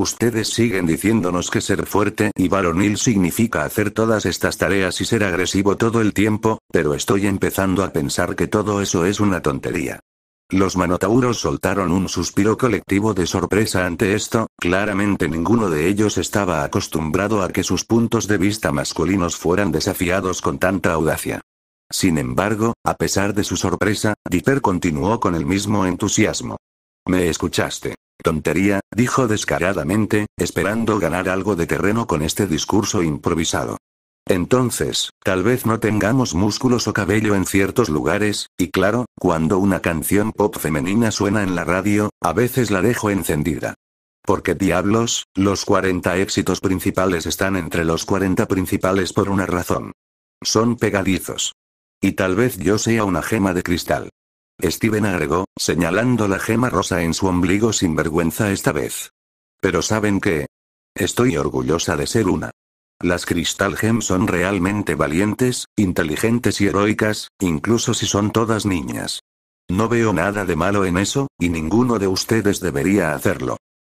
Ustedes siguen diciéndonos que ser fuerte y varonil significa hacer todas estas tareas y ser agresivo todo el tiempo, pero estoy empezando a pensar que todo eso es una tontería. Los manotauros soltaron un suspiro colectivo de sorpresa ante esto, claramente ninguno de ellos estaba acostumbrado a que sus puntos de vista masculinos fueran desafiados con tanta audacia. Sin embargo, a pesar de su sorpresa, Dipper continuó con el mismo entusiasmo. ¿Me escuchaste? Tontería, dijo descaradamente, esperando ganar algo de terreno con este discurso improvisado. Entonces, tal vez no tengamos músculos o cabello en ciertos lugares, y claro, cuando una canción pop femenina suena en la radio, a veces la dejo encendida. Porque diablos, los 40 éxitos principales están entre los 40 principales por una razón. Son pegadizos. Y tal vez yo sea una gema de cristal. Steven agregó, señalando la gema rosa en su ombligo sin vergüenza esta vez. Pero saben qué? Estoy orgullosa de ser una. Las Crystal Gem son realmente valientes, inteligentes y heroicas, incluso si son todas niñas. No veo nada de malo en eso, y ninguno de ustedes debería hacerlo.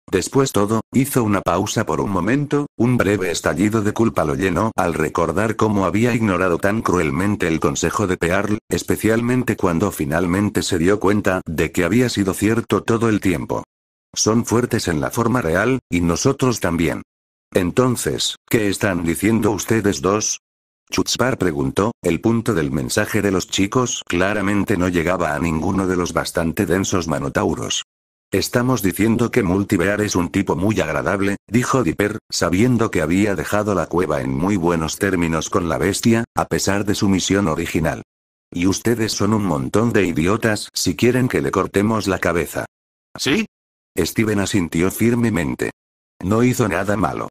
Después todo, hizo una pausa por un momento, un breve estallido de culpa lo llenó al recordar cómo había ignorado tan cruelmente el consejo de Pearl, especialmente cuando finalmente se dio cuenta de que había sido cierto todo el tiempo. Son fuertes en la forma real, y nosotros también. Entonces, ¿qué están diciendo ustedes dos? Chutzpar preguntó, el punto del mensaje de los chicos claramente no llegaba a ninguno de los bastante densos manotauros. Estamos diciendo que Multibear es un tipo muy agradable, dijo Dipper, sabiendo que había dejado la cueva en muy buenos términos con la bestia, a pesar de su misión original. Y ustedes son un montón de idiotas si quieren que le cortemos la cabeza. ¿Sí? Steven asintió firmemente. No hizo nada malo.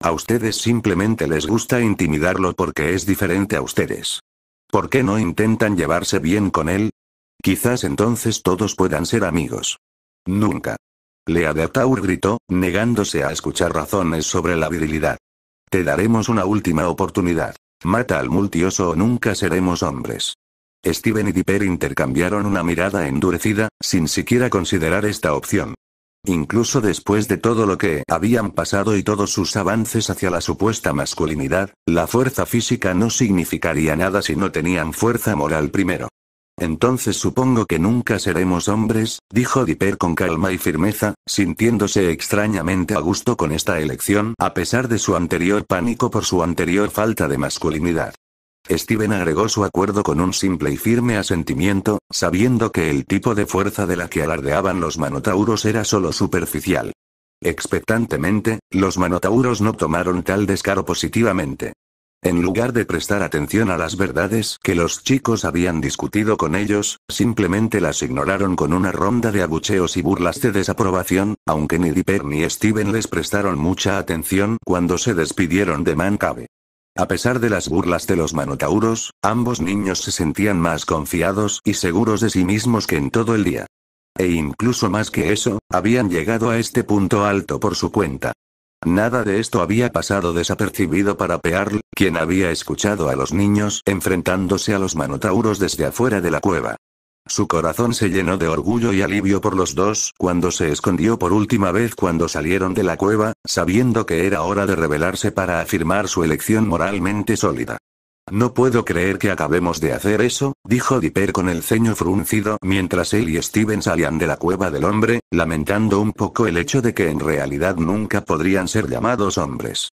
A ustedes simplemente les gusta intimidarlo porque es diferente a ustedes. ¿Por qué no intentan llevarse bien con él? Quizás entonces todos puedan ser amigos. Nunca. Ataur gritó, negándose a escuchar razones sobre la virilidad. Te daremos una última oportunidad. Mata al multioso o nunca seremos hombres. Steven y Dipper intercambiaron una mirada endurecida, sin siquiera considerar esta opción. Incluso después de todo lo que habían pasado y todos sus avances hacia la supuesta masculinidad, la fuerza física no significaría nada si no tenían fuerza moral primero. Entonces supongo que nunca seremos hombres, dijo Dipper con calma y firmeza, sintiéndose extrañamente a gusto con esta elección, a pesar de su anterior pánico por su anterior falta de masculinidad. Steven agregó su acuerdo con un simple y firme asentimiento, sabiendo que el tipo de fuerza de la que alardeaban los manotauros era solo superficial. Expectantemente, los manotauros no tomaron tal descaro positivamente. En lugar de prestar atención a las verdades que los chicos habían discutido con ellos, simplemente las ignoraron con una ronda de abucheos y burlas de desaprobación, aunque ni Dipper ni Steven les prestaron mucha atención cuando se despidieron de Mancabe. A pesar de las burlas de los manotauros, ambos niños se sentían más confiados y seguros de sí mismos que en todo el día. E incluso más que eso, habían llegado a este punto alto por su cuenta. Nada de esto había pasado desapercibido para Pearl, quien había escuchado a los niños enfrentándose a los manotauros desde afuera de la cueva. Su corazón se llenó de orgullo y alivio por los dos cuando se escondió por última vez cuando salieron de la cueva, sabiendo que era hora de rebelarse para afirmar su elección moralmente sólida. No puedo creer que acabemos de hacer eso, dijo Dipper con el ceño fruncido mientras él y Steven salían de la cueva del hombre, lamentando un poco el hecho de que en realidad nunca podrían ser llamados hombres.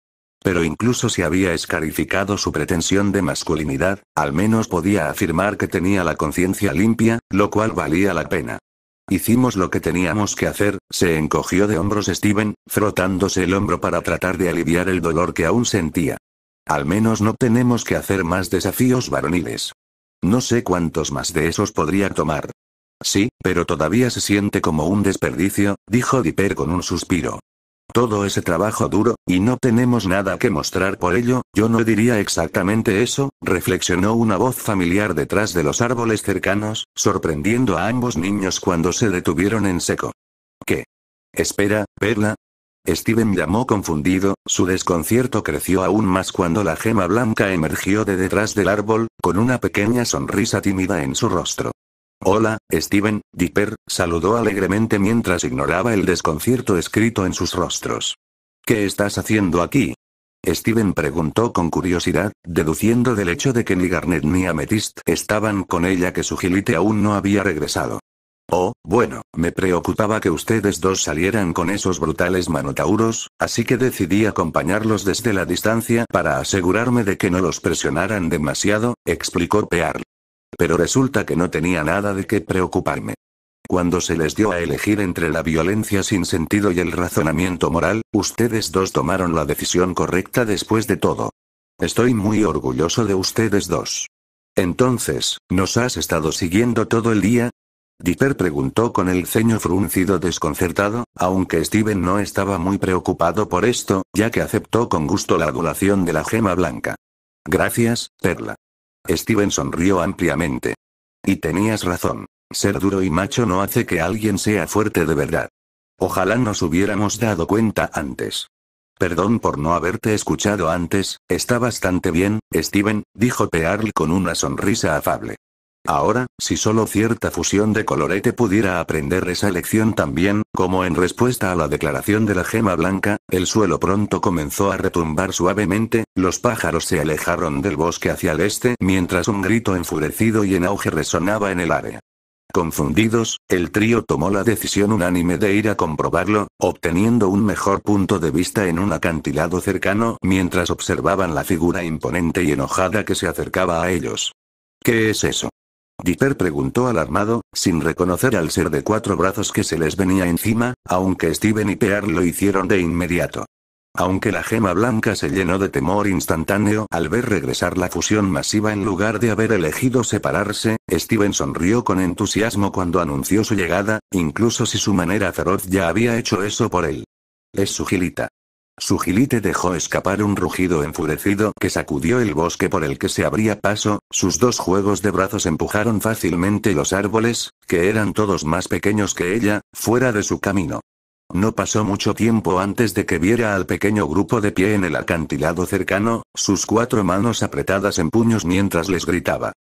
Pero incluso si había escarificado su pretensión de masculinidad, al menos podía afirmar que tenía la conciencia limpia, lo cual valía la pena. Hicimos lo que teníamos que hacer, se encogió de hombros Steven, frotándose el hombro para tratar de aliviar el dolor que aún sentía. Al menos no tenemos que hacer más desafíos varoniles. No sé cuántos más de esos podría tomar. Sí, pero todavía se siente como un desperdicio, dijo Dipper con un suspiro. Todo ese trabajo duro, y no tenemos nada que mostrar por ello, yo no diría exactamente eso, reflexionó una voz familiar detrás de los árboles cercanos, sorprendiendo a ambos niños cuando se detuvieron en seco. ¿Qué? Espera, Perla, Steven llamó confundido, su desconcierto creció aún más cuando la gema blanca emergió de detrás del árbol, con una pequeña sonrisa tímida en su rostro. Hola, Steven, Dipper, saludó alegremente mientras ignoraba el desconcierto escrito en sus rostros. ¿Qué estás haciendo aquí? Steven preguntó con curiosidad, deduciendo del hecho de que ni Garnet ni Amethyst estaban con ella que su gilite aún no había regresado. Oh, bueno, me preocupaba que ustedes dos salieran con esos brutales manotauros, así que decidí acompañarlos desde la distancia para asegurarme de que no los presionaran demasiado, explicó Pearl. Pero resulta que no tenía nada de qué preocuparme. Cuando se les dio a elegir entre la violencia sin sentido y el razonamiento moral, ustedes dos tomaron la decisión correcta después de todo. Estoy muy orgulloso de ustedes dos. Entonces, ¿nos has estado siguiendo todo el día? Dipper preguntó con el ceño fruncido desconcertado, aunque Steven no estaba muy preocupado por esto, ya que aceptó con gusto la adulación de la gema blanca. Gracias, Perla. Steven sonrió ampliamente. Y tenías razón. Ser duro y macho no hace que alguien sea fuerte de verdad. Ojalá nos hubiéramos dado cuenta antes. Perdón por no haberte escuchado antes, está bastante bien, Steven, dijo Pearl con una sonrisa afable. Ahora, si solo cierta fusión de colorete pudiera aprender esa lección también, como en respuesta a la declaración de la gema blanca, el suelo pronto comenzó a retumbar suavemente, los pájaros se alejaron del bosque hacia el este mientras un grito enfurecido y en auge resonaba en el área. Confundidos, el trío tomó la decisión unánime de ir a comprobarlo, obteniendo un mejor punto de vista en un acantilado cercano mientras observaban la figura imponente y enojada que se acercaba a ellos. ¿Qué es eso? Dipper preguntó alarmado, sin reconocer al ser de cuatro brazos que se les venía encima, aunque Steven y Pear lo hicieron de inmediato. Aunque la gema blanca se llenó de temor instantáneo al ver regresar la fusión masiva en lugar de haber elegido separarse, Steven sonrió con entusiasmo cuando anunció su llegada, incluso si su manera feroz ya había hecho eso por él. Es su gilita. Su dejó escapar un rugido enfurecido que sacudió el bosque por el que se abría paso, sus dos juegos de brazos empujaron fácilmente los árboles, que eran todos más pequeños que ella, fuera de su camino. No pasó mucho tiempo antes de que viera al pequeño grupo de pie en el acantilado cercano, sus cuatro manos apretadas en puños mientras les gritaba.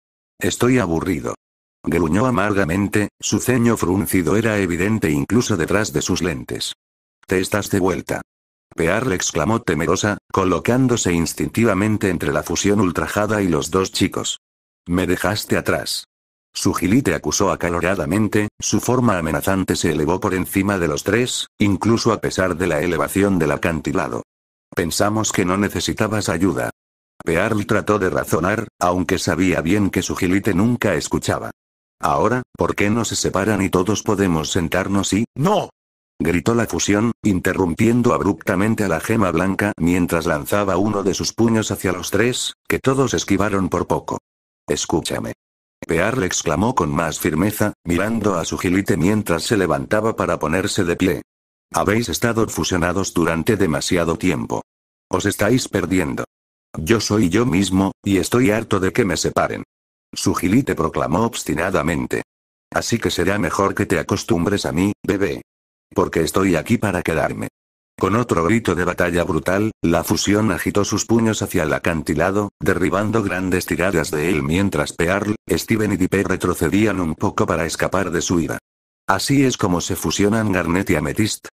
Estoy aburrido. Gruñó amargamente, su ceño fruncido era evidente incluso detrás de sus lentes. Te estás de vuelta. Pearl exclamó temerosa, colocándose instintivamente entre la fusión ultrajada y los dos chicos. Me dejaste atrás. Su acusó acaloradamente, su forma amenazante se elevó por encima de los tres, incluso a pesar de la elevación del acantilado. Pensamos que no necesitabas ayuda. Pearl trató de razonar, aunque sabía bien que su nunca escuchaba. Ahora, ¿por qué no se separan y todos podemos sentarnos y... ¡No! gritó la fusión, interrumpiendo abruptamente a la gema blanca mientras lanzaba uno de sus puños hacia los tres, que todos esquivaron por poco. Escúchame. Pearl le exclamó con más firmeza, mirando a su gilite mientras se levantaba para ponerse de pie. Habéis estado fusionados durante demasiado tiempo. Os estáis perdiendo. Yo soy yo mismo, y estoy harto de que me separen. Su gilite proclamó obstinadamente. Así que será mejor que te acostumbres a mí, bebé. Porque estoy aquí para quedarme. Con otro grito de batalla brutal, la fusión agitó sus puños hacia el acantilado, derribando grandes tiradas de él mientras Pearl, Steven y Dipper retrocedían un poco para escapar de su ira. Así es como se fusionan Garnet y Amethyst.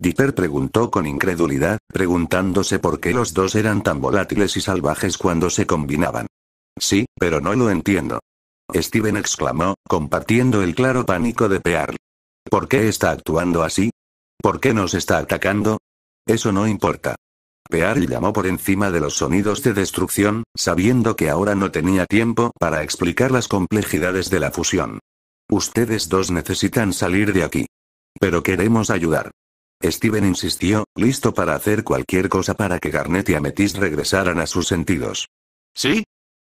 Dipper preguntó con incredulidad, preguntándose por qué los dos eran tan volátiles y salvajes cuando se combinaban. Sí, pero no lo entiendo. Steven exclamó, compartiendo el claro pánico de Pearl. ¿Por qué está actuando así? ¿Por qué nos está atacando? Eso no importa. Peary llamó por encima de los sonidos de destrucción, sabiendo que ahora no tenía tiempo para explicar las complejidades de la fusión. Ustedes dos necesitan salir de aquí. Pero queremos ayudar. Steven insistió, listo para hacer cualquier cosa para que Garnet y Ametis regresaran a sus sentidos. ¿Sí?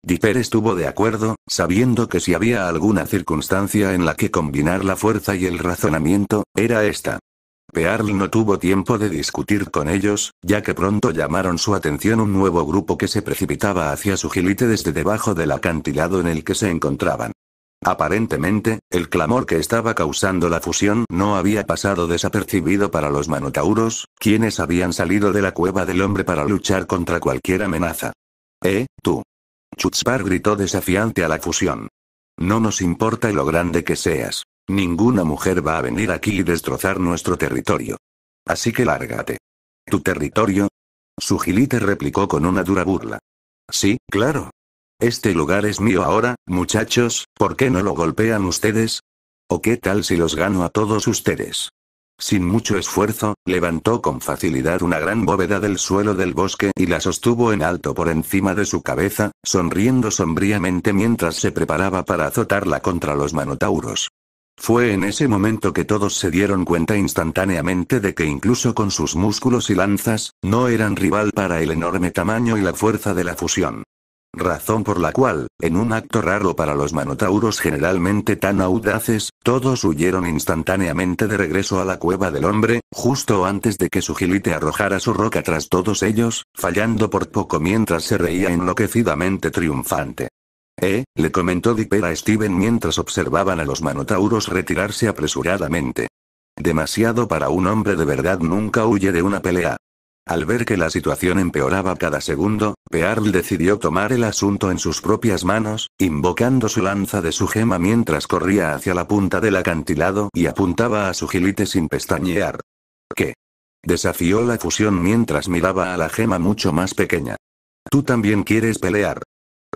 Dipper estuvo de acuerdo, sabiendo que si había alguna circunstancia en la que combinar la fuerza y el razonamiento, era esta. Pearl no tuvo tiempo de discutir con ellos, ya que pronto llamaron su atención un nuevo grupo que se precipitaba hacia su gilite desde debajo del acantilado en el que se encontraban. Aparentemente, el clamor que estaba causando la fusión no había pasado desapercibido para los manotauros, quienes habían salido de la cueva del hombre para luchar contra cualquier amenaza. Eh, tú. Chutzpar gritó desafiante a la fusión. No nos importa lo grande que seas. Ninguna mujer va a venir aquí y destrozar nuestro territorio. Así que lárgate. ¿Tu territorio? Sugilite replicó con una dura burla. Sí, claro. Este lugar es mío ahora, muchachos, ¿por qué no lo golpean ustedes? ¿O qué tal si los gano a todos ustedes? Sin mucho esfuerzo, levantó con facilidad una gran bóveda del suelo del bosque y la sostuvo en alto por encima de su cabeza, sonriendo sombríamente mientras se preparaba para azotarla contra los manotauros. Fue en ese momento que todos se dieron cuenta instantáneamente de que incluso con sus músculos y lanzas, no eran rival para el enorme tamaño y la fuerza de la fusión razón por la cual, en un acto raro para los manotauros generalmente tan audaces, todos huyeron instantáneamente de regreso a la cueva del hombre, justo antes de que su gilite arrojara su roca tras todos ellos, fallando por poco mientras se reía enloquecidamente triunfante. Eh, le comentó Dipper a Steven mientras observaban a los manotauros retirarse apresuradamente. Demasiado para un hombre de verdad nunca huye de una pelea. Al ver que la situación empeoraba cada segundo, Pearl decidió tomar el asunto en sus propias manos, invocando su lanza de su gema mientras corría hacia la punta del acantilado y apuntaba a su gilite sin pestañear. ¿Qué? Desafió la fusión mientras miraba a la gema mucho más pequeña. Tú también quieres pelear.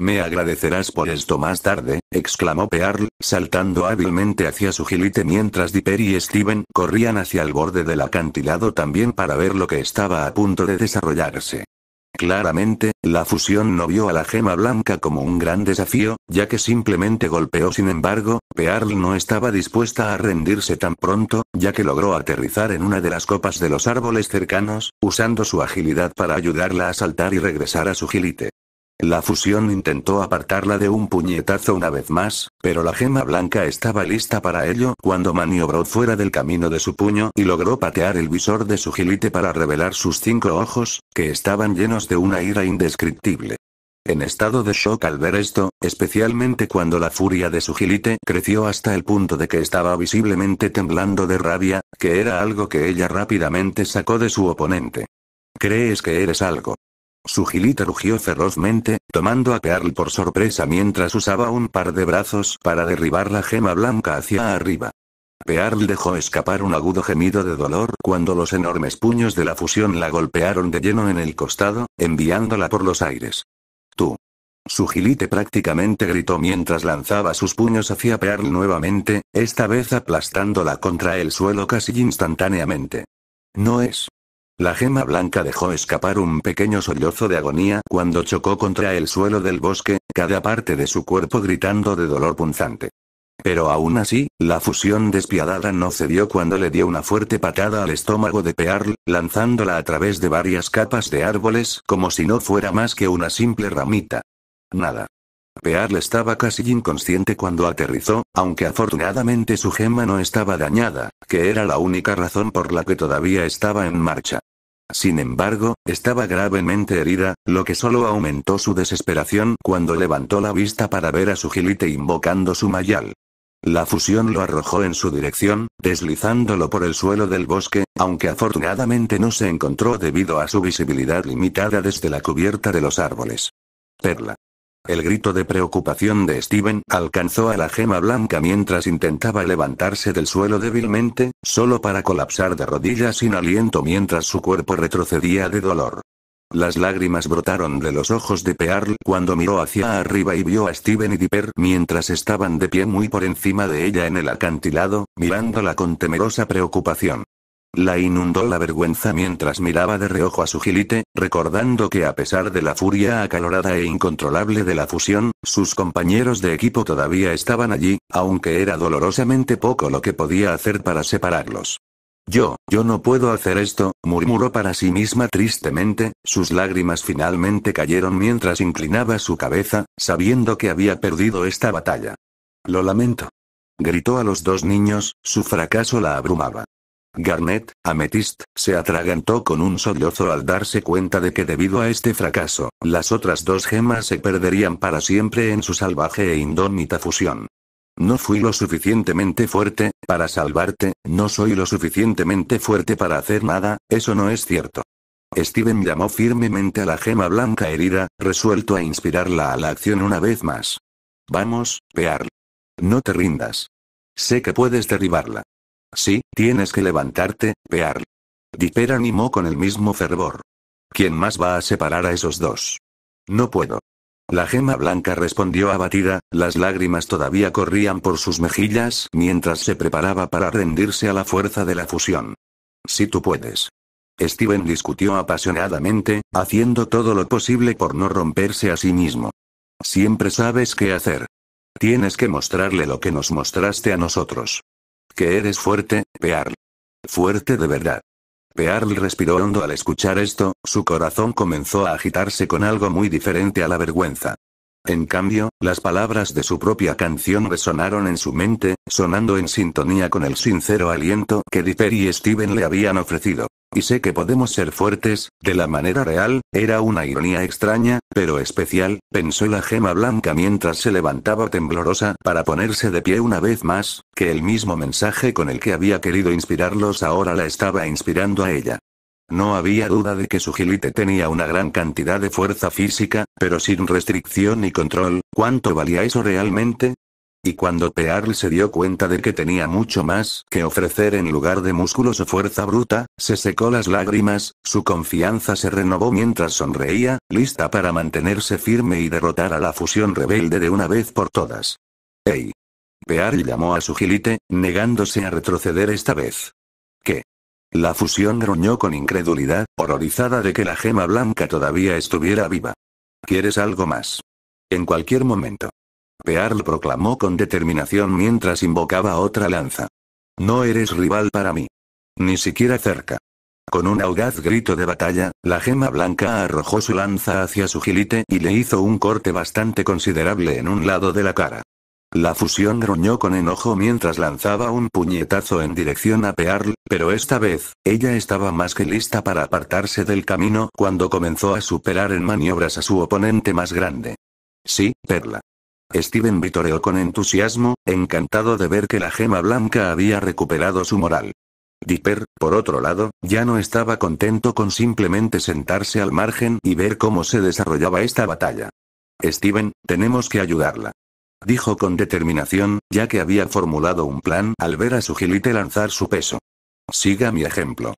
Me agradecerás por esto más tarde, exclamó Pearl, saltando hábilmente hacia su gilite mientras Dipper y Steven corrían hacia el borde del acantilado también para ver lo que estaba a punto de desarrollarse. Claramente, la fusión no vio a la gema blanca como un gran desafío, ya que simplemente golpeó. Sin embargo, Pearl no estaba dispuesta a rendirse tan pronto, ya que logró aterrizar en una de las copas de los árboles cercanos, usando su agilidad para ayudarla a saltar y regresar a su gilite. La fusión intentó apartarla de un puñetazo una vez más, pero la gema blanca estaba lista para ello cuando maniobró fuera del camino de su puño y logró patear el visor de su para revelar sus cinco ojos, que estaban llenos de una ira indescriptible. En estado de shock al ver esto, especialmente cuando la furia de su gilite creció hasta el punto de que estaba visiblemente temblando de rabia, que era algo que ella rápidamente sacó de su oponente. ¿Crees que eres algo? Su rugió ferozmente, tomando a Pearl por sorpresa mientras usaba un par de brazos para derribar la gema blanca hacia arriba. Pearl dejó escapar un agudo gemido de dolor cuando los enormes puños de la fusión la golpearon de lleno en el costado, enviándola por los aires. Tú. Su prácticamente gritó mientras lanzaba sus puños hacia Pearl nuevamente, esta vez aplastándola contra el suelo casi instantáneamente. No es. La gema blanca dejó escapar un pequeño sollozo de agonía cuando chocó contra el suelo del bosque, cada parte de su cuerpo gritando de dolor punzante. Pero aún así, la fusión despiadada no cedió cuando le dio una fuerte patada al estómago de Pearl, lanzándola a través de varias capas de árboles como si no fuera más que una simple ramita. Nada. Pearl estaba casi inconsciente cuando aterrizó, aunque afortunadamente su gema no estaba dañada, que era la única razón por la que todavía estaba en marcha. Sin embargo, estaba gravemente herida, lo que solo aumentó su desesperación cuando levantó la vista para ver a su gilite invocando su mayal. La fusión lo arrojó en su dirección, deslizándolo por el suelo del bosque, aunque afortunadamente no se encontró debido a su visibilidad limitada desde la cubierta de los árboles. Perla. El grito de preocupación de Steven alcanzó a la gema blanca mientras intentaba levantarse del suelo débilmente, solo para colapsar de rodillas sin aliento mientras su cuerpo retrocedía de dolor. Las lágrimas brotaron de los ojos de Pearl cuando miró hacia arriba y vio a Steven y Dipper mientras estaban de pie muy por encima de ella en el acantilado, mirándola con temerosa preocupación. La inundó la vergüenza mientras miraba de reojo a su gilite, recordando que a pesar de la furia acalorada e incontrolable de la fusión, sus compañeros de equipo todavía estaban allí, aunque era dolorosamente poco lo que podía hacer para separarlos. Yo, yo no puedo hacer esto, murmuró para sí misma tristemente, sus lágrimas finalmente cayeron mientras inclinaba su cabeza, sabiendo que había perdido esta batalla. Lo lamento. Gritó a los dos niños, su fracaso la abrumaba. Garnet, Amethyst, se atragantó con un sollozo al darse cuenta de que debido a este fracaso, las otras dos gemas se perderían para siempre en su salvaje e indómita fusión. No fui lo suficientemente fuerte, para salvarte, no soy lo suficientemente fuerte para hacer nada, eso no es cierto. Steven llamó firmemente a la gema blanca herida, resuelto a inspirarla a la acción una vez más. Vamos, Pearl. No te rindas. Sé que puedes derribarla. Sí, tienes que levantarte, Pearl. Dipper animó con el mismo fervor. ¿Quién más va a separar a esos dos? No puedo. La gema blanca respondió abatida, las lágrimas todavía corrían por sus mejillas mientras se preparaba para rendirse a la fuerza de la fusión. Si tú puedes. Steven discutió apasionadamente, haciendo todo lo posible por no romperse a sí mismo. Siempre sabes qué hacer. Tienes que mostrarle lo que nos mostraste a nosotros que eres fuerte, Pearl. Fuerte de verdad. Pearl respiró hondo al escuchar esto, su corazón comenzó a agitarse con algo muy diferente a la vergüenza. En cambio, las palabras de su propia canción resonaron en su mente, sonando en sintonía con el sincero aliento que Dipper y Steven le habían ofrecido y sé que podemos ser fuertes, de la manera real, era una ironía extraña, pero especial, pensó la gema blanca mientras se levantaba temblorosa para ponerse de pie una vez más, que el mismo mensaje con el que había querido inspirarlos ahora la estaba inspirando a ella. No había duda de que su gilite tenía una gran cantidad de fuerza física, pero sin restricción ni control, ¿cuánto valía eso realmente? Y cuando Pearl se dio cuenta de que tenía mucho más que ofrecer en lugar de músculos o fuerza bruta, se secó las lágrimas, su confianza se renovó mientras sonreía, lista para mantenerse firme y derrotar a la fusión rebelde de una vez por todas. ¡Ey! Pearl llamó a su gilite, negándose a retroceder esta vez. ¿Qué? La fusión gruñó con incredulidad, horrorizada de que la gema blanca todavía estuviera viva. ¿Quieres algo más? En cualquier momento. Pearl proclamó con determinación mientras invocaba otra lanza. No eres rival para mí. Ni siquiera cerca. Con un audaz grito de batalla, la gema blanca arrojó su lanza hacia su gilite y le hizo un corte bastante considerable en un lado de la cara. La fusión gruñó con enojo mientras lanzaba un puñetazo en dirección a Pearl, pero esta vez, ella estaba más que lista para apartarse del camino cuando comenzó a superar en maniobras a su oponente más grande. Sí, Perla. Steven vitoreó con entusiasmo, encantado de ver que la gema blanca había recuperado su moral. Dipper, por otro lado, ya no estaba contento con simplemente sentarse al margen y ver cómo se desarrollaba esta batalla. Steven, tenemos que ayudarla. Dijo con determinación, ya que había formulado un plan al ver a su gilite lanzar su peso. Siga mi ejemplo.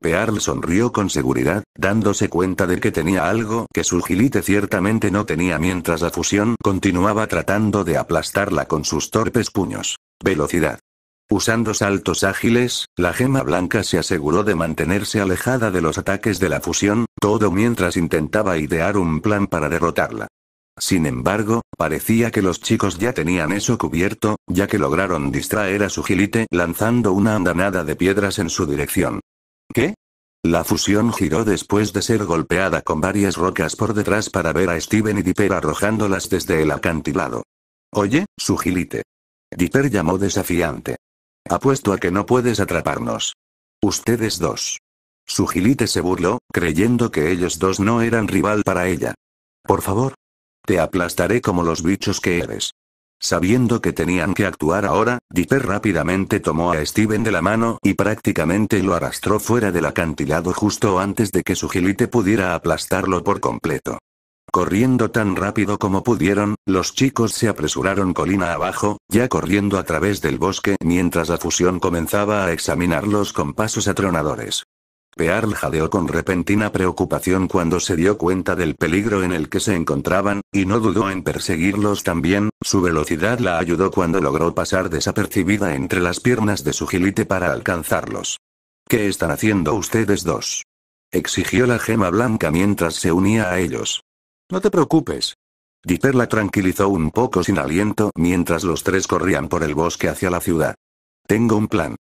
Pearl sonrió con seguridad, dándose cuenta de que tenía algo que su gilite ciertamente no tenía mientras la fusión continuaba tratando de aplastarla con sus torpes puños. Velocidad. Usando saltos ágiles, la gema blanca se aseguró de mantenerse alejada de los ataques de la fusión, todo mientras intentaba idear un plan para derrotarla. Sin embargo, parecía que los chicos ya tenían eso cubierto, ya que lograron distraer a su gilite lanzando una andanada de piedras en su dirección. ¿Qué? La fusión giró después de ser golpeada con varias rocas por detrás para ver a Steven y Dipper arrojándolas desde el acantilado. Oye, sugilite. Dipper llamó desafiante. Apuesto a que no puedes atraparnos. Ustedes dos. Sugilite se burló, creyendo que ellos dos no eran rival para ella. Por favor. Te aplastaré como los bichos que eres. Sabiendo que tenían que actuar ahora, Dipper rápidamente tomó a Steven de la mano y prácticamente lo arrastró fuera del acantilado justo antes de que su gilite pudiera aplastarlo por completo. Corriendo tan rápido como pudieron, los chicos se apresuraron colina abajo, ya corriendo a través del bosque mientras la fusión comenzaba a examinarlos con pasos atronadores. Pearl jadeó con repentina preocupación cuando se dio cuenta del peligro en el que se encontraban, y no dudó en perseguirlos también, su velocidad la ayudó cuando logró pasar desapercibida entre las piernas de su gilite para alcanzarlos. ¿Qué están haciendo ustedes dos? exigió la gema blanca mientras se unía a ellos. No te preocupes. Dipper la tranquilizó un poco sin aliento mientras los tres corrían por el bosque hacia la ciudad. Tengo un plan.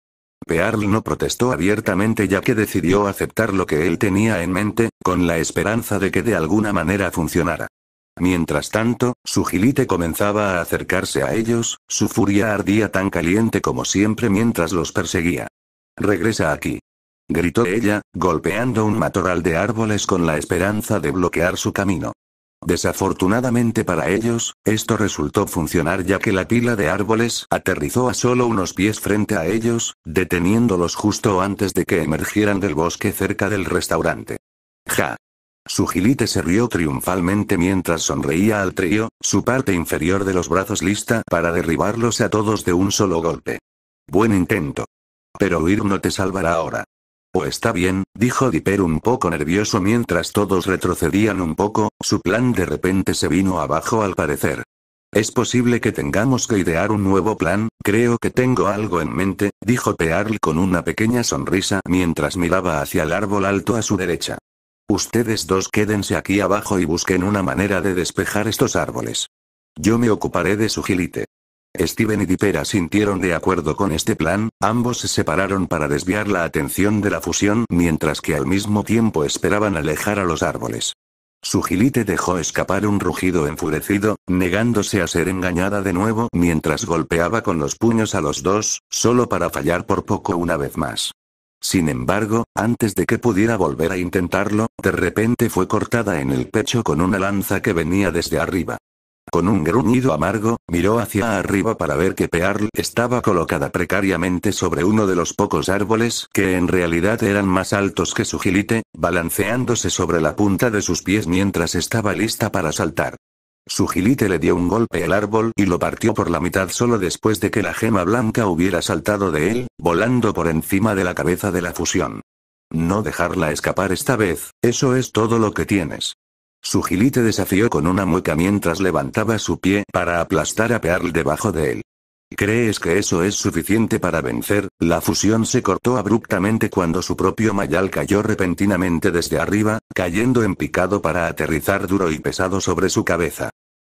Pearl no protestó abiertamente ya que decidió aceptar lo que él tenía en mente, con la esperanza de que de alguna manera funcionara. Mientras tanto, su gilite comenzaba a acercarse a ellos, su furia ardía tan caliente como siempre mientras los perseguía. Regresa aquí. Gritó ella, golpeando un matorral de árboles con la esperanza de bloquear su camino. Desafortunadamente para ellos, esto resultó funcionar ya que la pila de árboles aterrizó a solo unos pies frente a ellos, deteniéndolos justo antes de que emergieran del bosque cerca del restaurante. ¡Ja! Su gilite se rió triunfalmente mientras sonreía al trío, su parte inferior de los brazos lista para derribarlos a todos de un solo golpe. Buen intento. Pero huir no te salvará ahora. Oh, está bien, dijo Dipper un poco nervioso mientras todos retrocedían un poco, su plan de repente se vino abajo al parecer. Es posible que tengamos que idear un nuevo plan, creo que tengo algo en mente, dijo Pearl con una pequeña sonrisa mientras miraba hacia el árbol alto a su derecha. Ustedes dos quédense aquí abajo y busquen una manera de despejar estos árboles. Yo me ocuparé de su gilite. Steven y Dipera sintieron de acuerdo con este plan, ambos se separaron para desviar la atención de la fusión mientras que al mismo tiempo esperaban alejar a los árboles. Su gilite dejó escapar un rugido enfurecido, negándose a ser engañada de nuevo mientras golpeaba con los puños a los dos, solo para fallar por poco una vez más. Sin embargo, antes de que pudiera volver a intentarlo, de repente fue cortada en el pecho con una lanza que venía desde arriba. Con un gruñido amargo, miró hacia arriba para ver que Pearl estaba colocada precariamente sobre uno de los pocos árboles que en realidad eran más altos que su gilite, balanceándose sobre la punta de sus pies mientras estaba lista para saltar. Su gilite le dio un golpe al árbol y lo partió por la mitad solo después de que la gema blanca hubiera saltado de él, volando por encima de la cabeza de la fusión. No dejarla escapar esta vez, eso es todo lo que tienes. Su gilite desafió con una mueca mientras levantaba su pie para aplastar a Pearl debajo de él. ¿Crees que eso es suficiente para vencer? La fusión se cortó abruptamente cuando su propio mayal cayó repentinamente desde arriba, cayendo en picado para aterrizar duro y pesado sobre su cabeza.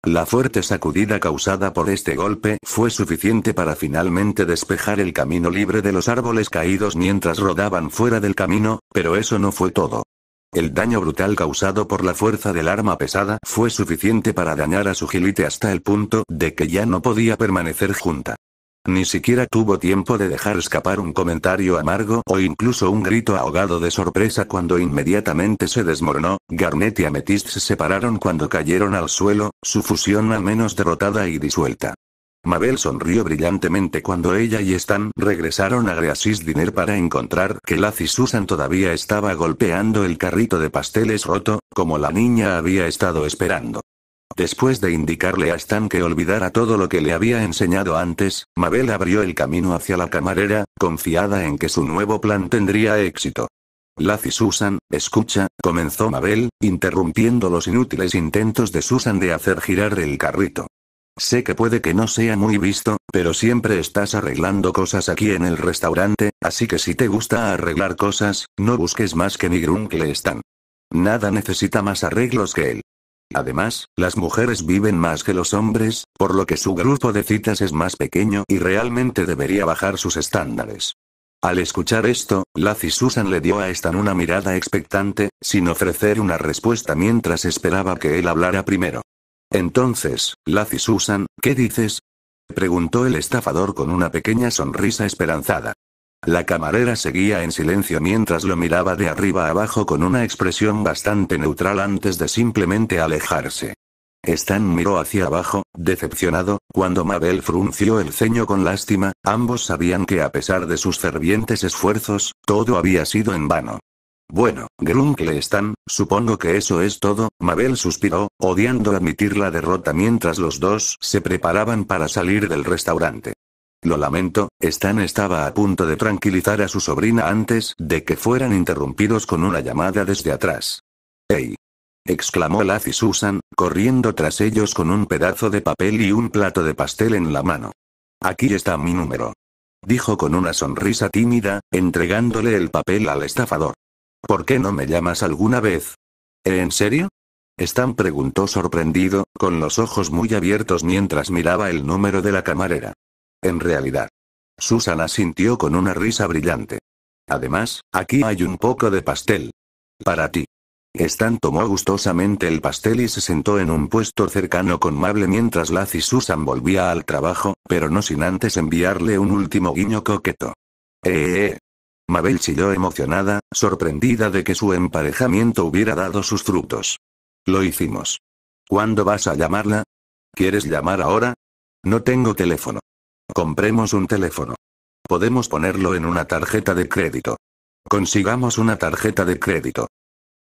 La fuerte sacudida causada por este golpe fue suficiente para finalmente despejar el camino libre de los árboles caídos mientras rodaban fuera del camino, pero eso no fue todo. El daño brutal causado por la fuerza del arma pesada fue suficiente para dañar a su gilite hasta el punto de que ya no podía permanecer junta. Ni siquiera tuvo tiempo de dejar escapar un comentario amargo o incluso un grito ahogado de sorpresa cuando inmediatamente se desmoronó, Garnet y Amethyst se separaron cuando cayeron al suelo, su fusión al menos derrotada y disuelta. Mabel sonrió brillantemente cuando ella y Stan regresaron a Greasis diner para encontrar que Laz y Susan todavía estaba golpeando el carrito de pasteles roto, como la niña había estado esperando. Después de indicarle a Stan que olvidara todo lo que le había enseñado antes, Mabel abrió el camino hacia la camarera, confiada en que su nuevo plan tendría éxito. Laz y Susan, escucha, comenzó Mabel, interrumpiendo los inútiles intentos de Susan de hacer girar el carrito. Sé que puede que no sea muy visto, pero siempre estás arreglando cosas aquí en el restaurante, así que si te gusta arreglar cosas, no busques más que mi grunkle Stan. Nada necesita más arreglos que él. Además, las mujeres viven más que los hombres, por lo que su grupo de citas es más pequeño y realmente debería bajar sus estándares. Al escuchar esto, Laz Susan le dio a Stan una mirada expectante, sin ofrecer una respuesta mientras esperaba que él hablara primero. Entonces, Laz y Susan, ¿qué dices? preguntó el estafador con una pequeña sonrisa esperanzada. La camarera seguía en silencio mientras lo miraba de arriba abajo con una expresión bastante neutral antes de simplemente alejarse. Stan miró hacia abajo, decepcionado, cuando Mabel frunció el ceño con lástima, ambos sabían que a pesar de sus fervientes esfuerzos, todo había sido en vano. Bueno, Grunkle están, supongo que eso es todo, Mabel suspiró, odiando admitir la derrota mientras los dos se preparaban para salir del restaurante. Lo lamento, Stan estaba a punto de tranquilizar a su sobrina antes de que fueran interrumpidos con una llamada desde atrás. ¡Ey! exclamó Laz y Susan, corriendo tras ellos con un pedazo de papel y un plato de pastel en la mano. Aquí está mi número. Dijo con una sonrisa tímida, entregándole el papel al estafador. ¿Por qué no me llamas alguna vez? ¿En serio? Stan preguntó sorprendido, con los ojos muy abiertos mientras miraba el número de la camarera. En realidad. Susan asintió con una risa brillante. Además, aquí hay un poco de pastel. Para ti. Stan tomó gustosamente el pastel y se sentó en un puesto cercano con Mable mientras Laz y Susan volvía al trabajo, pero no sin antes enviarle un último guiño coqueto. eh. eh, eh. Mabel chilló emocionada, sorprendida de que su emparejamiento hubiera dado sus frutos. Lo hicimos. ¿Cuándo vas a llamarla? ¿Quieres llamar ahora? No tengo teléfono. Compremos un teléfono. Podemos ponerlo en una tarjeta de crédito. Consigamos una tarjeta de crédito.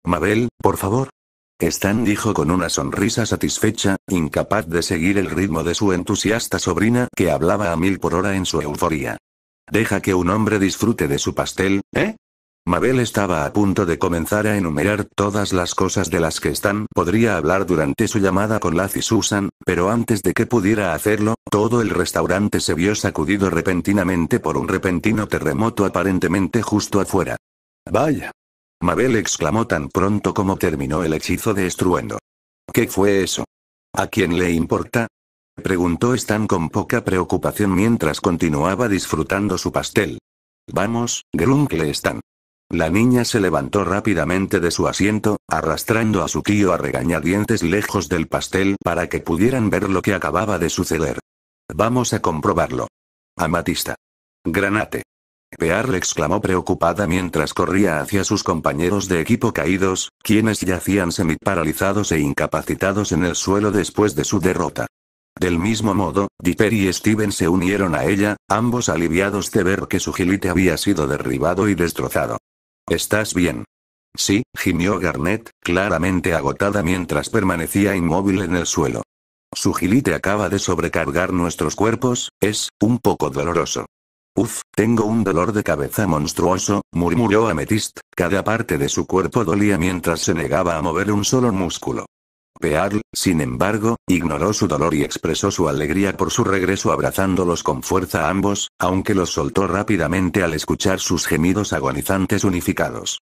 Mabel, por favor. Stan dijo con una sonrisa satisfecha, incapaz de seguir el ritmo de su entusiasta sobrina que hablaba a mil por hora en su euforía. Deja que un hombre disfrute de su pastel, ¿eh? Mabel estaba a punto de comenzar a enumerar todas las cosas de las que Stan podría hablar durante su llamada con Laz y Susan, pero antes de que pudiera hacerlo, todo el restaurante se vio sacudido repentinamente por un repentino terremoto aparentemente justo afuera. ¡Vaya! Mabel exclamó tan pronto como terminó el hechizo de estruendo. ¿Qué fue eso? ¿A quién le importa? preguntó Stan con poca preocupación mientras continuaba disfrutando su pastel. Vamos, Grunkle Stan. La niña se levantó rápidamente de su asiento, arrastrando a su tío a regañadientes lejos del pastel para que pudieran ver lo que acababa de suceder. Vamos a comprobarlo. Amatista. Granate. Pearl exclamó preocupada mientras corría hacia sus compañeros de equipo caídos, quienes yacían semiparalizados e incapacitados en el suelo después de su derrota. Del mismo modo, Dipper y Steven se unieron a ella, ambos aliviados de ver que su gilite había sido derribado y destrozado. ¿Estás bien? Sí, gimió Garnet, claramente agotada mientras permanecía inmóvil en el suelo. Su gilite acaba de sobrecargar nuestros cuerpos, es, un poco doloroso. Uf, tengo un dolor de cabeza monstruoso, murmuró Amethyst, cada parte de su cuerpo dolía mientras se negaba a mover un solo músculo. Pearl, sin embargo, ignoró su dolor y expresó su alegría por su regreso abrazándolos con fuerza a ambos, aunque los soltó rápidamente al escuchar sus gemidos agonizantes unificados.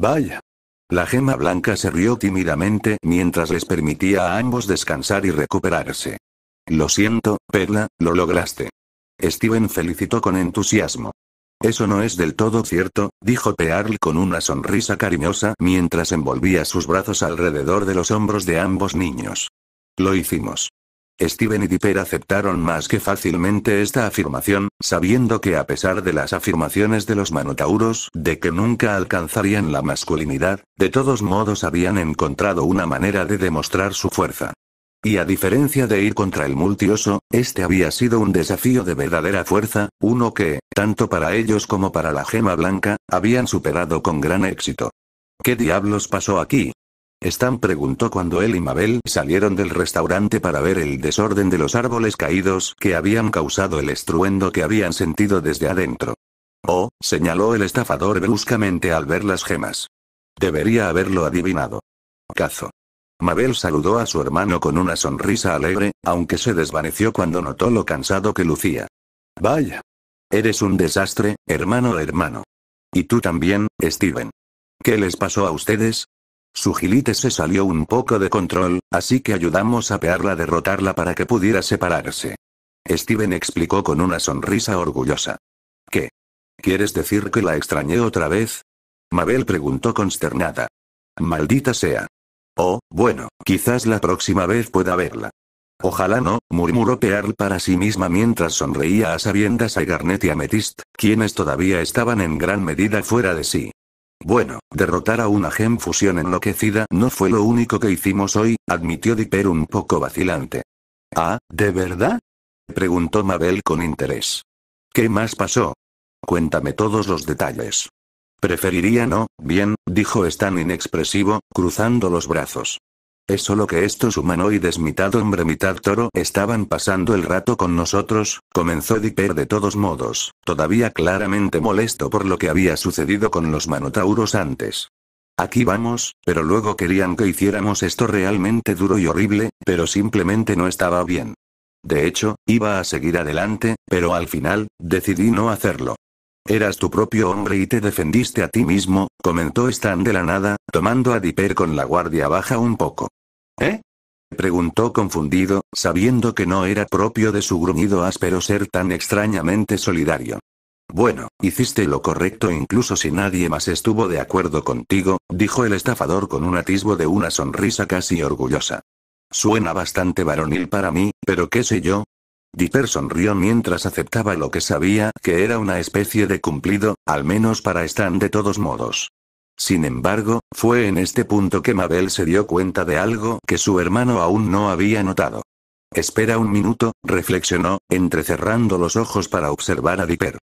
Vaya. La gema blanca se rió tímidamente mientras les permitía a ambos descansar y recuperarse. Lo siento, Perla, lo lograste. Steven felicitó con entusiasmo. Eso no es del todo cierto, dijo Pearl con una sonrisa cariñosa mientras envolvía sus brazos alrededor de los hombros de ambos niños. Lo hicimos. Steven y Dipper aceptaron más que fácilmente esta afirmación, sabiendo que a pesar de las afirmaciones de los manotauros de que nunca alcanzarían la masculinidad, de todos modos habían encontrado una manera de demostrar su fuerza. Y a diferencia de ir contra el multioso, este había sido un desafío de verdadera fuerza, uno que, tanto para ellos como para la gema blanca, habían superado con gran éxito. ¿Qué diablos pasó aquí? Stan preguntó cuando él y Mabel salieron del restaurante para ver el desorden de los árboles caídos que habían causado el estruendo que habían sentido desde adentro. Oh, señaló el estafador bruscamente al ver las gemas. Debería haberlo adivinado. Cazo. Mabel saludó a su hermano con una sonrisa alegre, aunque se desvaneció cuando notó lo cansado que lucía. Vaya. Eres un desastre, hermano hermano. Y tú también, Steven. ¿Qué les pasó a ustedes? Su gilite se salió un poco de control, así que ayudamos a pearla a derrotarla para que pudiera separarse. Steven explicó con una sonrisa orgullosa. ¿Qué? ¿Quieres decir que la extrañé otra vez? Mabel preguntó consternada. Maldita sea. Oh, bueno, quizás la próxima vez pueda verla. Ojalá no, murmuró Pearl para sí misma mientras sonreía a sabiendas a Garnet y Amethyst, quienes todavía estaban en gran medida fuera de sí. Bueno, derrotar a una gem fusión enloquecida no fue lo único que hicimos hoy, admitió Dipper un poco vacilante. Ah, ¿de verdad? preguntó Mabel con interés. ¿Qué más pasó? Cuéntame todos los detalles. Preferiría no, bien, dijo Stan inexpresivo, cruzando los brazos. Es solo que estos humanoides mitad hombre mitad toro estaban pasando el rato con nosotros, comenzó Dipper de todos modos, todavía claramente molesto por lo que había sucedido con los manotauros antes. Aquí vamos, pero luego querían que hiciéramos esto realmente duro y horrible, pero simplemente no estaba bien. De hecho, iba a seguir adelante, pero al final, decidí no hacerlo. Eras tu propio hombre y te defendiste a ti mismo, comentó Stan de la nada, tomando a Dipper con la guardia baja un poco. ¿Eh? preguntó confundido, sabiendo que no era propio de su gruñido áspero ser tan extrañamente solidario. Bueno, hiciste lo correcto incluso si nadie más estuvo de acuerdo contigo, dijo el estafador con un atisbo de una sonrisa casi orgullosa. Suena bastante varonil para mí, pero qué sé yo, Dipper sonrió mientras aceptaba lo que sabía que era una especie de cumplido, al menos para Stan de todos modos. Sin embargo, fue en este punto que Mabel se dio cuenta de algo que su hermano aún no había notado. Espera un minuto, reflexionó, entrecerrando los ojos para observar a Dipper.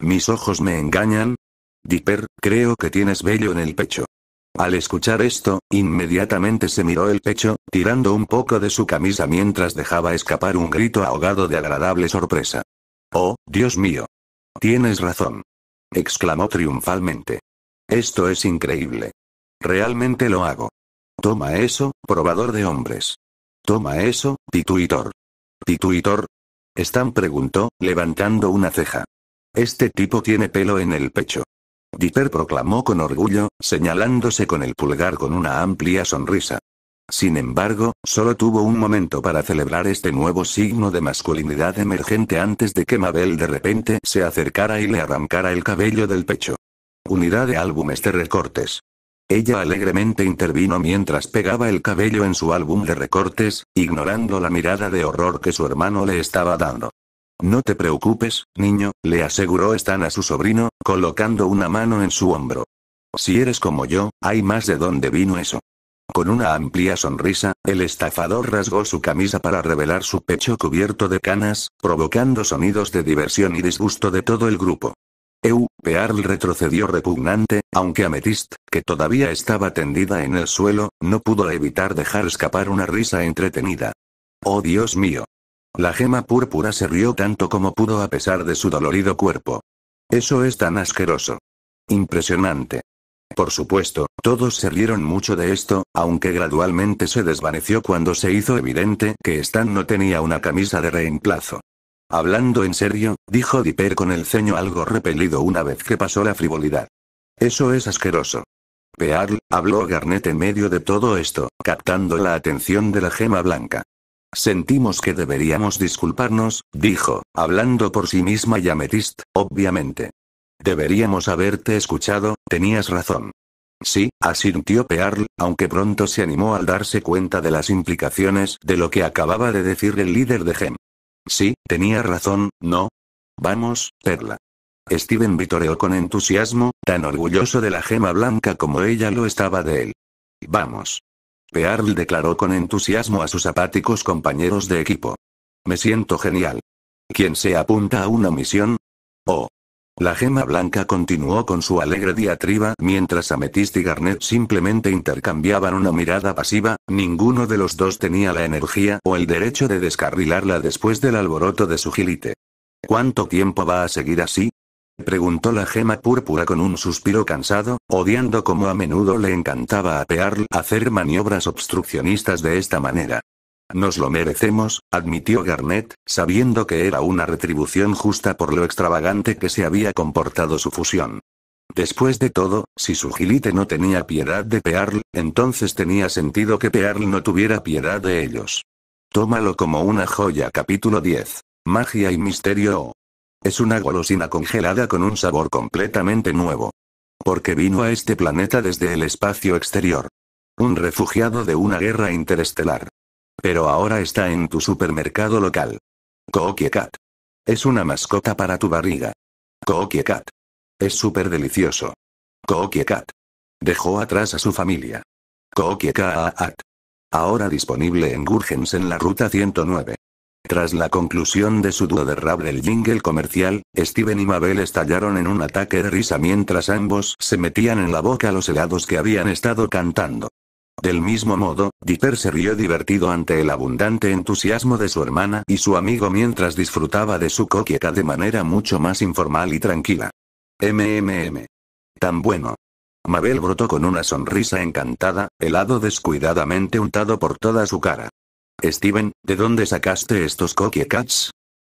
¿Mis ojos me engañan? Dipper, creo que tienes vello en el pecho. Al escuchar esto, inmediatamente se miró el pecho, tirando un poco de su camisa mientras dejaba escapar un grito ahogado de agradable sorpresa. Oh, Dios mío. Tienes razón. exclamó triunfalmente. Esto es increíble. Realmente lo hago. Toma eso, probador de hombres. Toma eso, pituitor. Pituitor. Stan preguntó, levantando una ceja. Este tipo tiene pelo en el pecho. Dipper proclamó con orgullo, señalándose con el pulgar con una amplia sonrisa. Sin embargo, solo tuvo un momento para celebrar este nuevo signo de masculinidad emergente antes de que Mabel de repente se acercara y le arrancara el cabello del pecho. Unidad de álbumes de recortes. Ella alegremente intervino mientras pegaba el cabello en su álbum de recortes, ignorando la mirada de horror que su hermano le estaba dando. No te preocupes, niño, le aseguró Stan a su sobrino, colocando una mano en su hombro. Si eres como yo, hay más de dónde vino eso. Con una amplia sonrisa, el estafador rasgó su camisa para revelar su pecho cubierto de canas, provocando sonidos de diversión y disgusto de todo el grupo. Eu, Pearl retrocedió repugnante, aunque Amethyst, que todavía estaba tendida en el suelo, no pudo evitar dejar escapar una risa entretenida. Oh Dios mío, la gema púrpura se rió tanto como pudo a pesar de su dolorido cuerpo. Eso es tan asqueroso. Impresionante. Por supuesto, todos se rieron mucho de esto, aunque gradualmente se desvaneció cuando se hizo evidente que Stan no tenía una camisa de reemplazo. Hablando en serio, dijo Dipper con el ceño algo repelido una vez que pasó la frivolidad. Eso es asqueroso. Pearl, habló Garnet en medio de todo esto, captando la atención de la gema blanca. Sentimos que deberíamos disculparnos, dijo, hablando por sí misma y ametist obviamente. Deberíamos haberte escuchado, tenías razón. Sí, asintió Pearl, aunque pronto se animó al darse cuenta de las implicaciones de lo que acababa de decir el líder de GEM. Sí, tenía razón, ¿no? Vamos, Perla. Steven vitoreó con entusiasmo, tan orgulloso de la gema blanca como ella lo estaba de él. Vamos. Pearl declaró con entusiasmo a sus apáticos compañeros de equipo. Me siento genial. ¿Quién se apunta a una misión? Oh. La gema blanca continuó con su alegre diatriba mientras Amethyst y Garnet simplemente intercambiaban una mirada pasiva, ninguno de los dos tenía la energía o el derecho de descarrilarla después del alboroto de su gilite. ¿Cuánto tiempo va a seguir así? preguntó la gema púrpura con un suspiro cansado, odiando como a menudo le encantaba a Pearl hacer maniobras obstruccionistas de esta manera. Nos lo merecemos, admitió Garnet, sabiendo que era una retribución justa por lo extravagante que se había comportado su fusión. Después de todo, si su gilite no tenía piedad de Pearl, entonces tenía sentido que Pearl no tuviera piedad de ellos. Tómalo como una joya capítulo 10. Magia y misterio es una golosina congelada con un sabor completamente nuevo. Porque vino a este planeta desde el espacio exterior. Un refugiado de una guerra interestelar. Pero ahora está en tu supermercado local. Cookie Cat. Es una mascota para tu barriga. Cookie Cat. Es súper delicioso. Cookie Cat. Dejó atrás a su familia. Cookie Cat. Ahora disponible en Gurgens en la ruta 109. Tras la conclusión de su dúo de rap jingle comercial, Steven y Mabel estallaron en un ataque de risa mientras ambos se metían en la boca los helados que habían estado cantando. Del mismo modo, Dipper se rió divertido ante el abundante entusiasmo de su hermana y su amigo mientras disfrutaba de su coqueta de manera mucho más informal y tranquila. MMM. Tan bueno. Mabel brotó con una sonrisa encantada, helado descuidadamente untado por toda su cara. Steven, ¿de dónde sacaste estos Cookie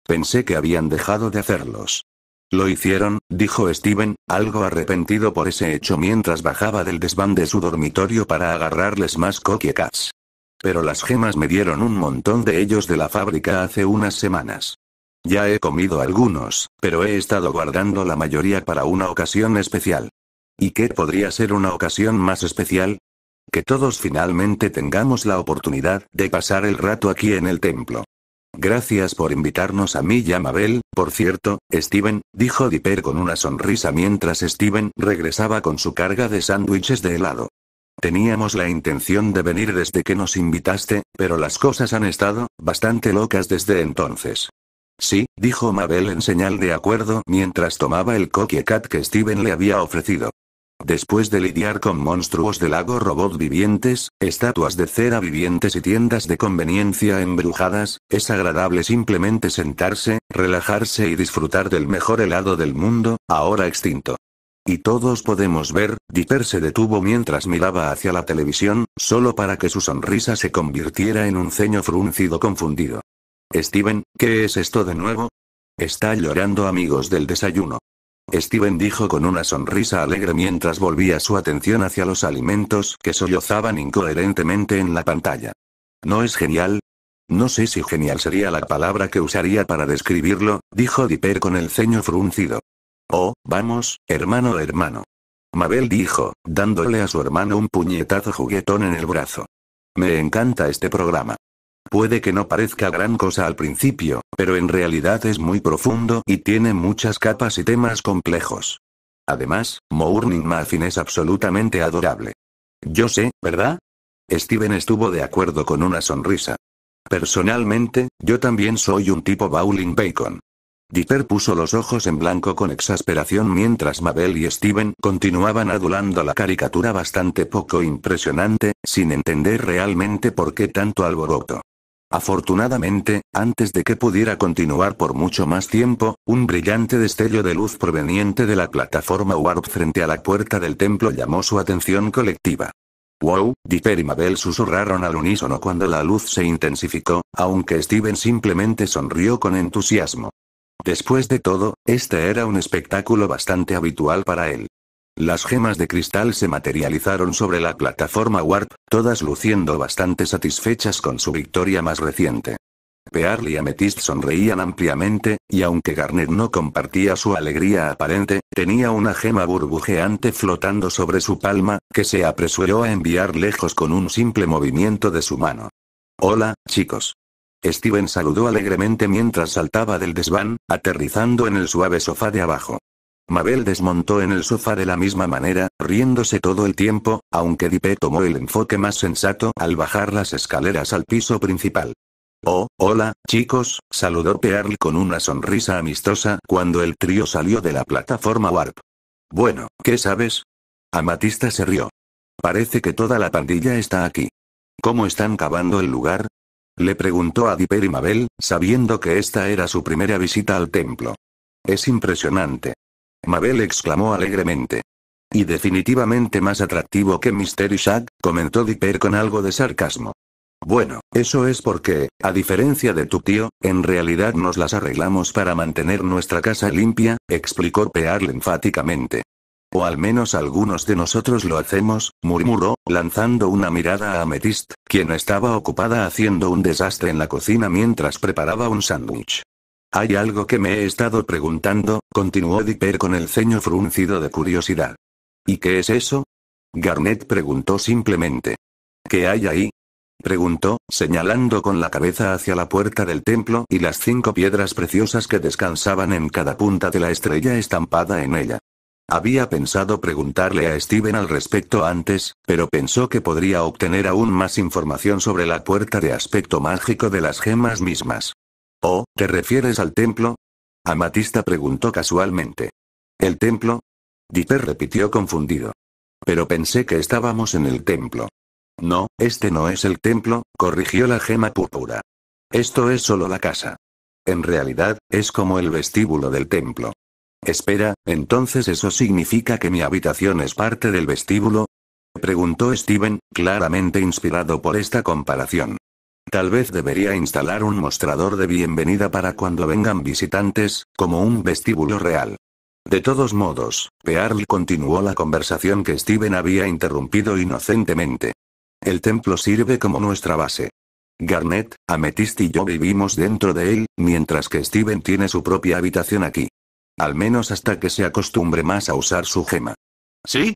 Pensé que habían dejado de hacerlos. Lo hicieron, dijo Steven, algo arrepentido por ese hecho mientras bajaba del desván de su dormitorio para agarrarles más Cookie Pero las gemas me dieron un montón de ellos de la fábrica hace unas semanas. Ya he comido algunos, pero he estado guardando la mayoría para una ocasión especial. ¿Y qué podría ser una ocasión más especial? Que todos finalmente tengamos la oportunidad de pasar el rato aquí en el templo. Gracias por invitarnos a mí y a Mabel, por cierto, Steven, dijo Dipper con una sonrisa mientras Steven regresaba con su carga de sándwiches de helado. Teníamos la intención de venir desde que nos invitaste, pero las cosas han estado bastante locas desde entonces. Sí, dijo Mabel en señal de acuerdo mientras tomaba el coquecat que Steven le había ofrecido. Después de lidiar con monstruos de lago robot vivientes, estatuas de cera vivientes y tiendas de conveniencia embrujadas, es agradable simplemente sentarse, relajarse y disfrutar del mejor helado del mundo, ahora extinto. Y todos podemos ver, Dipper se detuvo mientras miraba hacia la televisión, solo para que su sonrisa se convirtiera en un ceño fruncido confundido. Steven, ¿qué es esto de nuevo? Está llorando amigos del desayuno. Steven dijo con una sonrisa alegre mientras volvía su atención hacia los alimentos que sollozaban incoherentemente en la pantalla. ¿No es genial? No sé si genial sería la palabra que usaría para describirlo, dijo Dipper con el ceño fruncido. Oh, vamos, hermano, hermano. Mabel dijo, dándole a su hermano un puñetazo juguetón en el brazo. Me encanta este programa. Puede que no parezca gran cosa al principio, pero en realidad es muy profundo y tiene muchas capas y temas complejos. Además, Morning Muffin es absolutamente adorable. Yo sé, ¿verdad? Steven estuvo de acuerdo con una sonrisa. Personalmente, yo también soy un tipo Bowling Bacon. Dipper puso los ojos en blanco con exasperación mientras Mabel y Steven continuaban adulando la caricatura bastante poco impresionante, sin entender realmente por qué tanto alboroto. Afortunadamente, antes de que pudiera continuar por mucho más tiempo, un brillante destello de luz proveniente de la plataforma Warp frente a la puerta del templo llamó su atención colectiva. Wow, Dipper y Mabel susurraron al unísono cuando la luz se intensificó, aunque Steven simplemente sonrió con entusiasmo. Después de todo, este era un espectáculo bastante habitual para él. Las gemas de cristal se materializaron sobre la plataforma Warp, todas luciendo bastante satisfechas con su victoria más reciente. Pearl y Amethyst sonreían ampliamente, y aunque Garnet no compartía su alegría aparente, tenía una gema burbujeante flotando sobre su palma, que se apresuró a enviar lejos con un simple movimiento de su mano. Hola, chicos. Steven saludó alegremente mientras saltaba del desván, aterrizando en el suave sofá de abajo. Mabel desmontó en el sofá de la misma manera, riéndose todo el tiempo, aunque Dipe tomó el enfoque más sensato al bajar las escaleras al piso principal. Oh, hola, chicos, saludó Pearl con una sonrisa amistosa cuando el trío salió de la plataforma Warp. Bueno, ¿qué sabes? Amatista se rió. Parece que toda la pandilla está aquí. ¿Cómo están cavando el lugar? Le preguntó a Dipe y Mabel, sabiendo que esta era su primera visita al templo. Es impresionante. Mabel exclamó alegremente. Y definitivamente más atractivo que Mr. Shack, comentó Dipper con algo de sarcasmo. Bueno, eso es porque, a diferencia de tu tío, en realidad nos las arreglamos para mantener nuestra casa limpia, explicó Pearl enfáticamente. O al menos algunos de nosotros lo hacemos, murmuró, lanzando una mirada a Amethyst, quien estaba ocupada haciendo un desastre en la cocina mientras preparaba un sándwich. Hay algo que me he estado preguntando, continuó Dipper con el ceño fruncido de curiosidad. ¿Y qué es eso? Garnet preguntó simplemente. ¿Qué hay ahí? preguntó, señalando con la cabeza hacia la puerta del templo y las cinco piedras preciosas que descansaban en cada punta de la estrella estampada en ella. Había pensado preguntarle a Steven al respecto antes, pero pensó que podría obtener aún más información sobre la puerta de aspecto mágico de las gemas mismas. Oh, te refieres al templo? Amatista preguntó casualmente. ¿El templo? Dipper repitió confundido. Pero pensé que estábamos en el templo. No, este no es el templo, corrigió la gema púrpura. Esto es solo la casa. En realidad, es como el vestíbulo del templo. Espera, entonces eso significa que mi habitación es parte del vestíbulo? Preguntó Steven, claramente inspirado por esta comparación. Tal vez debería instalar un mostrador de bienvenida para cuando vengan visitantes, como un vestíbulo real. De todos modos, Pearl continuó la conversación que Steven había interrumpido inocentemente. El templo sirve como nuestra base. Garnet, Amethyst y yo vivimos dentro de él, mientras que Steven tiene su propia habitación aquí. Al menos hasta que se acostumbre más a usar su gema. ¿Sí?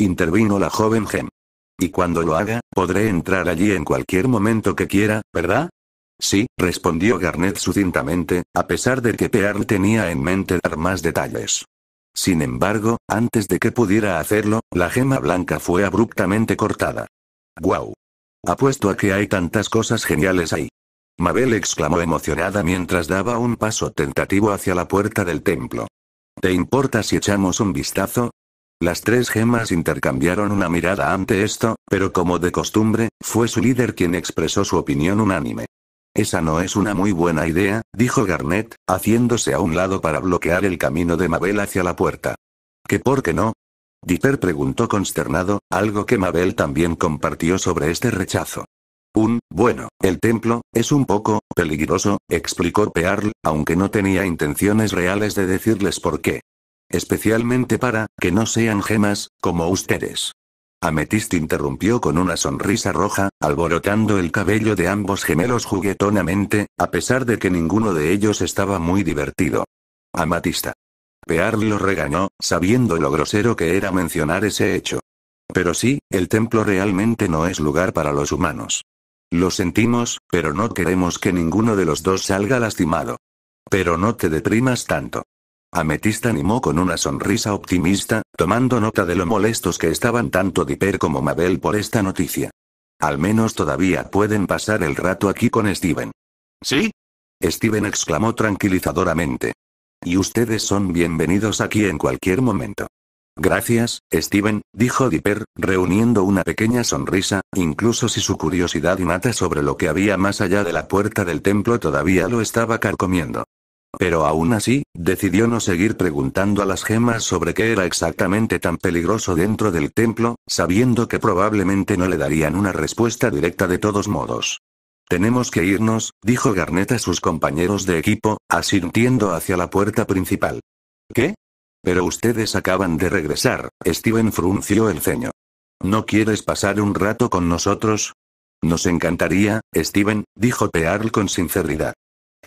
Intervino la joven gem. Y cuando lo haga, podré entrar allí en cualquier momento que quiera, ¿verdad? Sí, respondió Garnet sucintamente, a pesar de que Pearl tenía en mente dar más detalles. Sin embargo, antes de que pudiera hacerlo, la gema blanca fue abruptamente cortada. ¡Guau! Apuesto a que hay tantas cosas geniales ahí. Mabel exclamó emocionada mientras daba un paso tentativo hacia la puerta del templo. ¿Te importa si echamos un vistazo? Las tres gemas intercambiaron una mirada ante esto, pero como de costumbre, fue su líder quien expresó su opinión unánime. Esa no es una muy buena idea, dijo Garnet, haciéndose a un lado para bloquear el camino de Mabel hacia la puerta. ¿Qué por qué no? Dipper preguntó consternado, algo que Mabel también compartió sobre este rechazo. Un, bueno, el templo, es un poco, peligroso, explicó Pearl, aunque no tenía intenciones reales de decirles por qué. Especialmente para, que no sean gemas, como ustedes. Ametist interrumpió con una sonrisa roja, alborotando el cabello de ambos gemelos juguetonamente, a pesar de que ninguno de ellos estaba muy divertido. Amatista. Pear lo regañó, sabiendo lo grosero que era mencionar ese hecho. Pero sí, el templo realmente no es lugar para los humanos. Lo sentimos, pero no queremos que ninguno de los dos salga lastimado. Pero no te deprimas tanto. Ametista animó con una sonrisa optimista, tomando nota de lo molestos que estaban tanto Dipper como Mabel por esta noticia. Al menos todavía pueden pasar el rato aquí con Steven. ¿Sí? Steven exclamó tranquilizadoramente. Y ustedes son bienvenidos aquí en cualquier momento. Gracias, Steven, dijo Dipper, reuniendo una pequeña sonrisa, incluso si su curiosidad innata sobre lo que había más allá de la puerta del templo todavía lo estaba carcomiendo. Pero aún así, decidió no seguir preguntando a las gemas sobre qué era exactamente tan peligroso dentro del templo, sabiendo que probablemente no le darían una respuesta directa de todos modos. Tenemos que irnos, dijo Garnet a sus compañeros de equipo, asintiendo hacia la puerta principal. ¿Qué? Pero ustedes acaban de regresar, Steven frunció el ceño. ¿No quieres pasar un rato con nosotros? Nos encantaría, Steven, dijo Pearl con sinceridad.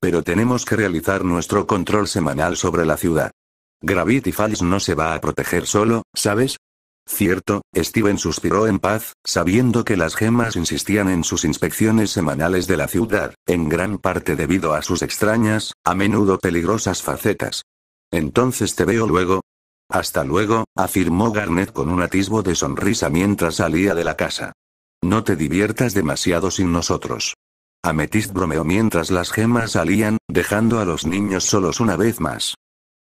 Pero tenemos que realizar nuestro control semanal sobre la ciudad. Gravity Falls no se va a proteger solo, ¿sabes? Cierto, Steven suspiró en paz, sabiendo que las gemas insistían en sus inspecciones semanales de la ciudad, en gran parte debido a sus extrañas, a menudo peligrosas facetas. Entonces te veo luego. Hasta luego, afirmó Garnet con un atisbo de sonrisa mientras salía de la casa. No te diviertas demasiado sin nosotros. Ametis bromeó mientras las gemas salían, dejando a los niños solos una vez más.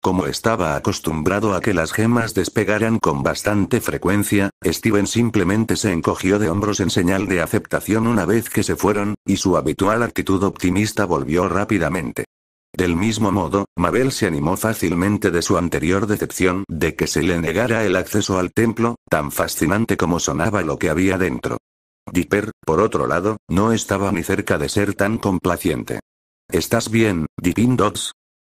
Como estaba acostumbrado a que las gemas despegaran con bastante frecuencia, Steven simplemente se encogió de hombros en señal de aceptación una vez que se fueron, y su habitual actitud optimista volvió rápidamente. Del mismo modo, Mabel se animó fácilmente de su anterior decepción de que se le negara el acceso al templo, tan fascinante como sonaba lo que había dentro. Dipper, por otro lado, no estaba ni cerca de ser tan complaciente. ¿Estás bien, Dipin Dots?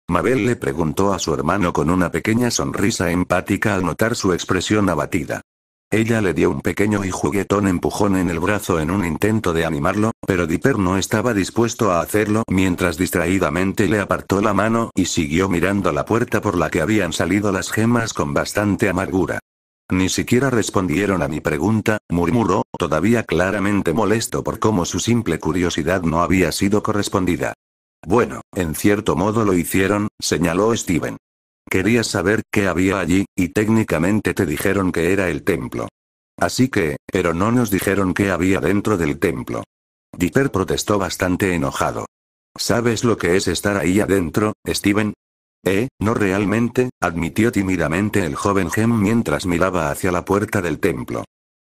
Mabel le preguntó a su hermano con una pequeña sonrisa empática al notar su expresión abatida. Ella le dio un pequeño y juguetón empujón en el brazo en un intento de animarlo, pero Dipper no estaba dispuesto a hacerlo mientras distraídamente le apartó la mano y siguió mirando la puerta por la que habían salido las gemas con bastante amargura. Ni siquiera respondieron a mi pregunta, murmuró, todavía claramente molesto por cómo su simple curiosidad no había sido correspondida. Bueno, en cierto modo lo hicieron, señaló Steven. «Quería saber qué había allí, y técnicamente te dijeron que era el templo. Así que, pero no nos dijeron qué había dentro del templo. Dieter protestó bastante enojado. ¿Sabes lo que es estar ahí adentro, Steven? Eh, no realmente, admitió tímidamente el joven Gem mientras miraba hacia la puerta del templo.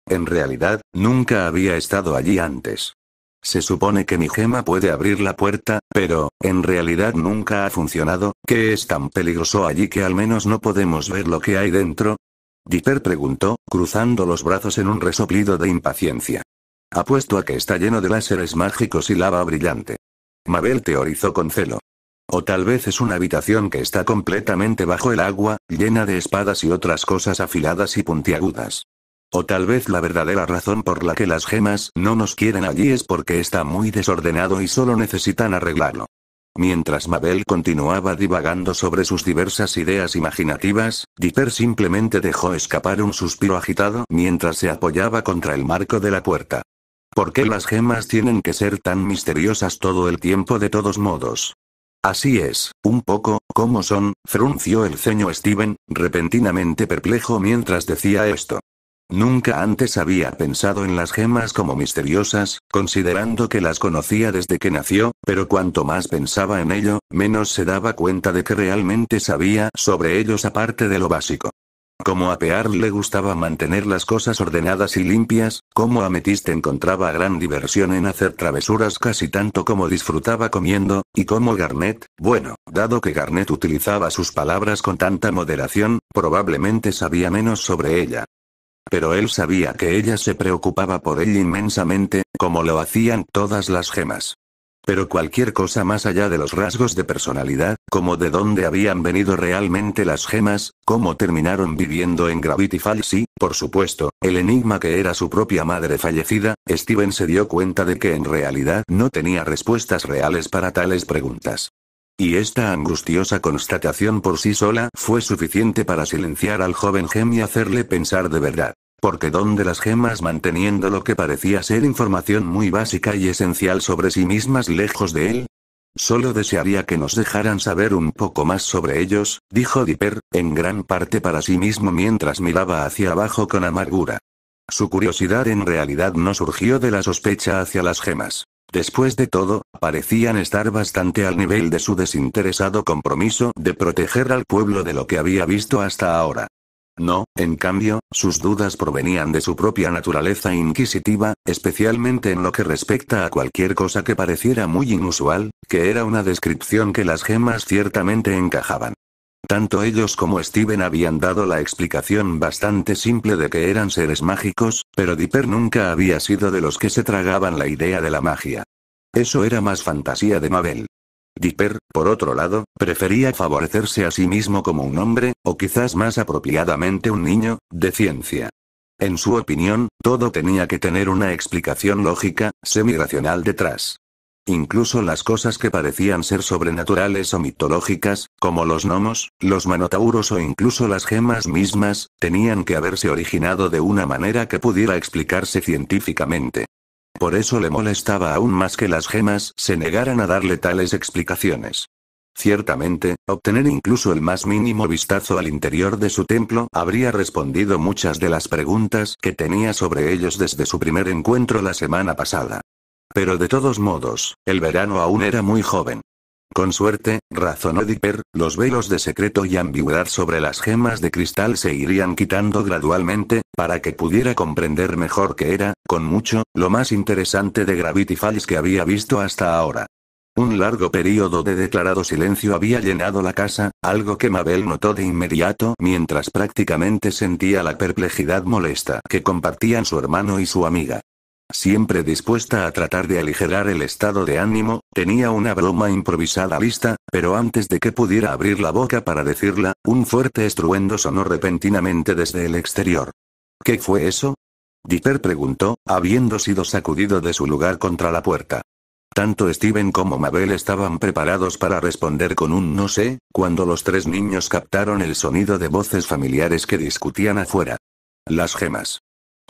En realidad, nunca había estado allí antes. Se supone que mi gema puede abrir la puerta, pero, en realidad nunca ha funcionado, que es tan peligroso allí que al menos no podemos ver lo que hay dentro. Dipper preguntó, cruzando los brazos en un resoplido de impaciencia. Apuesto a que está lleno de láseres mágicos y lava brillante. Mabel teorizó con celo. O tal vez es una habitación que está completamente bajo el agua, llena de espadas y otras cosas afiladas y puntiagudas. O tal vez la verdadera razón por la que las gemas no nos quieren allí es porque está muy desordenado y solo necesitan arreglarlo. Mientras Mabel continuaba divagando sobre sus diversas ideas imaginativas, Dipper simplemente dejó escapar un suspiro agitado mientras se apoyaba contra el marco de la puerta. ¿Por qué las gemas tienen que ser tan misteriosas todo el tiempo de todos modos? Así es, un poco, como son, frunció el ceño Steven, repentinamente perplejo mientras decía esto. Nunca antes había pensado en las gemas como misteriosas, considerando que las conocía desde que nació, pero cuanto más pensaba en ello, menos se daba cuenta de que realmente sabía sobre ellos aparte de lo básico. Como a le gustaba mantener las cosas ordenadas y limpias, como Amethyst encontraba gran diversión en hacer travesuras casi tanto como disfrutaba comiendo, y como Garnet, bueno, dado que Garnet utilizaba sus palabras con tanta moderación, probablemente sabía menos sobre ella. Pero él sabía que ella se preocupaba por él inmensamente, como lo hacían todas las gemas. Pero cualquier cosa más allá de los rasgos de personalidad, como de dónde habían venido realmente las gemas, cómo terminaron viviendo en Gravity Falls y, por supuesto, el enigma que era su propia madre fallecida, Steven se dio cuenta de que en realidad no tenía respuestas reales para tales preguntas. Y esta angustiosa constatación por sí sola fue suficiente para silenciar al joven Gem y hacerle pensar de verdad. Porque donde las gemas manteniendo lo que parecía ser información muy básica y esencial sobre sí mismas lejos de él. Solo desearía que nos dejaran saber un poco más sobre ellos, dijo Dipper, en gran parte para sí mismo mientras miraba hacia abajo con amargura. Su curiosidad en realidad no surgió de la sospecha hacia las gemas. Después de todo, parecían estar bastante al nivel de su desinteresado compromiso de proteger al pueblo de lo que había visto hasta ahora. No, en cambio, sus dudas provenían de su propia naturaleza inquisitiva, especialmente en lo que respecta a cualquier cosa que pareciera muy inusual, que era una descripción que las gemas ciertamente encajaban. Tanto ellos como Steven habían dado la explicación bastante simple de que eran seres mágicos, pero Dipper nunca había sido de los que se tragaban la idea de la magia. Eso era más fantasía de Mabel. Dipper, por otro lado, prefería favorecerse a sí mismo como un hombre, o quizás más apropiadamente un niño, de ciencia. En su opinión, todo tenía que tener una explicación lógica, semiracional detrás. Incluso las cosas que parecían ser sobrenaturales o mitológicas, como los gnomos, los manotauros o incluso las gemas mismas, tenían que haberse originado de una manera que pudiera explicarse científicamente. Por eso le molestaba aún más que las gemas se negaran a darle tales explicaciones. Ciertamente, obtener incluso el más mínimo vistazo al interior de su templo habría respondido muchas de las preguntas que tenía sobre ellos desde su primer encuentro la semana pasada. Pero de todos modos, el verano aún era muy joven. Con suerte, razonó Dipper, los velos de secreto y ambigüedad sobre las gemas de cristal se irían quitando gradualmente, para que pudiera comprender mejor que era, con mucho, lo más interesante de Gravity Falls que había visto hasta ahora. Un largo período de declarado silencio había llenado la casa, algo que Mabel notó de inmediato mientras prácticamente sentía la perplejidad molesta que compartían su hermano y su amiga. Siempre dispuesta a tratar de aligerar el estado de ánimo, tenía una broma improvisada lista, pero antes de que pudiera abrir la boca para decirla, un fuerte estruendo sonó repentinamente desde el exterior. ¿Qué fue eso? Dieter preguntó, habiendo sido sacudido de su lugar contra la puerta. Tanto Steven como Mabel estaban preparados para responder con un no sé, cuando los tres niños captaron el sonido de voces familiares que discutían afuera. Las gemas.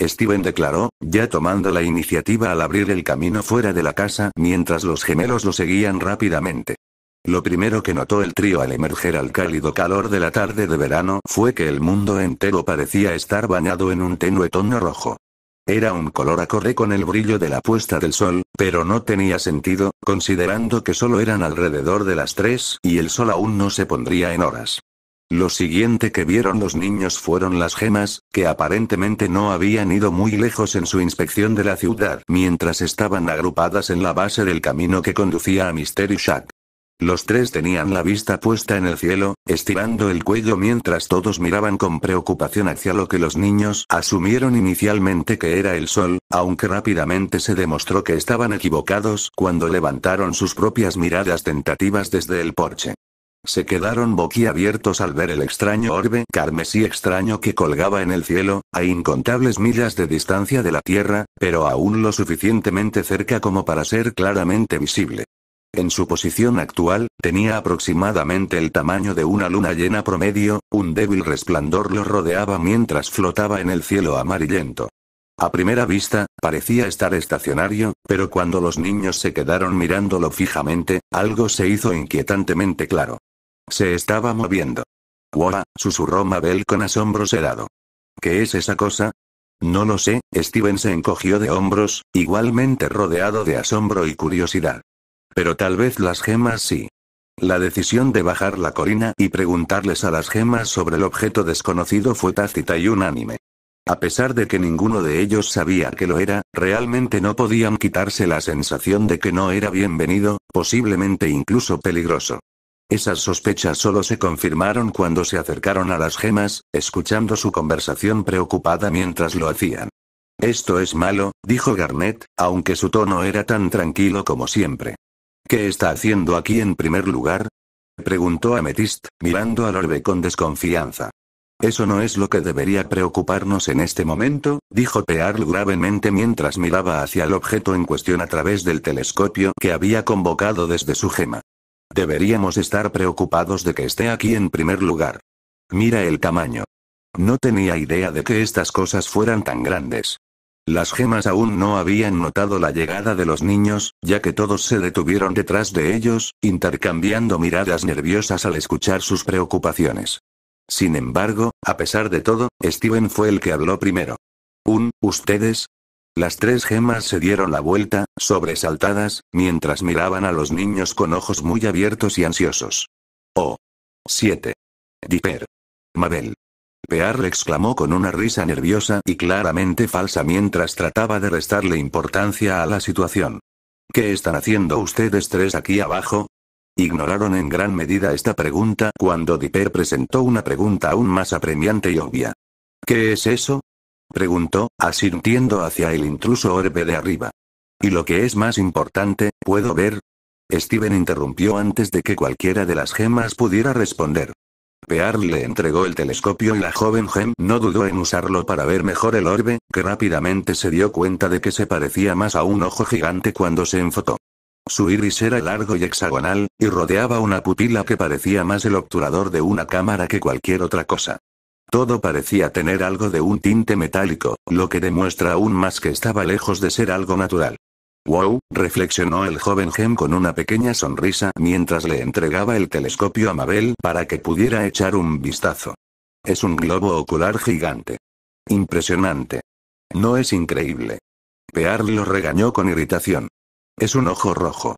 Steven declaró, ya tomando la iniciativa al abrir el camino fuera de la casa mientras los gemelos lo seguían rápidamente. Lo primero que notó el trío al emerger al cálido calor de la tarde de verano fue que el mundo entero parecía estar bañado en un tenue tono rojo. Era un color acorde con el brillo de la puesta del sol, pero no tenía sentido, considerando que solo eran alrededor de las tres y el sol aún no se pondría en horas. Lo siguiente que vieron los niños fueron las gemas, que aparentemente no habían ido muy lejos en su inspección de la ciudad mientras estaban agrupadas en la base del camino que conducía a Mystery Shack. Los tres tenían la vista puesta en el cielo, estirando el cuello mientras todos miraban con preocupación hacia lo que los niños asumieron inicialmente que era el sol, aunque rápidamente se demostró que estaban equivocados cuando levantaron sus propias miradas tentativas desde el porche. Se quedaron boquiabiertos al ver el extraño orbe carmesí extraño que colgaba en el cielo, a incontables millas de distancia de la Tierra, pero aún lo suficientemente cerca como para ser claramente visible. En su posición actual, tenía aproximadamente el tamaño de una luna llena promedio, un débil resplandor lo rodeaba mientras flotaba en el cielo amarillento. A primera vista, parecía estar estacionario, pero cuando los niños se quedaron mirándolo fijamente, algo se hizo inquietantemente claro. Se estaba moviendo. ¡Wow! susurró Mabel con asombro sedado. ¿Qué es esa cosa? No lo sé, Steven se encogió de hombros, igualmente rodeado de asombro y curiosidad. Pero tal vez las gemas sí. La decisión de bajar la corina y preguntarles a las gemas sobre el objeto desconocido fue tácita y unánime. A pesar de que ninguno de ellos sabía que lo era, realmente no podían quitarse la sensación de que no era bienvenido, posiblemente incluso peligroso. Esas sospechas solo se confirmaron cuando se acercaron a las gemas, escuchando su conversación preocupada mientras lo hacían. Esto es malo, dijo Garnet, aunque su tono era tan tranquilo como siempre. ¿Qué está haciendo aquí en primer lugar? preguntó Ametist, mirando al orbe con desconfianza. Eso no es lo que debería preocuparnos en este momento, dijo Pearl gravemente mientras miraba hacia el objeto en cuestión a través del telescopio que había convocado desde su gema. Deberíamos estar preocupados de que esté aquí en primer lugar. Mira el tamaño. No tenía idea de que estas cosas fueran tan grandes. Las gemas aún no habían notado la llegada de los niños, ya que todos se detuvieron detrás de ellos, intercambiando miradas nerviosas al escuchar sus preocupaciones. Sin embargo, a pesar de todo, Steven fue el que habló primero. Un, ustedes, las tres gemas se dieron la vuelta, sobresaltadas, mientras miraban a los niños con ojos muy abiertos y ansiosos. Oh. 7. Dipper. Mabel. Pearl exclamó con una risa nerviosa y claramente falsa mientras trataba de restarle importancia a la situación. ¿Qué están haciendo ustedes tres aquí abajo? Ignoraron en gran medida esta pregunta cuando Dipper presentó una pregunta aún más apremiante y obvia. ¿Qué es eso? preguntó, asintiendo hacia el intruso orbe de arriba. Y lo que es más importante, ¿puedo ver? Steven interrumpió antes de que cualquiera de las gemas pudiera responder. Pearl le entregó el telescopio y la joven Gem no dudó en usarlo para ver mejor el orbe, que rápidamente se dio cuenta de que se parecía más a un ojo gigante cuando se enfotó. Su iris era largo y hexagonal, y rodeaba una pupila que parecía más el obturador de una cámara que cualquier otra cosa. Todo parecía tener algo de un tinte metálico, lo que demuestra aún más que estaba lejos de ser algo natural. Wow, reflexionó el joven Gem con una pequeña sonrisa mientras le entregaba el telescopio a Mabel para que pudiera echar un vistazo. Es un globo ocular gigante. Impresionante. No es increíble. Pearl lo regañó con irritación. Es un ojo rojo.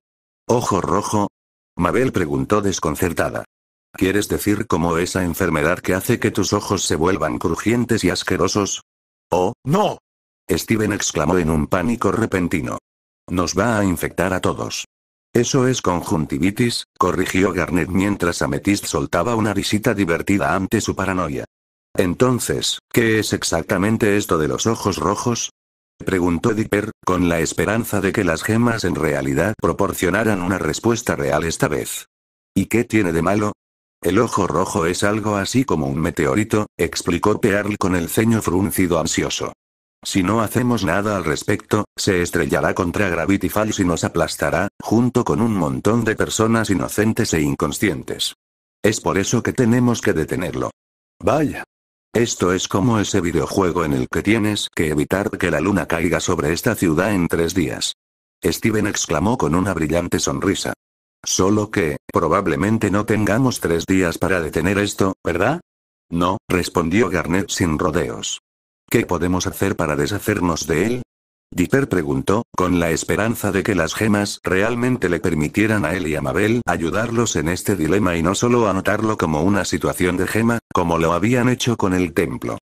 ¿Ojo rojo? Mabel preguntó desconcertada. ¿Quieres decir como esa enfermedad que hace que tus ojos se vuelvan crujientes y asquerosos? Oh, no. Steven exclamó en un pánico repentino. Nos va a infectar a todos. Eso es conjuntivitis, corrigió Garnet mientras Amethyst soltaba una risita divertida ante su paranoia. Entonces, ¿qué es exactamente esto de los ojos rojos? preguntó Dipper, con la esperanza de que las gemas en realidad proporcionaran una respuesta real esta vez. ¿Y qué tiene de malo? El ojo rojo es algo así como un meteorito, explicó Pearl con el ceño fruncido ansioso. Si no hacemos nada al respecto, se estrellará contra Gravity Falls y nos aplastará, junto con un montón de personas inocentes e inconscientes. Es por eso que tenemos que detenerlo. Vaya. Esto es como ese videojuego en el que tienes que evitar que la luna caiga sobre esta ciudad en tres días. Steven exclamó con una brillante sonrisa. Solo que, probablemente no tengamos tres días para detener esto, ¿verdad? No, respondió Garnet sin rodeos. ¿Qué podemos hacer para deshacernos de él? Dipper preguntó, con la esperanza de que las gemas realmente le permitieran a él y a Mabel ayudarlos en este dilema y no solo anotarlo como una situación de gema, como lo habían hecho con el templo.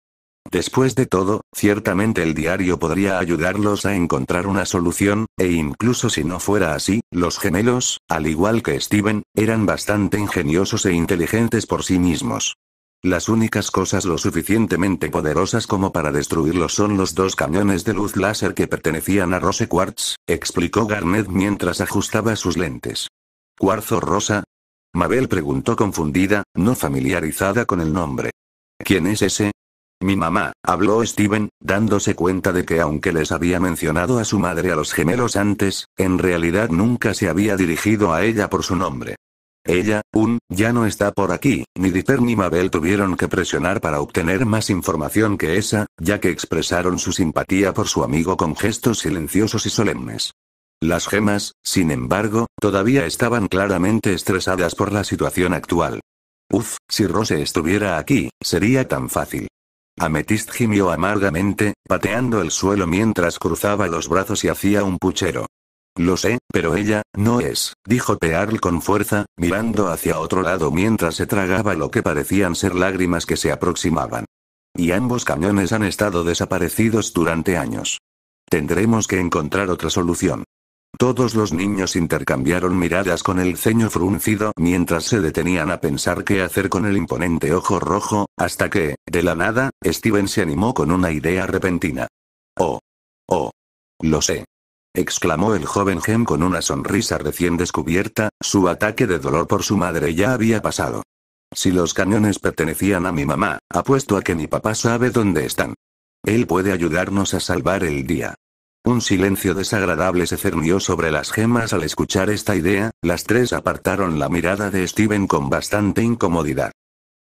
Después de todo, ciertamente el diario podría ayudarlos a encontrar una solución, e incluso si no fuera así, los gemelos, al igual que Steven, eran bastante ingeniosos e inteligentes por sí mismos. Las únicas cosas lo suficientemente poderosas como para destruirlos son los dos cañones de luz láser que pertenecían a Rose Quartz, explicó Garnet mientras ajustaba sus lentes. ¿Cuarzo rosa? Mabel preguntó confundida, no familiarizada con el nombre. ¿Quién es ese? Mi mamá, habló Steven, dándose cuenta de que aunque les había mencionado a su madre a los gemelos antes, en realidad nunca se había dirigido a ella por su nombre. Ella, un, ya no está por aquí, ni Dipper ni Mabel tuvieron que presionar para obtener más información que esa, ya que expresaron su simpatía por su amigo con gestos silenciosos y solemnes. Las gemas, sin embargo, todavía estaban claramente estresadas por la situación actual. Uf, si Rose estuviera aquí, sería tan fácil. Ametist gimió amargamente, pateando el suelo mientras cruzaba los brazos y hacía un puchero. Lo sé, pero ella, no es, dijo Pearl con fuerza, mirando hacia otro lado mientras se tragaba lo que parecían ser lágrimas que se aproximaban. Y ambos cañones han estado desaparecidos durante años. Tendremos que encontrar otra solución. Todos los niños intercambiaron miradas con el ceño fruncido mientras se detenían a pensar qué hacer con el imponente ojo rojo, hasta que, de la nada, Steven se animó con una idea repentina. Oh. Oh. Lo sé exclamó el joven Gem con una sonrisa recién descubierta, su ataque de dolor por su madre ya había pasado. Si los cañones pertenecían a mi mamá, apuesto a que mi papá sabe dónde están. Él puede ayudarnos a salvar el día. Un silencio desagradable se cernió sobre las gemas al escuchar esta idea, las tres apartaron la mirada de Steven con bastante incomodidad.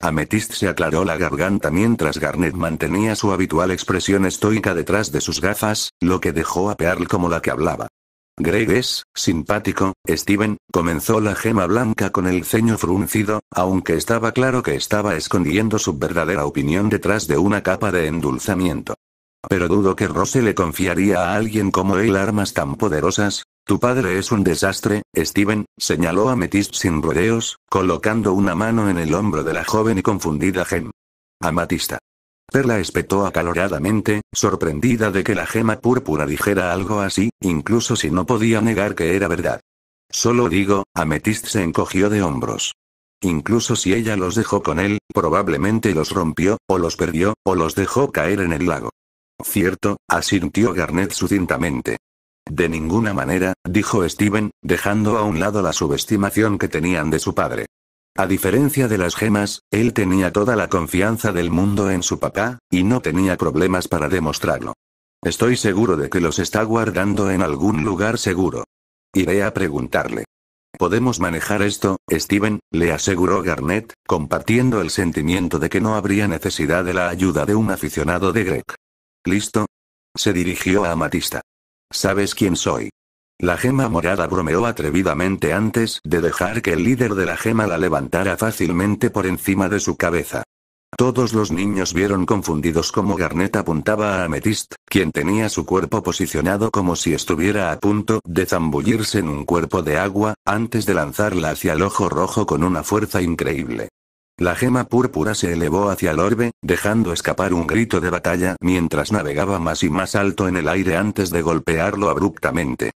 Amethyst se aclaró la garganta mientras Garnet mantenía su habitual expresión estoica detrás de sus gafas, lo que dejó a Pearl como la que hablaba. Greg es, simpático, Steven, comenzó la gema blanca con el ceño fruncido, aunque estaba claro que estaba escondiendo su verdadera opinión detrás de una capa de endulzamiento. Pero dudo que Rose le confiaría a alguien como él armas tan poderosas, tu padre es un desastre, Steven, señaló a sin rodeos, colocando una mano en el hombro de la joven y confundida Gem. Amatista. Perla espetó acaloradamente, sorprendida de que la gema púrpura dijera algo así, incluso si no podía negar que era verdad. Solo digo, Ametist se encogió de hombros. Incluso si ella los dejó con él, probablemente los rompió, o los perdió, o los dejó caer en el lago. Cierto, asintió Garnet sucintamente. De ninguna manera, dijo Steven, dejando a un lado la subestimación que tenían de su padre. A diferencia de las gemas, él tenía toda la confianza del mundo en su papá, y no tenía problemas para demostrarlo. Estoy seguro de que los está guardando en algún lugar seguro. Iré a preguntarle. Podemos manejar esto, Steven, le aseguró Garnett, compartiendo el sentimiento de que no habría necesidad de la ayuda de un aficionado de Greg. ¿Listo? Se dirigió a Amatista. ¿Sabes quién soy? La gema morada bromeó atrevidamente antes de dejar que el líder de la gema la levantara fácilmente por encima de su cabeza. Todos los niños vieron confundidos cómo Garnet apuntaba a Amethyst, quien tenía su cuerpo posicionado como si estuviera a punto de zambullirse en un cuerpo de agua, antes de lanzarla hacia el ojo rojo con una fuerza increíble. La gema púrpura se elevó hacia el orbe, dejando escapar un grito de batalla mientras navegaba más y más alto en el aire antes de golpearlo abruptamente.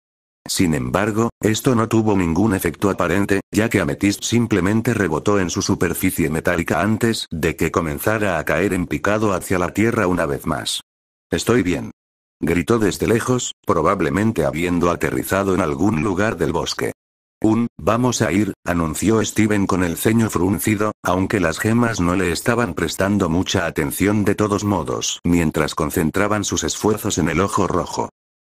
Sin embargo, esto no tuvo ningún efecto aparente, ya que Amethyst simplemente rebotó en su superficie metálica antes de que comenzara a caer en picado hacia la tierra una vez más. Estoy bien. Gritó desde lejos, probablemente habiendo aterrizado en algún lugar del bosque. Un, vamos a ir, anunció Steven con el ceño fruncido, aunque las gemas no le estaban prestando mucha atención de todos modos, mientras concentraban sus esfuerzos en el ojo rojo.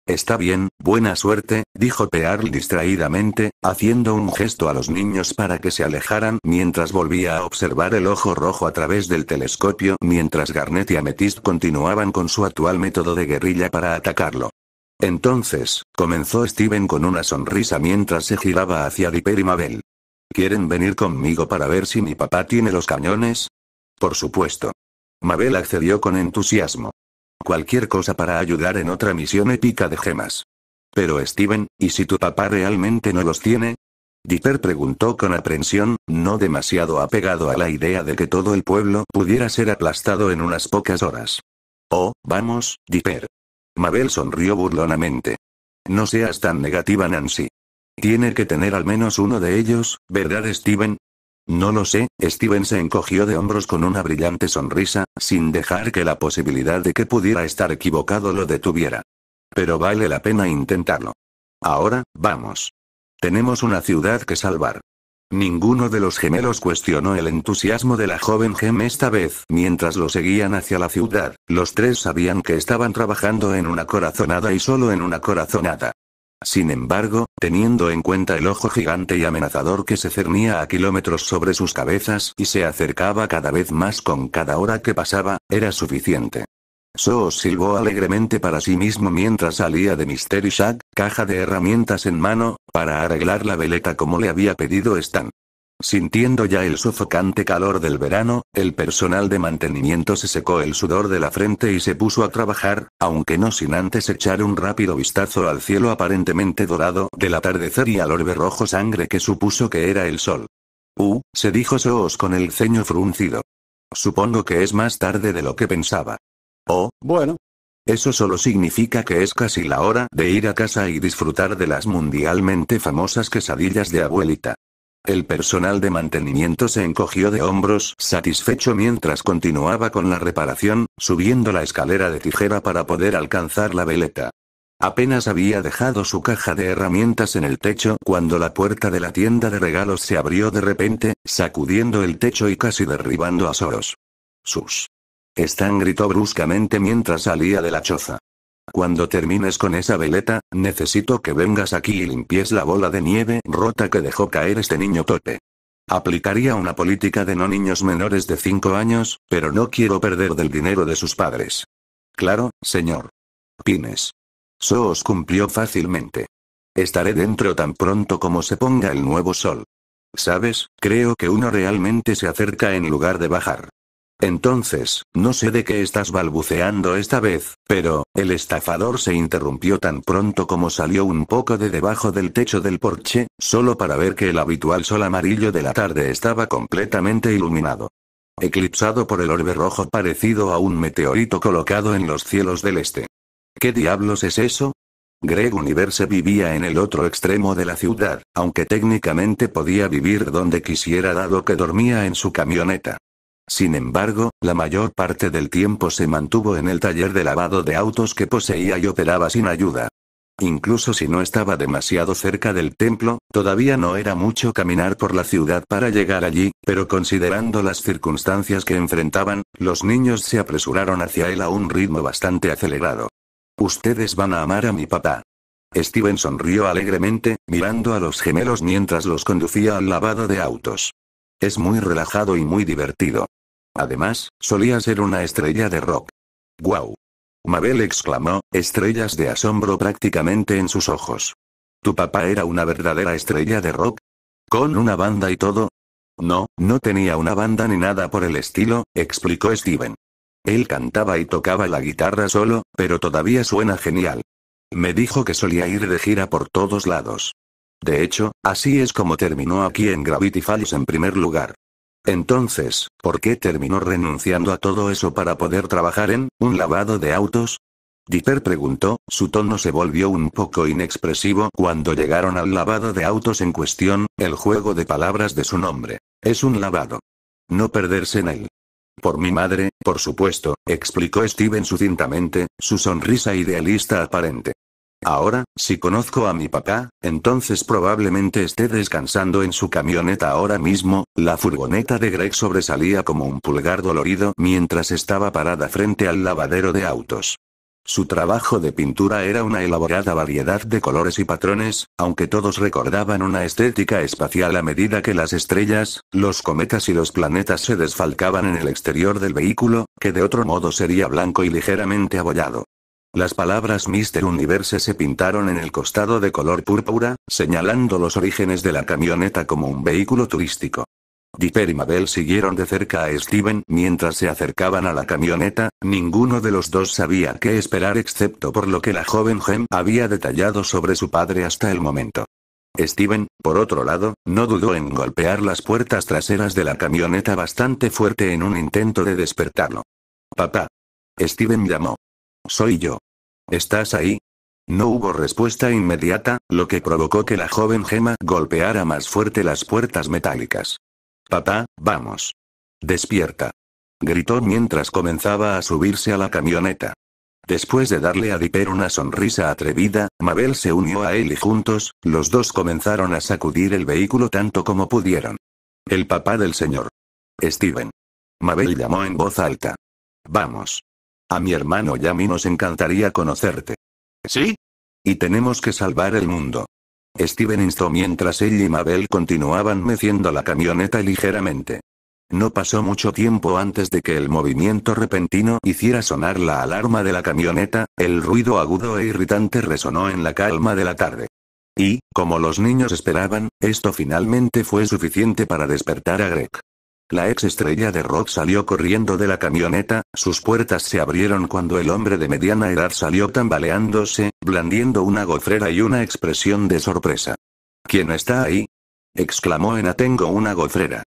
Está bien, buena suerte, dijo Pearl distraídamente, haciendo un gesto a los niños para que se alejaran mientras volvía a observar el ojo rojo a través del telescopio mientras Garnet y Amethyst continuaban con su actual método de guerrilla para atacarlo. Entonces, comenzó Steven con una sonrisa mientras se giraba hacia Dipper y Mabel. ¿Quieren venir conmigo para ver si mi papá tiene los cañones? Por supuesto. Mabel accedió con entusiasmo. Cualquier cosa para ayudar en otra misión épica de gemas. Pero Steven, ¿y si tu papá realmente no los tiene? Dipper preguntó con aprensión, no demasiado apegado a la idea de que todo el pueblo pudiera ser aplastado en unas pocas horas. Oh, vamos, Dipper. Mabel sonrió burlonamente. No seas tan negativa, Nancy. Tiene que tener al menos uno de ellos, ¿verdad, Steven? No lo sé, Steven se encogió de hombros con una brillante sonrisa, sin dejar que la posibilidad de que pudiera estar equivocado lo detuviera. Pero vale la pena intentarlo. Ahora, vamos. Tenemos una ciudad que salvar. Ninguno de los gemelos cuestionó el entusiasmo de la joven Gem esta vez. Mientras lo seguían hacia la ciudad, los tres sabían que estaban trabajando en una corazonada y solo en una corazonada. Sin embargo, teniendo en cuenta el ojo gigante y amenazador que se cernía a kilómetros sobre sus cabezas y se acercaba cada vez más con cada hora que pasaba, era suficiente. Soos silbó alegremente para sí mismo mientras salía de Mystery Shack, caja de herramientas en mano, para arreglar la veleta como le había pedido Stan. Sintiendo ya el sofocante calor del verano, el personal de mantenimiento se secó el sudor de la frente y se puso a trabajar, aunque no sin antes echar un rápido vistazo al cielo aparentemente dorado del atardecer y al orbe rojo sangre que supuso que era el sol. Uh, se dijo Soos con el ceño fruncido. Supongo que es más tarde de lo que pensaba. Oh, bueno. Eso solo significa que es casi la hora de ir a casa y disfrutar de las mundialmente famosas quesadillas de abuelita. El personal de mantenimiento se encogió de hombros, satisfecho mientras continuaba con la reparación, subiendo la escalera de tijera para poder alcanzar la veleta. Apenas había dejado su caja de herramientas en el techo cuando la puerta de la tienda de regalos se abrió de repente, sacudiendo el techo y casi derribando a Soros. Sus Stan gritó bruscamente mientras salía de la choza. Cuando termines con esa veleta, necesito que vengas aquí y limpies la bola de nieve rota que dejó caer este niño tope. Aplicaría una política de no niños menores de 5 años, pero no quiero perder del dinero de sus padres. Claro, señor. Pines. Soos cumplió fácilmente. Estaré dentro tan pronto como se ponga el nuevo sol. Sabes, creo que uno realmente se acerca en lugar de bajar. Entonces, no sé de qué estás balbuceando esta vez, pero, el estafador se interrumpió tan pronto como salió un poco de debajo del techo del porche, solo para ver que el habitual sol amarillo de la tarde estaba completamente iluminado. Eclipsado por el orbe rojo parecido a un meteorito colocado en los cielos del este. ¿Qué diablos es eso? Greg Universe vivía en el otro extremo de la ciudad, aunque técnicamente podía vivir donde quisiera dado que dormía en su camioneta. Sin embargo, la mayor parte del tiempo se mantuvo en el taller de lavado de autos que poseía y operaba sin ayuda. Incluso si no estaba demasiado cerca del templo, todavía no era mucho caminar por la ciudad para llegar allí, pero considerando las circunstancias que enfrentaban, los niños se apresuraron hacia él a un ritmo bastante acelerado. Ustedes van a amar a mi papá. Steven sonrió alegremente, mirando a los gemelos mientras los conducía al lavado de autos. Es muy relajado y muy divertido. Además, solía ser una estrella de rock. ¡Guau! Mabel exclamó, estrellas de asombro prácticamente en sus ojos. ¿Tu papá era una verdadera estrella de rock? ¿Con una banda y todo? No, no tenía una banda ni nada por el estilo, explicó Steven. Él cantaba y tocaba la guitarra solo, pero todavía suena genial. Me dijo que solía ir de gira por todos lados. De hecho, así es como terminó aquí en Gravity Falls en primer lugar. Entonces, ¿Por qué terminó renunciando a todo eso para poder trabajar en un lavado de autos? Dipper preguntó, su tono se volvió un poco inexpresivo cuando llegaron al lavado de autos en cuestión, el juego de palabras de su nombre. Es un lavado. No perderse en él. Por mi madre, por supuesto, explicó Steven sucintamente, su sonrisa idealista aparente. Ahora, si conozco a mi papá, entonces probablemente esté descansando en su camioneta ahora mismo, la furgoneta de Greg sobresalía como un pulgar dolorido mientras estaba parada frente al lavadero de autos. Su trabajo de pintura era una elaborada variedad de colores y patrones, aunque todos recordaban una estética espacial a medida que las estrellas, los cometas y los planetas se desfalcaban en el exterior del vehículo, que de otro modo sería blanco y ligeramente abollado. Las palabras Mr. Universe se pintaron en el costado de color púrpura, señalando los orígenes de la camioneta como un vehículo turístico. Dipper y Mabel siguieron de cerca a Steven mientras se acercaban a la camioneta, ninguno de los dos sabía qué esperar excepto por lo que la joven Gem había detallado sobre su padre hasta el momento. Steven, por otro lado, no dudó en golpear las puertas traseras de la camioneta bastante fuerte en un intento de despertarlo. Papá. Steven llamó. Soy yo. ¿Estás ahí? No hubo respuesta inmediata, lo que provocó que la joven Gema golpeara más fuerte las puertas metálicas. Papá, vamos. Despierta. Gritó mientras comenzaba a subirse a la camioneta. Después de darle a Dipper una sonrisa atrevida, Mabel se unió a él y juntos, los dos comenzaron a sacudir el vehículo tanto como pudieron. El papá del señor. Steven. Mabel llamó en voz alta. Vamos. A mi hermano y mí nos encantaría conocerte. ¿Sí? Y tenemos que salvar el mundo. Steven instó mientras ella y Mabel continuaban meciendo la camioneta ligeramente. No pasó mucho tiempo antes de que el movimiento repentino hiciera sonar la alarma de la camioneta, el ruido agudo e irritante resonó en la calma de la tarde. Y, como los niños esperaban, esto finalmente fue suficiente para despertar a Greg. La ex estrella de rock salió corriendo de la camioneta, sus puertas se abrieron cuando el hombre de mediana edad salió tambaleándose, blandiendo una gofrera y una expresión de sorpresa. ¿Quién está ahí? exclamó en Tengo una gofrera.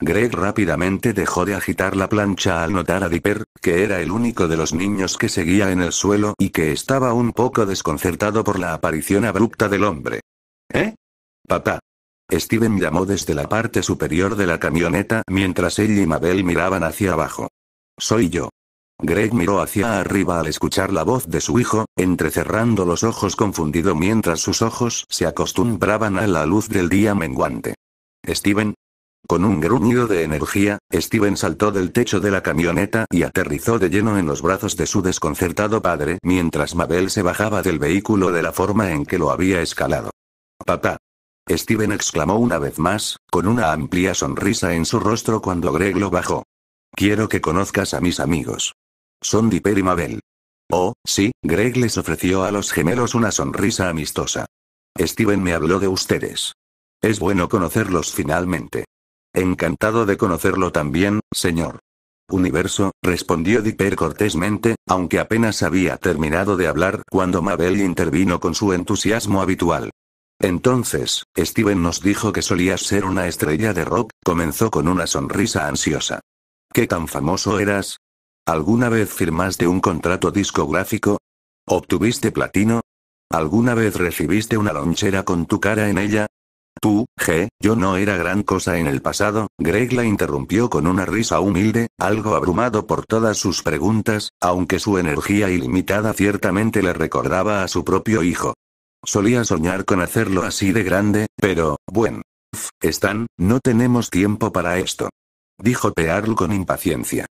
Greg rápidamente dejó de agitar la plancha al notar a Dipper, que era el único de los niños que seguía en el suelo y que estaba un poco desconcertado por la aparición abrupta del hombre. ¿Eh? Papá. Steven llamó desde la parte superior de la camioneta mientras ella y Mabel miraban hacia abajo. Soy yo. Greg miró hacia arriba al escuchar la voz de su hijo, entrecerrando los ojos confundido mientras sus ojos se acostumbraban a la luz del día menguante. Steven. Con un gruñido de energía, Steven saltó del techo de la camioneta y aterrizó de lleno en los brazos de su desconcertado padre mientras Mabel se bajaba del vehículo de la forma en que lo había escalado. Papá. Steven exclamó una vez más, con una amplia sonrisa en su rostro cuando Greg lo bajó. Quiero que conozcas a mis amigos. Son Dipper y Mabel. Oh, sí, Greg les ofreció a los gemelos una sonrisa amistosa. Steven me habló de ustedes. Es bueno conocerlos finalmente. Encantado de conocerlo también, señor. Universo, respondió Dipper cortésmente, aunque apenas había terminado de hablar cuando Mabel intervino con su entusiasmo habitual. Entonces, Steven nos dijo que solías ser una estrella de rock, comenzó con una sonrisa ansiosa. ¿Qué tan famoso eras? ¿Alguna vez firmaste un contrato discográfico? ¿Obtuviste platino? ¿Alguna vez recibiste una lonchera con tu cara en ella? Tú, G, yo no era gran cosa en el pasado, Greg la interrumpió con una risa humilde, algo abrumado por todas sus preguntas, aunque su energía ilimitada ciertamente le recordaba a su propio hijo. Solía soñar con hacerlo así de grande, pero, bueno. están, no tenemos tiempo para esto. Dijo Pearl con impaciencia.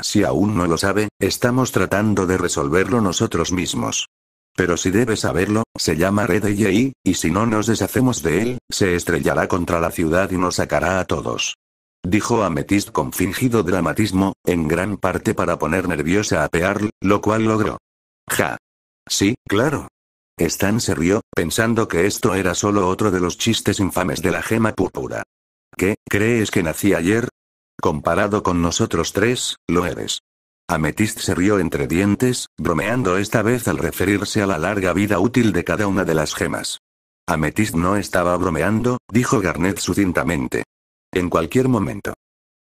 Si aún no lo sabe, estamos tratando de resolverlo nosotros mismos. Pero si debe saberlo, se llama Red Eye y si no nos deshacemos de él, se estrellará contra la ciudad y nos sacará a todos. Dijo Amethyst con fingido dramatismo, en gran parte para poner nerviosa a Pearl, lo cual logró. Ja. Sí, claro, Stan se rió, pensando que esto era solo otro de los chistes infames de la gema púrpura. ¿Qué, crees que nací ayer? Comparado con nosotros tres, lo eres. Amethyst se rió entre dientes, bromeando esta vez al referirse a la larga vida útil de cada una de las gemas. Amethyst no estaba bromeando, dijo Garnet sucintamente. En cualquier momento.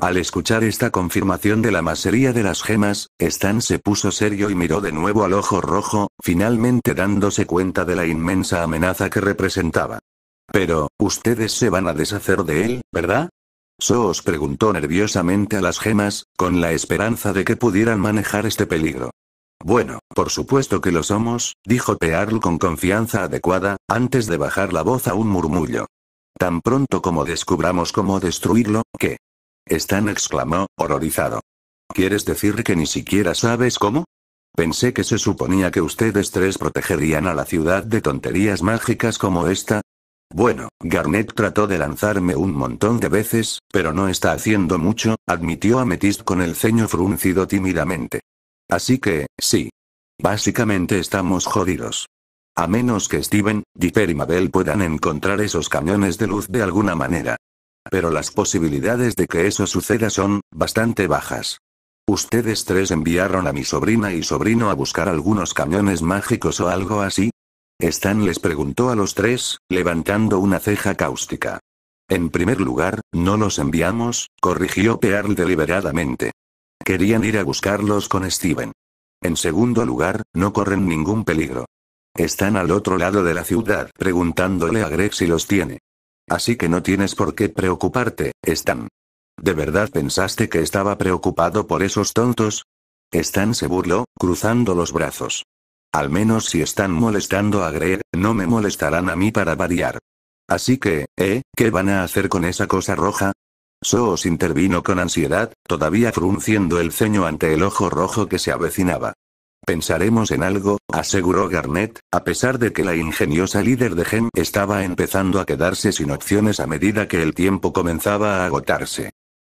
Al escuchar esta confirmación de la masería de las gemas, Stan se puso serio y miró de nuevo al ojo rojo, finalmente dándose cuenta de la inmensa amenaza que representaba. Pero, ustedes se van a deshacer de él, ¿verdad? os preguntó nerviosamente a las gemas, con la esperanza de que pudieran manejar este peligro. Bueno, por supuesto que lo somos, dijo Pearl con confianza adecuada, antes de bajar la voz a un murmullo. Tan pronto como descubramos cómo destruirlo, ¿qué? Stan exclamó, horrorizado. ¿Quieres decir que ni siquiera sabes cómo? Pensé que se suponía que ustedes tres protegerían a la ciudad de tonterías mágicas como esta. Bueno, Garnet trató de lanzarme un montón de veces, pero no está haciendo mucho, admitió Amethyst con el ceño fruncido tímidamente. Así que, sí. Básicamente estamos jodidos. A menos que Steven, Dipper y Mabel puedan encontrar esos cañones de luz de alguna manera pero las posibilidades de que eso suceda son bastante bajas. Ustedes tres enviaron a mi sobrina y sobrino a buscar algunos cañones mágicos o algo así. Stan les preguntó a los tres, levantando una ceja cáustica. En primer lugar, no los enviamos, corrigió Pearl deliberadamente. Querían ir a buscarlos con Steven. En segundo lugar, no corren ningún peligro. Están al otro lado de la ciudad preguntándole a Greg si los tiene. Así que no tienes por qué preocuparte, Stan. ¿De verdad pensaste que estaba preocupado por esos tontos? Stan se burló, cruzando los brazos. Al menos si están molestando a Greg, no me molestarán a mí para variar. Así que, ¿eh? ¿Qué van a hacer con esa cosa roja? Soos intervino con ansiedad, todavía frunciendo el ceño ante el ojo rojo que se avecinaba. Pensaremos en algo, aseguró Garnett, a pesar de que la ingeniosa líder de GEM estaba empezando a quedarse sin opciones a medida que el tiempo comenzaba a agotarse.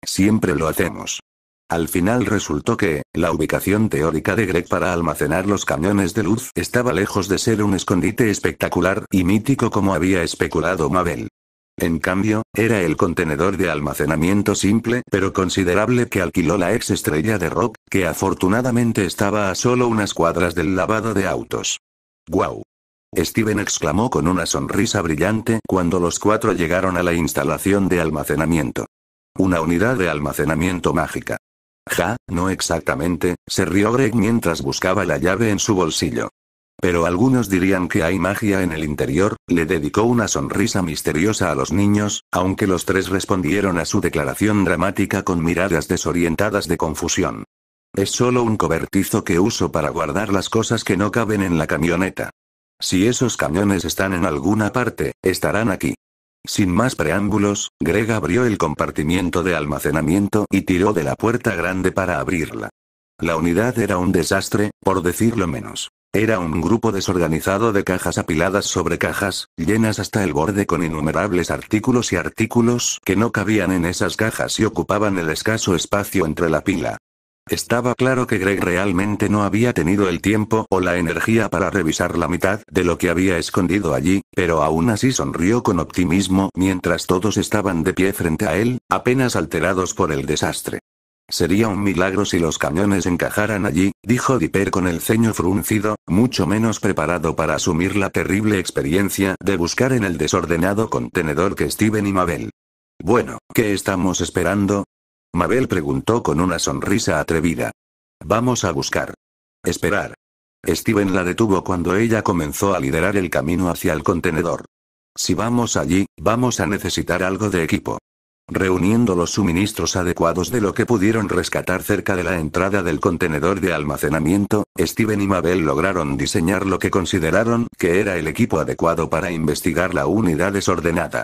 Siempre lo hacemos. Al final resultó que, la ubicación teórica de Greg para almacenar los cañones de luz estaba lejos de ser un escondite espectacular y mítico como había especulado Mabel. En cambio, era el contenedor de almacenamiento simple pero considerable que alquiló la ex estrella de rock, que afortunadamente estaba a solo unas cuadras del lavado de autos. ¡Guau! Steven exclamó con una sonrisa brillante cuando los cuatro llegaron a la instalación de almacenamiento. Una unidad de almacenamiento mágica. Ja, no exactamente, se rió Greg mientras buscaba la llave en su bolsillo. Pero algunos dirían que hay magia en el interior, le dedicó una sonrisa misteriosa a los niños, aunque los tres respondieron a su declaración dramática con miradas desorientadas de confusión. Es solo un cobertizo que uso para guardar las cosas que no caben en la camioneta. Si esos cañones están en alguna parte, estarán aquí. Sin más preámbulos, Greg abrió el compartimiento de almacenamiento y tiró de la puerta grande para abrirla. La unidad era un desastre, por decirlo menos. Era un grupo desorganizado de cajas apiladas sobre cajas, llenas hasta el borde con innumerables artículos y artículos que no cabían en esas cajas y ocupaban el escaso espacio entre la pila. Estaba claro que Greg realmente no había tenido el tiempo o la energía para revisar la mitad de lo que había escondido allí, pero aún así sonrió con optimismo mientras todos estaban de pie frente a él, apenas alterados por el desastre. Sería un milagro si los cañones encajaran allí, dijo Dipper con el ceño fruncido, mucho menos preparado para asumir la terrible experiencia de buscar en el desordenado contenedor que Steven y Mabel. Bueno, ¿qué estamos esperando? Mabel preguntó con una sonrisa atrevida. Vamos a buscar. Esperar. Steven la detuvo cuando ella comenzó a liderar el camino hacia el contenedor. Si vamos allí, vamos a necesitar algo de equipo reuniendo los suministros adecuados de lo que pudieron rescatar cerca de la entrada del contenedor de almacenamiento, Steven y Mabel lograron diseñar lo que consideraron que era el equipo adecuado para investigar la unidad desordenada.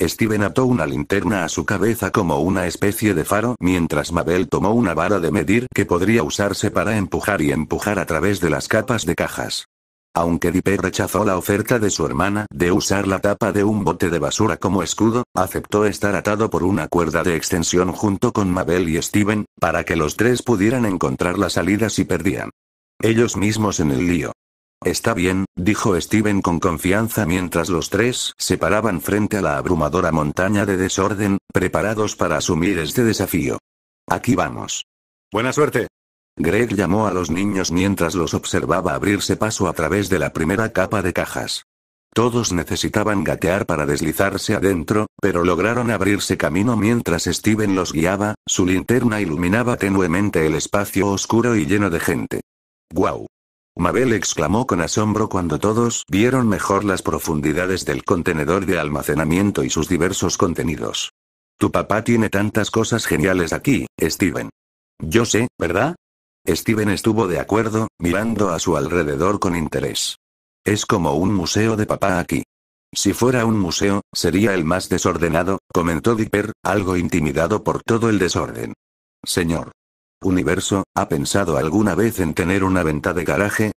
Steven ató una linterna a su cabeza como una especie de faro mientras Mabel tomó una vara de medir que podría usarse para empujar y empujar a través de las capas de cajas. Aunque Dipe rechazó la oferta de su hermana de usar la tapa de un bote de basura como escudo, aceptó estar atado por una cuerda de extensión junto con Mabel y Steven, para que los tres pudieran encontrar la salida si perdían. Ellos mismos en el lío. Está bien, dijo Steven con confianza mientras los tres se paraban frente a la abrumadora montaña de desorden, preparados para asumir este desafío. Aquí vamos. Buena suerte, Greg llamó a los niños mientras los observaba abrirse paso a través de la primera capa de cajas. Todos necesitaban gatear para deslizarse adentro, pero lograron abrirse camino mientras Steven los guiaba, su linterna iluminaba tenuemente el espacio oscuro y lleno de gente. ¡Guau! Mabel exclamó con asombro cuando todos vieron mejor las profundidades del contenedor de almacenamiento y sus diversos contenidos. Tu papá tiene tantas cosas geniales aquí, Steven. Yo sé, ¿verdad? Steven estuvo de acuerdo, mirando a su alrededor con interés. Es como un museo de papá aquí. Si fuera un museo, sería el más desordenado, comentó Dipper, algo intimidado por todo el desorden. Señor. Universo, ¿ha pensado alguna vez en tener una venta de garaje?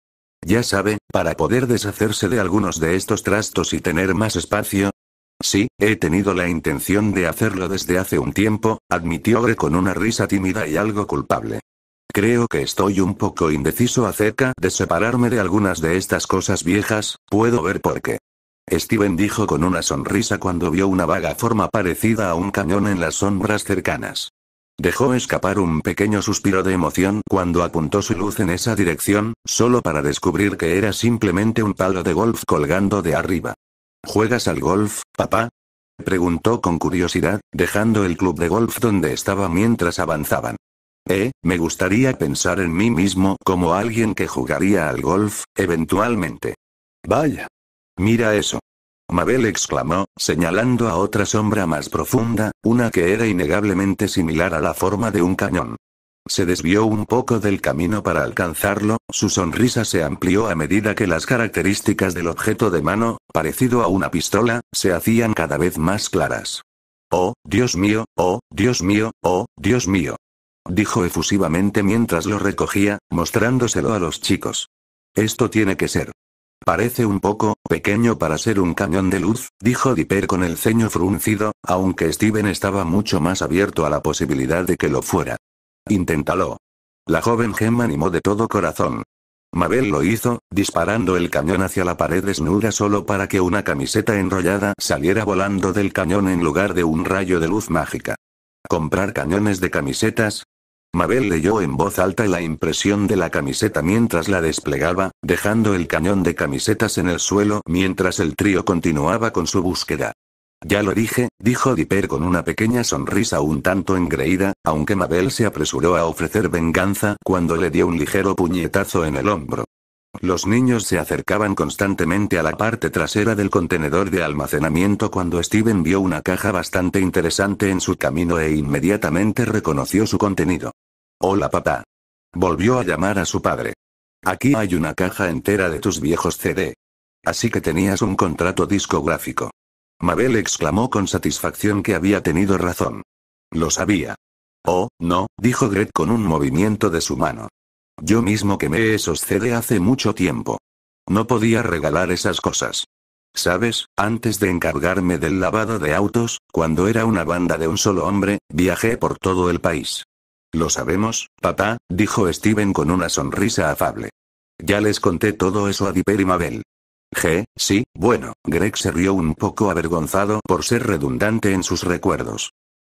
Ya sabe, para poder deshacerse de algunos de estos trastos y tener más espacio. Sí, he tenido la intención de hacerlo desde hace un tiempo, admitió gre con una risa tímida y algo culpable. Creo que estoy un poco indeciso acerca de separarme de algunas de estas cosas viejas, puedo ver por qué. Steven dijo con una sonrisa cuando vio una vaga forma parecida a un cañón en las sombras cercanas. Dejó escapar un pequeño suspiro de emoción cuando apuntó su luz en esa dirección, solo para descubrir que era simplemente un palo de golf colgando de arriba. ¿Juegas al golf, papá? preguntó con curiosidad, dejando el club de golf donde estaba mientras avanzaban. Eh, me gustaría pensar en mí mismo como alguien que jugaría al golf, eventualmente. Vaya. Mira eso. Mabel exclamó, señalando a otra sombra más profunda, una que era innegablemente similar a la forma de un cañón. Se desvió un poco del camino para alcanzarlo, su sonrisa se amplió a medida que las características del objeto de mano, parecido a una pistola, se hacían cada vez más claras. Oh, Dios mío, oh, Dios mío, oh, Dios mío dijo efusivamente mientras lo recogía, mostrándoselo a los chicos. Esto tiene que ser. Parece un poco pequeño para ser un cañón de luz, dijo Dipper con el ceño fruncido, aunque Steven estaba mucho más abierto a la posibilidad de que lo fuera. Inténtalo. La joven Gem animó de todo corazón. Mabel lo hizo, disparando el cañón hacia la pared desnuda solo para que una camiseta enrollada saliera volando del cañón en lugar de un rayo de luz mágica. Comprar cañones de camisetas, Mabel leyó en voz alta la impresión de la camiseta mientras la desplegaba, dejando el cañón de camisetas en el suelo mientras el trío continuaba con su búsqueda. Ya lo dije, dijo Dipper con una pequeña sonrisa un tanto engreída, aunque Mabel se apresuró a ofrecer venganza cuando le dio un ligero puñetazo en el hombro. Los niños se acercaban constantemente a la parte trasera del contenedor de almacenamiento cuando Steven vio una caja bastante interesante en su camino e inmediatamente reconoció su contenido. Hola papá. Volvió a llamar a su padre. Aquí hay una caja entera de tus viejos CD. Así que tenías un contrato discográfico. Mabel exclamó con satisfacción que había tenido razón. Lo sabía. Oh, no, dijo Gret con un movimiento de su mano. Yo mismo quemé esos CD hace mucho tiempo. No podía regalar esas cosas. Sabes, antes de encargarme del lavado de autos, cuando era una banda de un solo hombre, viajé por todo el país. Lo sabemos, papá, dijo Steven con una sonrisa afable. Ya les conté todo eso a Dipper y Mabel. G, sí, bueno, Greg se rió un poco avergonzado por ser redundante en sus recuerdos.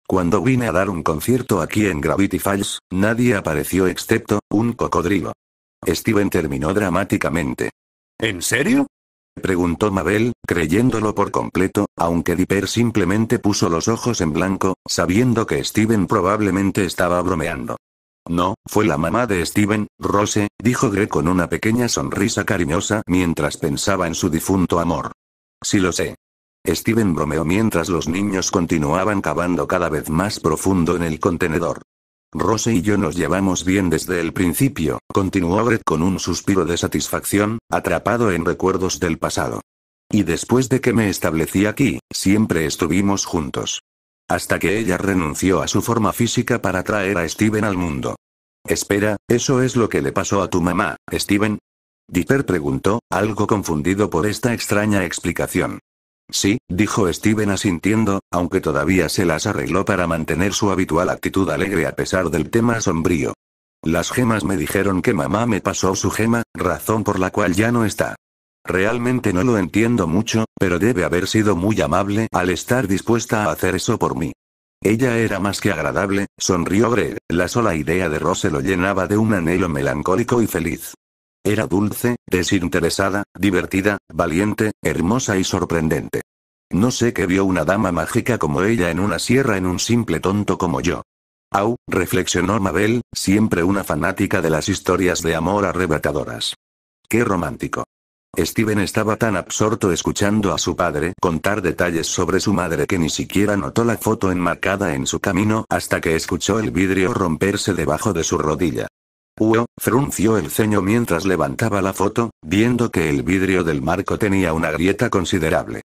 Cuando vine a dar un concierto aquí en Gravity Falls, nadie apareció excepto un cocodrilo. Steven terminó dramáticamente. ¿En serio? preguntó Mabel, creyéndolo por completo, aunque Dipper simplemente puso los ojos en blanco, sabiendo que Steven probablemente estaba bromeando. No, fue la mamá de Steven, Rose, dijo Greg con una pequeña sonrisa cariñosa mientras pensaba en su difunto amor. Si lo sé. Steven bromeó mientras los niños continuaban cavando cada vez más profundo en el contenedor. Rose y yo nos llevamos bien desde el principio, continuó Gret con un suspiro de satisfacción, atrapado en recuerdos del pasado. Y después de que me establecí aquí, siempre estuvimos juntos. Hasta que ella renunció a su forma física para traer a Steven al mundo. Espera, ¿eso es lo que le pasó a tu mamá, Steven? Dipper preguntó, algo confundido por esta extraña explicación. Sí, dijo Steven asintiendo, aunque todavía se las arregló para mantener su habitual actitud alegre a pesar del tema sombrío. Las gemas me dijeron que mamá me pasó su gema, razón por la cual ya no está. Realmente no lo entiendo mucho, pero debe haber sido muy amable al estar dispuesta a hacer eso por mí. Ella era más que agradable, sonrió Greg, la sola idea de Rose lo llenaba de un anhelo melancólico y feliz. Era dulce, desinteresada, divertida, valiente, hermosa y sorprendente. No sé qué vio una dama mágica como ella en una sierra en un simple tonto como yo. Au, reflexionó Mabel, siempre una fanática de las historias de amor arrebatadoras. Qué romántico. Steven estaba tan absorto escuchando a su padre contar detalles sobre su madre que ni siquiera notó la foto enmarcada en su camino hasta que escuchó el vidrio romperse debajo de su rodilla. Uo, frunció el ceño mientras levantaba la foto, viendo que el vidrio del marco tenía una grieta considerable.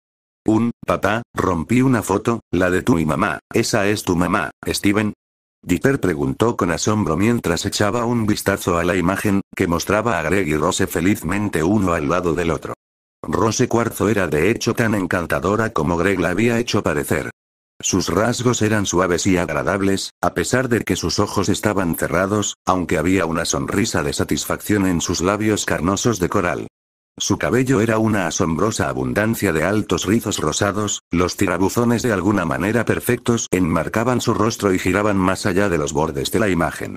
Un, papá, rompí una foto, la de tú y mamá, esa es tu mamá, Steven. Dieter preguntó con asombro mientras echaba un vistazo a la imagen, que mostraba a Greg y Rose felizmente uno al lado del otro. Rose Cuarzo era de hecho tan encantadora como Greg la había hecho parecer. Sus rasgos eran suaves y agradables, a pesar de que sus ojos estaban cerrados, aunque había una sonrisa de satisfacción en sus labios carnosos de coral. Su cabello era una asombrosa abundancia de altos rizos rosados, los tirabuzones de alguna manera perfectos enmarcaban su rostro y giraban más allá de los bordes de la imagen.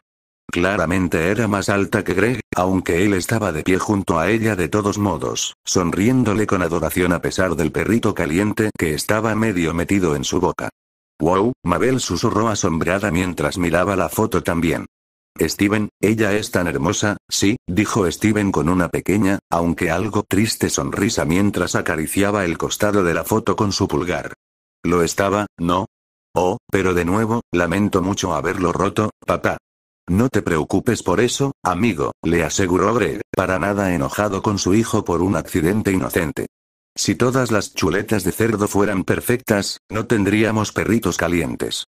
Claramente era más alta que Greg, aunque él estaba de pie junto a ella de todos modos, sonriéndole con adoración a pesar del perrito caliente que estaba medio metido en su boca. Wow, Mabel susurró asombrada mientras miraba la foto también. Steven, ella es tan hermosa, sí, dijo Steven con una pequeña, aunque algo triste sonrisa mientras acariciaba el costado de la foto con su pulgar. Lo estaba, ¿no? Oh, pero de nuevo, lamento mucho haberlo roto, papá. No te preocupes por eso, amigo, le aseguró Greg, para nada enojado con su hijo por un accidente inocente. Si todas las chuletas de cerdo fueran perfectas, no tendríamos perritos calientes.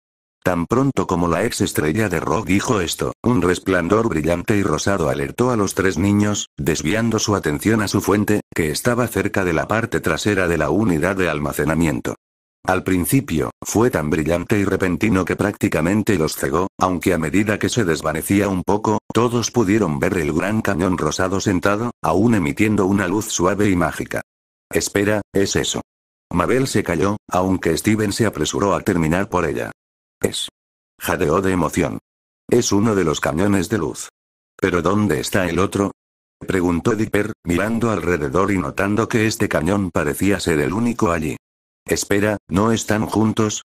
Tan pronto como la ex estrella de rock dijo esto, un resplandor brillante y rosado alertó a los tres niños, desviando su atención a su fuente, que estaba cerca de la parte trasera de la unidad de almacenamiento. Al principio, fue tan brillante y repentino que prácticamente los cegó, aunque a medida que se desvanecía un poco, todos pudieron ver el gran cañón rosado sentado, aún emitiendo una luz suave y mágica. Espera, es eso. Mabel se calló, aunque Steven se apresuró a terminar por ella. Es. Jadeó de emoción. Es uno de los cañones de luz. ¿Pero dónde está el otro? Preguntó Dipper, mirando alrededor y notando que este cañón parecía ser el único allí. Espera, ¿no están juntos?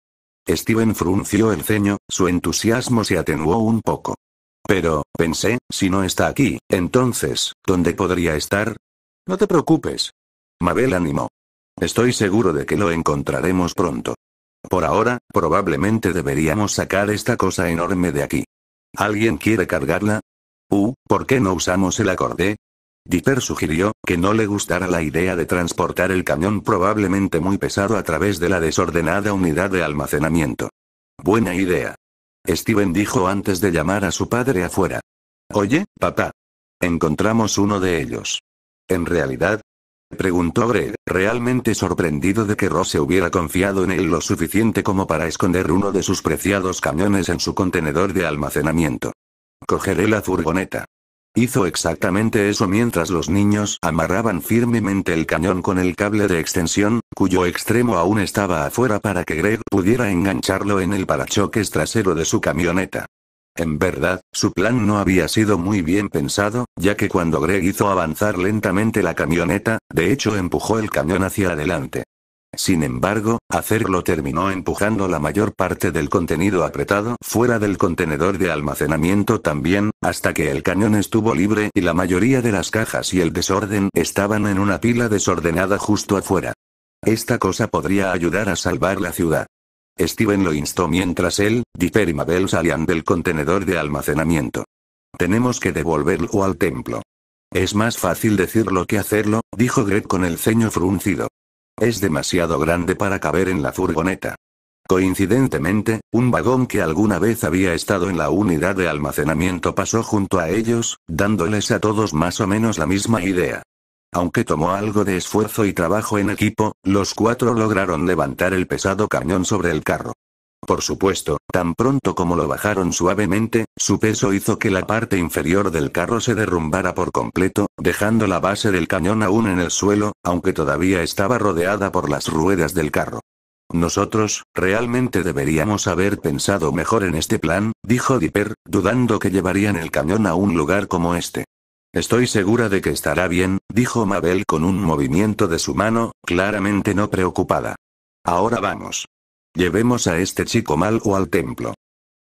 Steven frunció el ceño, su entusiasmo se atenuó un poco. Pero, pensé, si no está aquí, entonces, ¿dónde podría estar? No te preocupes. Mabel animó. Estoy seguro de que lo encontraremos pronto. Por ahora, probablemente deberíamos sacar esta cosa enorme de aquí. ¿Alguien quiere cargarla? Uh, ¿por qué no usamos el acorde? Dipper sugirió, que no le gustara la idea de transportar el cañón probablemente muy pesado a través de la desordenada unidad de almacenamiento. Buena idea. Steven dijo antes de llamar a su padre afuera. Oye, papá. Encontramos uno de ellos. En realidad, preguntó Greg, realmente sorprendido de que Rose hubiera confiado en él lo suficiente como para esconder uno de sus preciados camiones en su contenedor de almacenamiento. Cogeré la furgoneta. Hizo exactamente eso mientras los niños amarraban firmemente el cañón con el cable de extensión, cuyo extremo aún estaba afuera para que Greg pudiera engancharlo en el parachoques trasero de su camioneta. En verdad, su plan no había sido muy bien pensado, ya que cuando Greg hizo avanzar lentamente la camioneta, de hecho empujó el cañón hacia adelante. Sin embargo, hacerlo terminó empujando la mayor parte del contenido apretado fuera del contenedor de almacenamiento también, hasta que el cañón estuvo libre y la mayoría de las cajas y el desorden estaban en una pila desordenada justo afuera. Esta cosa podría ayudar a salvar la ciudad. Steven lo instó mientras él, Dipper y Mabel salían del contenedor de almacenamiento. Tenemos que devolverlo al templo. Es más fácil decirlo que hacerlo, dijo Greg con el ceño fruncido. Es demasiado grande para caber en la furgoneta. Coincidentemente, un vagón que alguna vez había estado en la unidad de almacenamiento pasó junto a ellos, dándoles a todos más o menos la misma idea. Aunque tomó algo de esfuerzo y trabajo en equipo, los cuatro lograron levantar el pesado cañón sobre el carro. Por supuesto, tan pronto como lo bajaron suavemente, su peso hizo que la parte inferior del carro se derrumbara por completo, dejando la base del cañón aún en el suelo, aunque todavía estaba rodeada por las ruedas del carro. Nosotros, realmente deberíamos haber pensado mejor en este plan, dijo Dipper, dudando que llevarían el cañón a un lugar como este. Estoy segura de que estará bien, dijo Mabel con un movimiento de su mano, claramente no preocupada. Ahora vamos. Llevemos a este chico mal o al templo.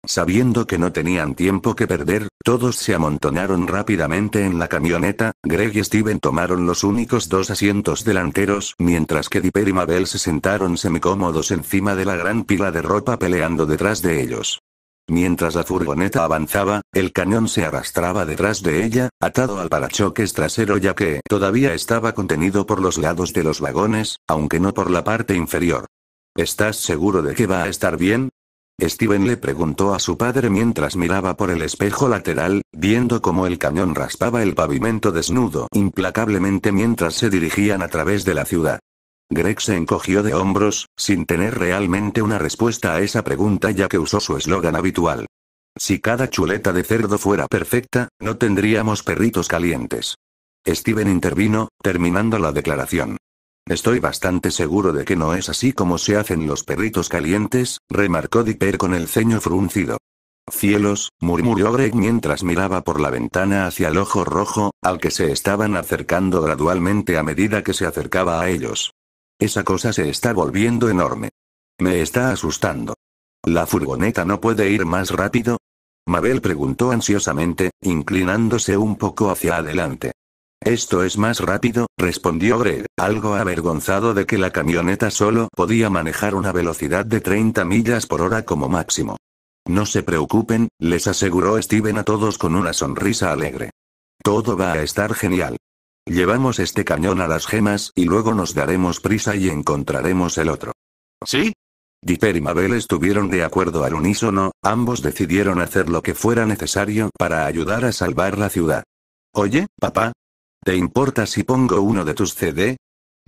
Sabiendo que no tenían tiempo que perder, todos se amontonaron rápidamente en la camioneta, Greg y Steven tomaron los únicos dos asientos delanteros, mientras que Dipper y Mabel se sentaron semicómodos encima de la gran pila de ropa peleando detrás de ellos. Mientras la furgoneta avanzaba, el cañón se arrastraba detrás de ella, atado al parachoques trasero ya que todavía estaba contenido por los lados de los vagones, aunque no por la parte inferior. ¿Estás seguro de que va a estar bien? Steven le preguntó a su padre mientras miraba por el espejo lateral, viendo cómo el cañón raspaba el pavimento desnudo implacablemente mientras se dirigían a través de la ciudad. Greg se encogió de hombros, sin tener realmente una respuesta a esa pregunta ya que usó su eslogan habitual. Si cada chuleta de cerdo fuera perfecta, no tendríamos perritos calientes. Steven intervino, terminando la declaración. Estoy bastante seguro de que no es así como se hacen los perritos calientes, remarcó Dipper con el ceño fruncido. Cielos, murmuró Greg mientras miraba por la ventana hacia el ojo rojo, al que se estaban acercando gradualmente a medida que se acercaba a ellos. Esa cosa se está volviendo enorme. Me está asustando. ¿La furgoneta no puede ir más rápido? Mabel preguntó ansiosamente, inclinándose un poco hacia adelante. Esto es más rápido, respondió Greg, algo avergonzado de que la camioneta solo podía manejar una velocidad de 30 millas por hora como máximo. No se preocupen, les aseguró Steven a todos con una sonrisa alegre. Todo va a estar genial. Llevamos este cañón a las gemas y luego nos daremos prisa y encontraremos el otro. ¿Sí? Dipper y Mabel estuvieron de acuerdo al unísono, ambos decidieron hacer lo que fuera necesario para ayudar a salvar la ciudad. Oye, papá, ¿Te importa si pongo uno de tus CD?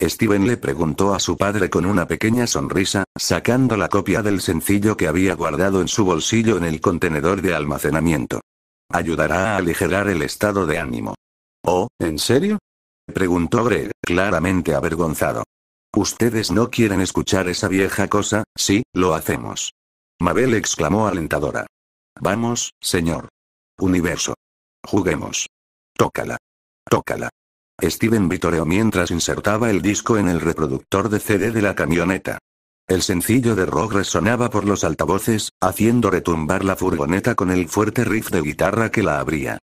Steven le preguntó a su padre con una pequeña sonrisa, sacando la copia del sencillo que había guardado en su bolsillo en el contenedor de almacenamiento. Ayudará a aligerar el estado de ánimo. ¿Oh, en serio? preguntó Greg, claramente avergonzado. Ustedes no quieren escuchar esa vieja cosa, sí, lo hacemos. Mabel exclamó alentadora. Vamos, señor. Universo. Juguemos. Tócala. Tócala. Steven vitoreó mientras insertaba el disco en el reproductor de CD de la camioneta. El sencillo de rock resonaba por los altavoces, haciendo retumbar la furgoneta con el fuerte riff de guitarra que la abría.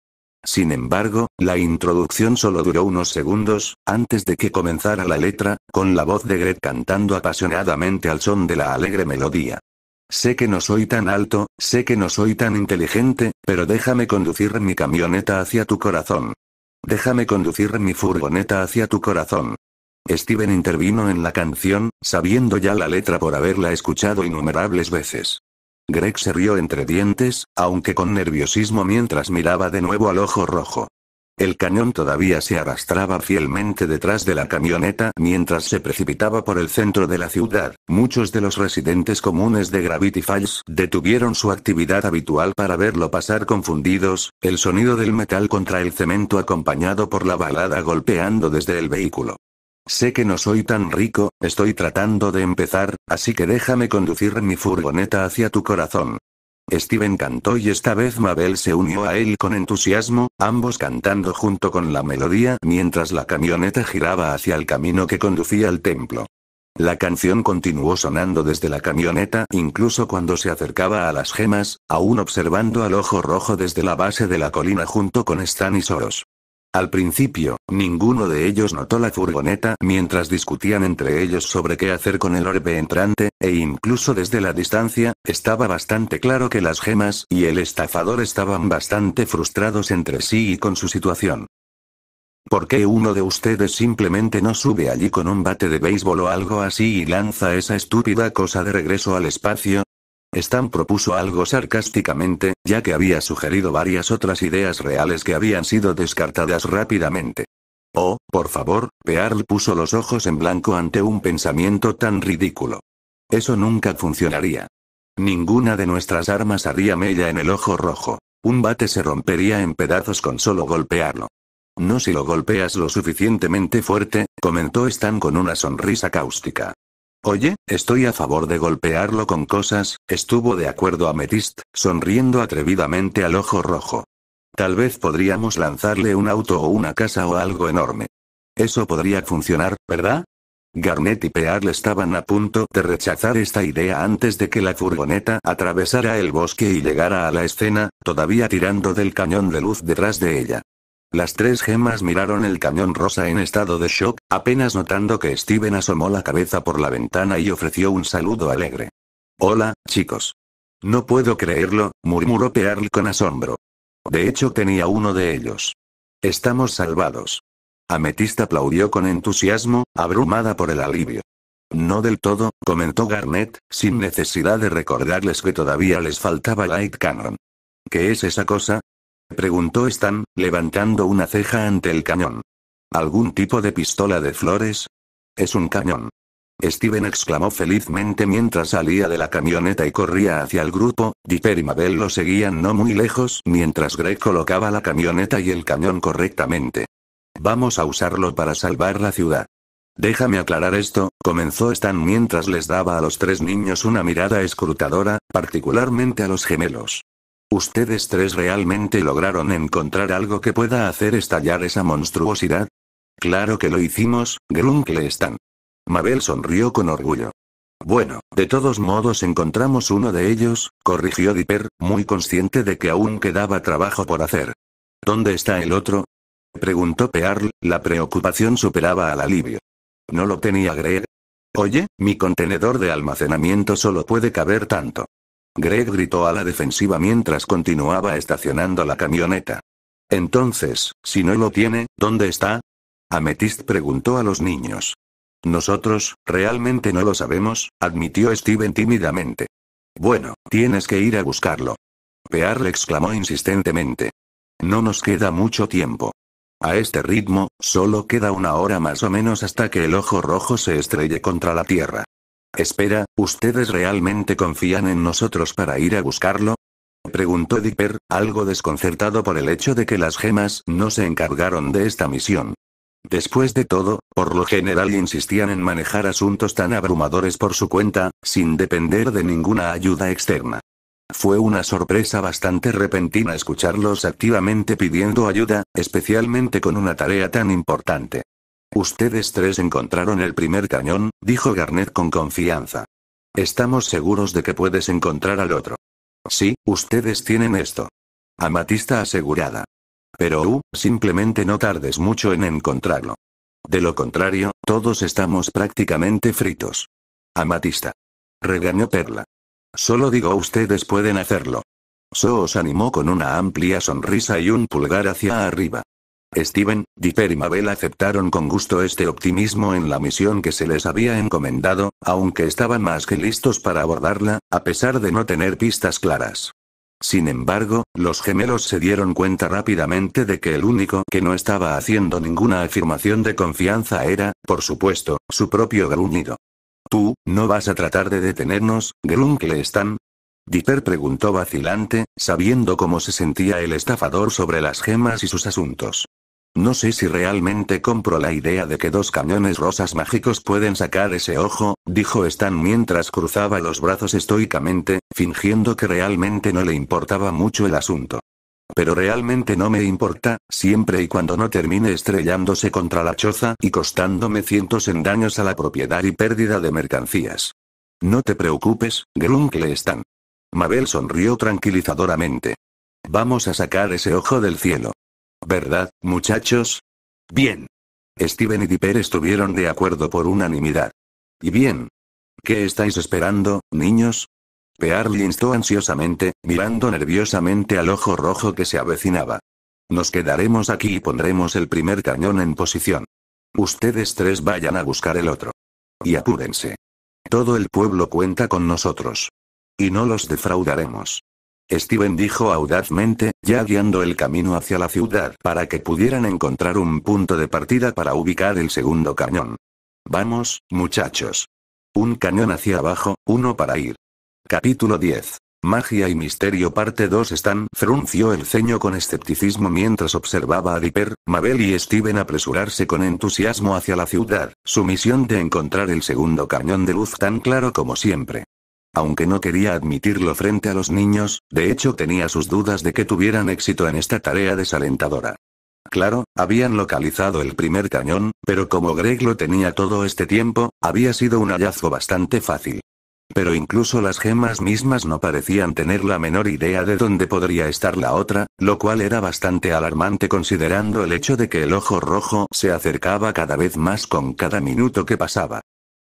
Sin embargo, la introducción solo duró unos segundos, antes de que comenzara la letra, con la voz de Gret cantando apasionadamente al son de la alegre melodía. Sé que no soy tan alto, sé que no soy tan inteligente, pero déjame conducir mi camioneta hacia tu corazón. Déjame conducir mi furgoneta hacia tu corazón. Steven intervino en la canción, sabiendo ya la letra por haberla escuchado innumerables veces. Greg se rió entre dientes, aunque con nerviosismo mientras miraba de nuevo al ojo rojo. El cañón todavía se arrastraba fielmente detrás de la camioneta mientras se precipitaba por el centro de la ciudad. Muchos de los residentes comunes de Gravity Falls detuvieron su actividad habitual para verlo pasar confundidos, el sonido del metal contra el cemento acompañado por la balada golpeando desde el vehículo. Sé que no soy tan rico, estoy tratando de empezar, así que déjame conducir mi furgoneta hacia tu corazón. Steven cantó y esta vez Mabel se unió a él con entusiasmo, ambos cantando junto con la melodía mientras la camioneta giraba hacia el camino que conducía al templo. La canción continuó sonando desde la camioneta incluso cuando se acercaba a las gemas, aún observando al ojo rojo desde la base de la colina junto con Stan y Soros. Al principio, ninguno de ellos notó la furgoneta mientras discutían entre ellos sobre qué hacer con el orbe entrante, e incluso desde la distancia, estaba bastante claro que las gemas y el estafador estaban bastante frustrados entre sí y con su situación. ¿Por qué uno de ustedes simplemente no sube allí con un bate de béisbol o algo así y lanza esa estúpida cosa de regreso al espacio? Stan propuso algo sarcásticamente, ya que había sugerido varias otras ideas reales que habían sido descartadas rápidamente. Oh, por favor, Pearl puso los ojos en blanco ante un pensamiento tan ridículo. Eso nunca funcionaría. Ninguna de nuestras armas haría mella en el ojo rojo. Un bate se rompería en pedazos con solo golpearlo. No si lo golpeas lo suficientemente fuerte, comentó Stan con una sonrisa cáustica. Oye, estoy a favor de golpearlo con cosas, estuvo de acuerdo Amethyst, sonriendo atrevidamente al ojo rojo. Tal vez podríamos lanzarle un auto o una casa o algo enorme. Eso podría funcionar, ¿verdad? Garnet y Pearl estaban a punto de rechazar esta idea antes de que la furgoneta atravesara el bosque y llegara a la escena, todavía tirando del cañón de luz detrás de ella. Las tres gemas miraron el cañón rosa en estado de shock, apenas notando que Steven asomó la cabeza por la ventana y ofreció un saludo alegre. Hola, chicos. No puedo creerlo, murmuró Pearl con asombro. De hecho tenía uno de ellos. Estamos salvados. Ametista aplaudió con entusiasmo, abrumada por el alivio. No del todo, comentó Garnet, sin necesidad de recordarles que todavía les faltaba Light Cannon. ¿Qué es esa cosa? preguntó Stan, levantando una ceja ante el cañón. ¿Algún tipo de pistola de flores? Es un cañón. Steven exclamó felizmente mientras salía de la camioneta y corría hacia el grupo, Dipper y Mabel lo seguían no muy lejos mientras Greg colocaba la camioneta y el cañón correctamente. Vamos a usarlo para salvar la ciudad. Déjame aclarar esto, comenzó Stan mientras les daba a los tres niños una mirada escrutadora, particularmente a los gemelos. ¿Ustedes tres realmente lograron encontrar algo que pueda hacer estallar esa monstruosidad? Claro que lo hicimos, Grunkle Mabel sonrió con orgullo. Bueno, de todos modos encontramos uno de ellos, corrigió Dipper, muy consciente de que aún quedaba trabajo por hacer. ¿Dónde está el otro? preguntó Pearl, la preocupación superaba al alivio. No lo tenía Greg. Oye, mi contenedor de almacenamiento solo puede caber tanto. Greg gritó a la defensiva mientras continuaba estacionando la camioneta. Entonces, si no lo tiene, ¿dónde está? Amethyst preguntó a los niños. Nosotros, realmente no lo sabemos, admitió Steven tímidamente. Bueno, tienes que ir a buscarlo. Pearl exclamó insistentemente. No nos queda mucho tiempo. A este ritmo, solo queda una hora más o menos hasta que el ojo rojo se estrelle contra la Tierra. Espera, ¿ustedes realmente confían en nosotros para ir a buscarlo? Preguntó Dipper, algo desconcertado por el hecho de que las gemas no se encargaron de esta misión. Después de todo, por lo general insistían en manejar asuntos tan abrumadores por su cuenta, sin depender de ninguna ayuda externa. Fue una sorpresa bastante repentina escucharlos activamente pidiendo ayuda, especialmente con una tarea tan importante. Ustedes tres encontraron el primer cañón, dijo Garnet con confianza. Estamos seguros de que puedes encontrar al otro. Sí, ustedes tienen esto. Amatista asegurada. Pero, uh, simplemente no tardes mucho en encontrarlo. De lo contrario, todos estamos prácticamente fritos. Amatista. Regañó Perla. Solo digo ustedes pueden hacerlo. So os animó con una amplia sonrisa y un pulgar hacia arriba. Steven, Dipper y Mabel aceptaron con gusto este optimismo en la misión que se les había encomendado, aunque estaban más que listos para abordarla, a pesar de no tener pistas claras. Sin embargo, los gemelos se dieron cuenta rápidamente de que el único que no estaba haciendo ninguna afirmación de confianza era, por supuesto, su propio Grunido. ¿Tú, no vas a tratar de detenernos, Grunkle Stan? Dipper preguntó vacilante, sabiendo cómo se sentía el estafador sobre las gemas y sus asuntos. No sé si realmente compro la idea de que dos cañones rosas mágicos pueden sacar ese ojo, dijo Stan mientras cruzaba los brazos estoicamente, fingiendo que realmente no le importaba mucho el asunto. Pero realmente no me importa, siempre y cuando no termine estrellándose contra la choza y costándome cientos en daños a la propiedad y pérdida de mercancías. No te preocupes, Grunkle Stan. Mabel sonrió tranquilizadoramente. Vamos a sacar ese ojo del cielo. ¿verdad, muchachos? Bien. Steven y Dipper estuvieron de acuerdo por unanimidad. ¿Y bien? ¿Qué estáis esperando, niños? Pearl instó ansiosamente, mirando nerviosamente al ojo rojo que se avecinaba. Nos quedaremos aquí y pondremos el primer cañón en posición. Ustedes tres vayan a buscar el otro. Y apúrense. Todo el pueblo cuenta con nosotros. Y no los defraudaremos. Steven dijo audazmente, ya guiando el camino hacia la ciudad para que pudieran encontrar un punto de partida para ubicar el segundo cañón. Vamos, muchachos. Un cañón hacia abajo, uno para ir. Capítulo 10. Magia y Misterio Parte 2 Stan frunció el ceño con escepticismo mientras observaba a Dipper, Mabel y Steven apresurarse con entusiasmo hacia la ciudad, su misión de encontrar el segundo cañón de luz tan claro como siempre aunque no quería admitirlo frente a los niños, de hecho tenía sus dudas de que tuvieran éxito en esta tarea desalentadora. Claro, habían localizado el primer cañón, pero como Greg lo tenía todo este tiempo, había sido un hallazgo bastante fácil. Pero incluso las gemas mismas no parecían tener la menor idea de dónde podría estar la otra, lo cual era bastante alarmante considerando el hecho de que el ojo rojo se acercaba cada vez más con cada minuto que pasaba.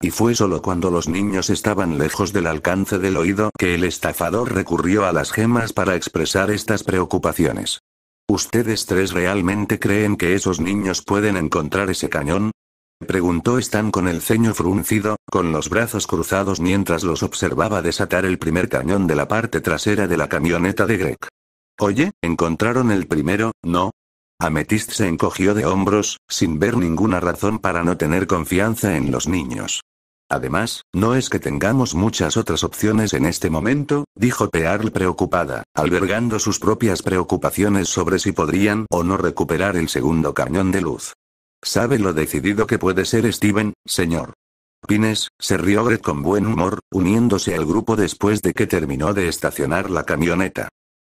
Y fue solo cuando los niños estaban lejos del alcance del oído que el estafador recurrió a las gemas para expresar estas preocupaciones. ¿Ustedes tres realmente creen que esos niños pueden encontrar ese cañón? Preguntó Stan con el ceño fruncido, con los brazos cruzados mientras los observaba desatar el primer cañón de la parte trasera de la camioneta de Greg. Oye, encontraron el primero, ¿no? Amethyst se encogió de hombros, sin ver ninguna razón para no tener confianza en los niños. Además, no es que tengamos muchas otras opciones en este momento, dijo Pearl preocupada, albergando sus propias preocupaciones sobre si podrían o no recuperar el segundo cañón de luz. ¿Sabe lo decidido que puede ser Steven, señor? Pines, se rió Gret con buen humor, uniéndose al grupo después de que terminó de estacionar la camioneta.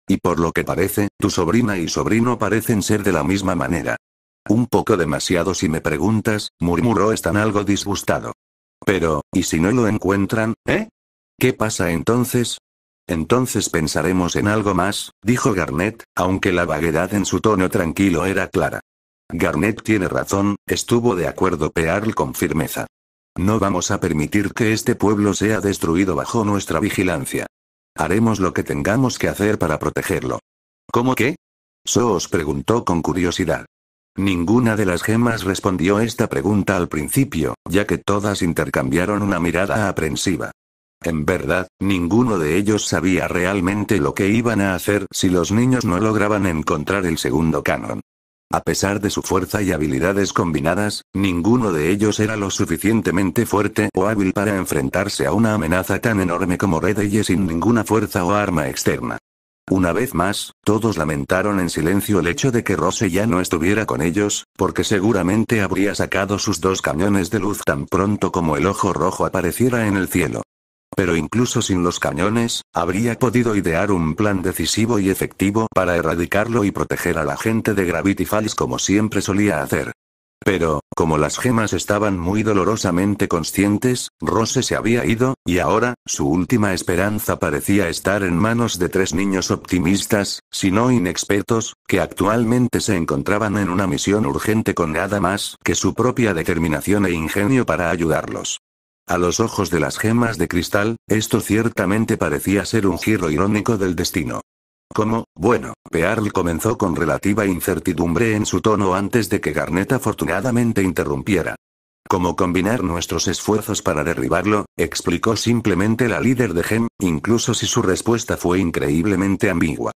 Y por lo que parece, tu sobrina y sobrino parecen ser de la misma manera. Un poco demasiado si me preguntas, murmuró Stan algo disgustado. Pero, ¿y si no lo encuentran, eh? ¿Qué pasa entonces? Entonces pensaremos en algo más, dijo Garnet, aunque la vaguedad en su tono tranquilo era clara. Garnet tiene razón, estuvo de acuerdo Pearl con firmeza. No vamos a permitir que este pueblo sea destruido bajo nuestra vigilancia. Haremos lo que tengamos que hacer para protegerlo. ¿Cómo qué? os preguntó con curiosidad. Ninguna de las gemas respondió esta pregunta al principio, ya que todas intercambiaron una mirada aprensiva. En verdad, ninguno de ellos sabía realmente lo que iban a hacer si los niños no lograban encontrar el segundo canon. A pesar de su fuerza y habilidades combinadas, ninguno de ellos era lo suficientemente fuerte o hábil para enfrentarse a una amenaza tan enorme como Redeye sin ninguna fuerza o arma externa. Una vez más, todos lamentaron en silencio el hecho de que Rose ya no estuviera con ellos, porque seguramente habría sacado sus dos cañones de luz tan pronto como el ojo rojo apareciera en el cielo. Pero incluso sin los cañones, habría podido idear un plan decisivo y efectivo para erradicarlo y proteger a la gente de Gravity Falls como siempre solía hacer. Pero, como las gemas estaban muy dolorosamente conscientes, Rose se había ido, y ahora, su última esperanza parecía estar en manos de tres niños optimistas, si no inexpertos, que actualmente se encontraban en una misión urgente con nada más que su propia determinación e ingenio para ayudarlos. A los ojos de las gemas de cristal, esto ciertamente parecía ser un giro irónico del destino como, bueno, Pearl comenzó con relativa incertidumbre en su tono antes de que Garnet afortunadamente interrumpiera. ¿Cómo combinar nuestros esfuerzos para derribarlo, explicó simplemente la líder de Gem, incluso si su respuesta fue increíblemente ambigua.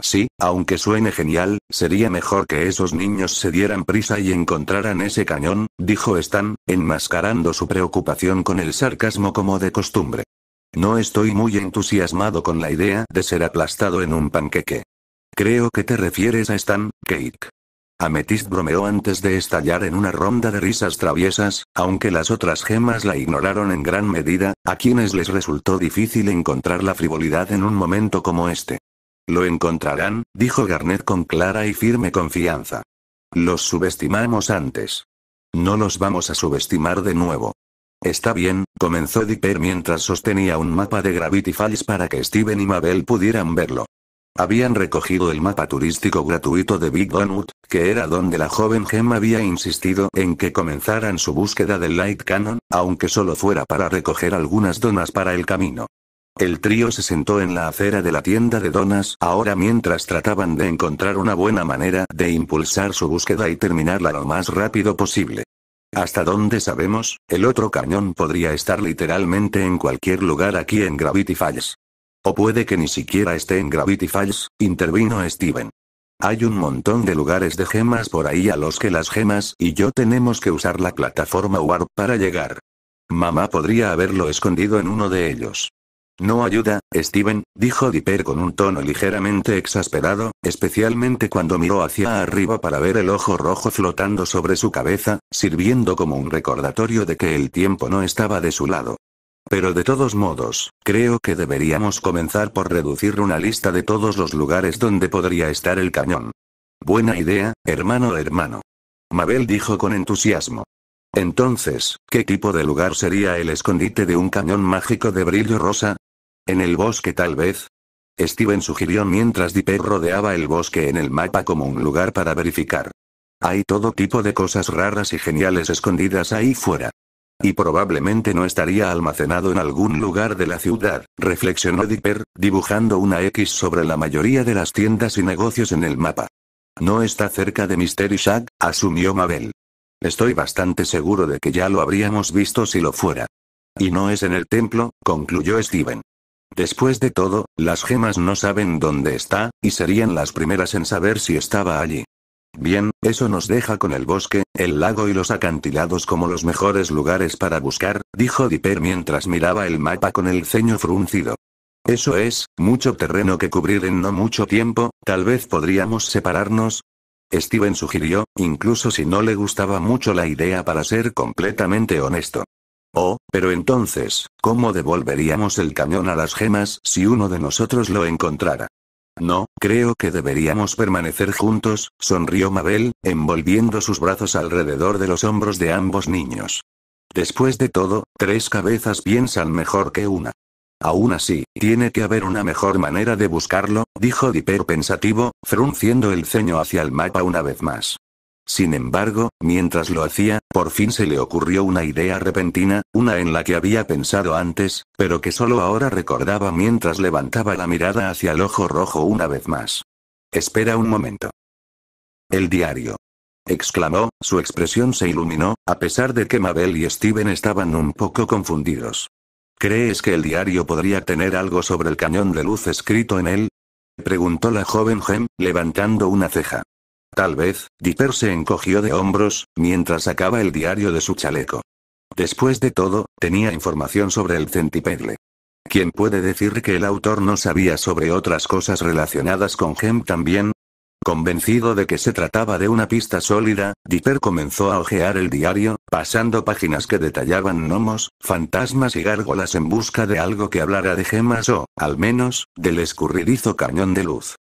Sí, aunque suene genial, sería mejor que esos niños se dieran prisa y encontraran ese cañón, dijo Stan, enmascarando su preocupación con el sarcasmo como de costumbre. No estoy muy entusiasmado con la idea de ser aplastado en un panqueque. Creo que te refieres a Stan, Cake. Amethyst bromeó antes de estallar en una ronda de risas traviesas, aunque las otras gemas la ignoraron en gran medida, a quienes les resultó difícil encontrar la frivolidad en un momento como este. Lo encontrarán, dijo Garnet con clara y firme confianza. Los subestimamos antes. No los vamos a subestimar de nuevo. Está bien, comenzó Dipper mientras sostenía un mapa de Gravity Falls para que Steven y Mabel pudieran verlo. Habían recogido el mapa turístico gratuito de Big Donut, que era donde la joven Gem había insistido en que comenzaran su búsqueda del Light Cannon, aunque solo fuera para recoger algunas donas para el camino. El trío se sentó en la acera de la tienda de donas ahora mientras trataban de encontrar una buena manera de impulsar su búsqueda y terminarla lo más rápido posible. Hasta donde sabemos, el otro cañón podría estar literalmente en cualquier lugar aquí en Gravity Falls. O puede que ni siquiera esté en Gravity Falls, intervino Steven. Hay un montón de lugares de gemas por ahí a los que las gemas y yo tenemos que usar la plataforma Warp para llegar. Mamá podría haberlo escondido en uno de ellos. No ayuda, Steven, dijo Dipper con un tono ligeramente exasperado, especialmente cuando miró hacia arriba para ver el ojo rojo flotando sobre su cabeza, sirviendo como un recordatorio de que el tiempo no estaba de su lado. Pero de todos modos, creo que deberíamos comenzar por reducir una lista de todos los lugares donde podría estar el cañón. Buena idea, hermano hermano. Mabel dijo con entusiasmo. Entonces, ¿qué tipo de lugar sería el escondite de un cañón mágico de brillo rosa? ¿En el bosque tal vez? Steven sugirió mientras Dipper rodeaba el bosque en el mapa como un lugar para verificar. Hay todo tipo de cosas raras y geniales escondidas ahí fuera. Y probablemente no estaría almacenado en algún lugar de la ciudad, reflexionó Dipper, dibujando una X sobre la mayoría de las tiendas y negocios en el mapa. No está cerca de Mystery Shack, asumió Mabel. Estoy bastante seguro de que ya lo habríamos visto si lo fuera. Y no es en el templo, concluyó Steven. Después de todo, las gemas no saben dónde está, y serían las primeras en saber si estaba allí. Bien, eso nos deja con el bosque, el lago y los acantilados como los mejores lugares para buscar, dijo Dipper mientras miraba el mapa con el ceño fruncido. Eso es, mucho terreno que cubrir en no mucho tiempo, tal vez podríamos separarnos. Steven sugirió, incluso si no le gustaba mucho la idea para ser completamente honesto. Oh, pero entonces, ¿Cómo devolveríamos el cañón a las gemas si uno de nosotros lo encontrara? No, creo que deberíamos permanecer juntos, sonrió Mabel, envolviendo sus brazos alrededor de los hombros de ambos niños. Después de todo, tres cabezas piensan mejor que una. Aún así, tiene que haber una mejor manera de buscarlo, dijo Dipper pensativo, frunciendo el ceño hacia el mapa una vez más. Sin embargo, mientras lo hacía, por fin se le ocurrió una idea repentina, una en la que había pensado antes, pero que solo ahora recordaba mientras levantaba la mirada hacia el ojo rojo una vez más. Espera un momento. El diario. Exclamó, su expresión se iluminó, a pesar de que Mabel y Steven estaban un poco confundidos. ¿Crees que el diario podría tener algo sobre el cañón de luz escrito en él? Preguntó la joven Gem, levantando una ceja. Tal vez, Dipper se encogió de hombros, mientras sacaba el diario de su chaleco. Después de todo, tenía información sobre el centipedle. ¿Quién puede decir que el autor no sabía sobre otras cosas relacionadas con Gem también? Convencido de que se trataba de una pista sólida, Dipper comenzó a ojear el diario, pasando páginas que detallaban gnomos, fantasmas y gárgolas en busca de algo que hablara de gemas o, al menos, del escurridizo cañón de luz.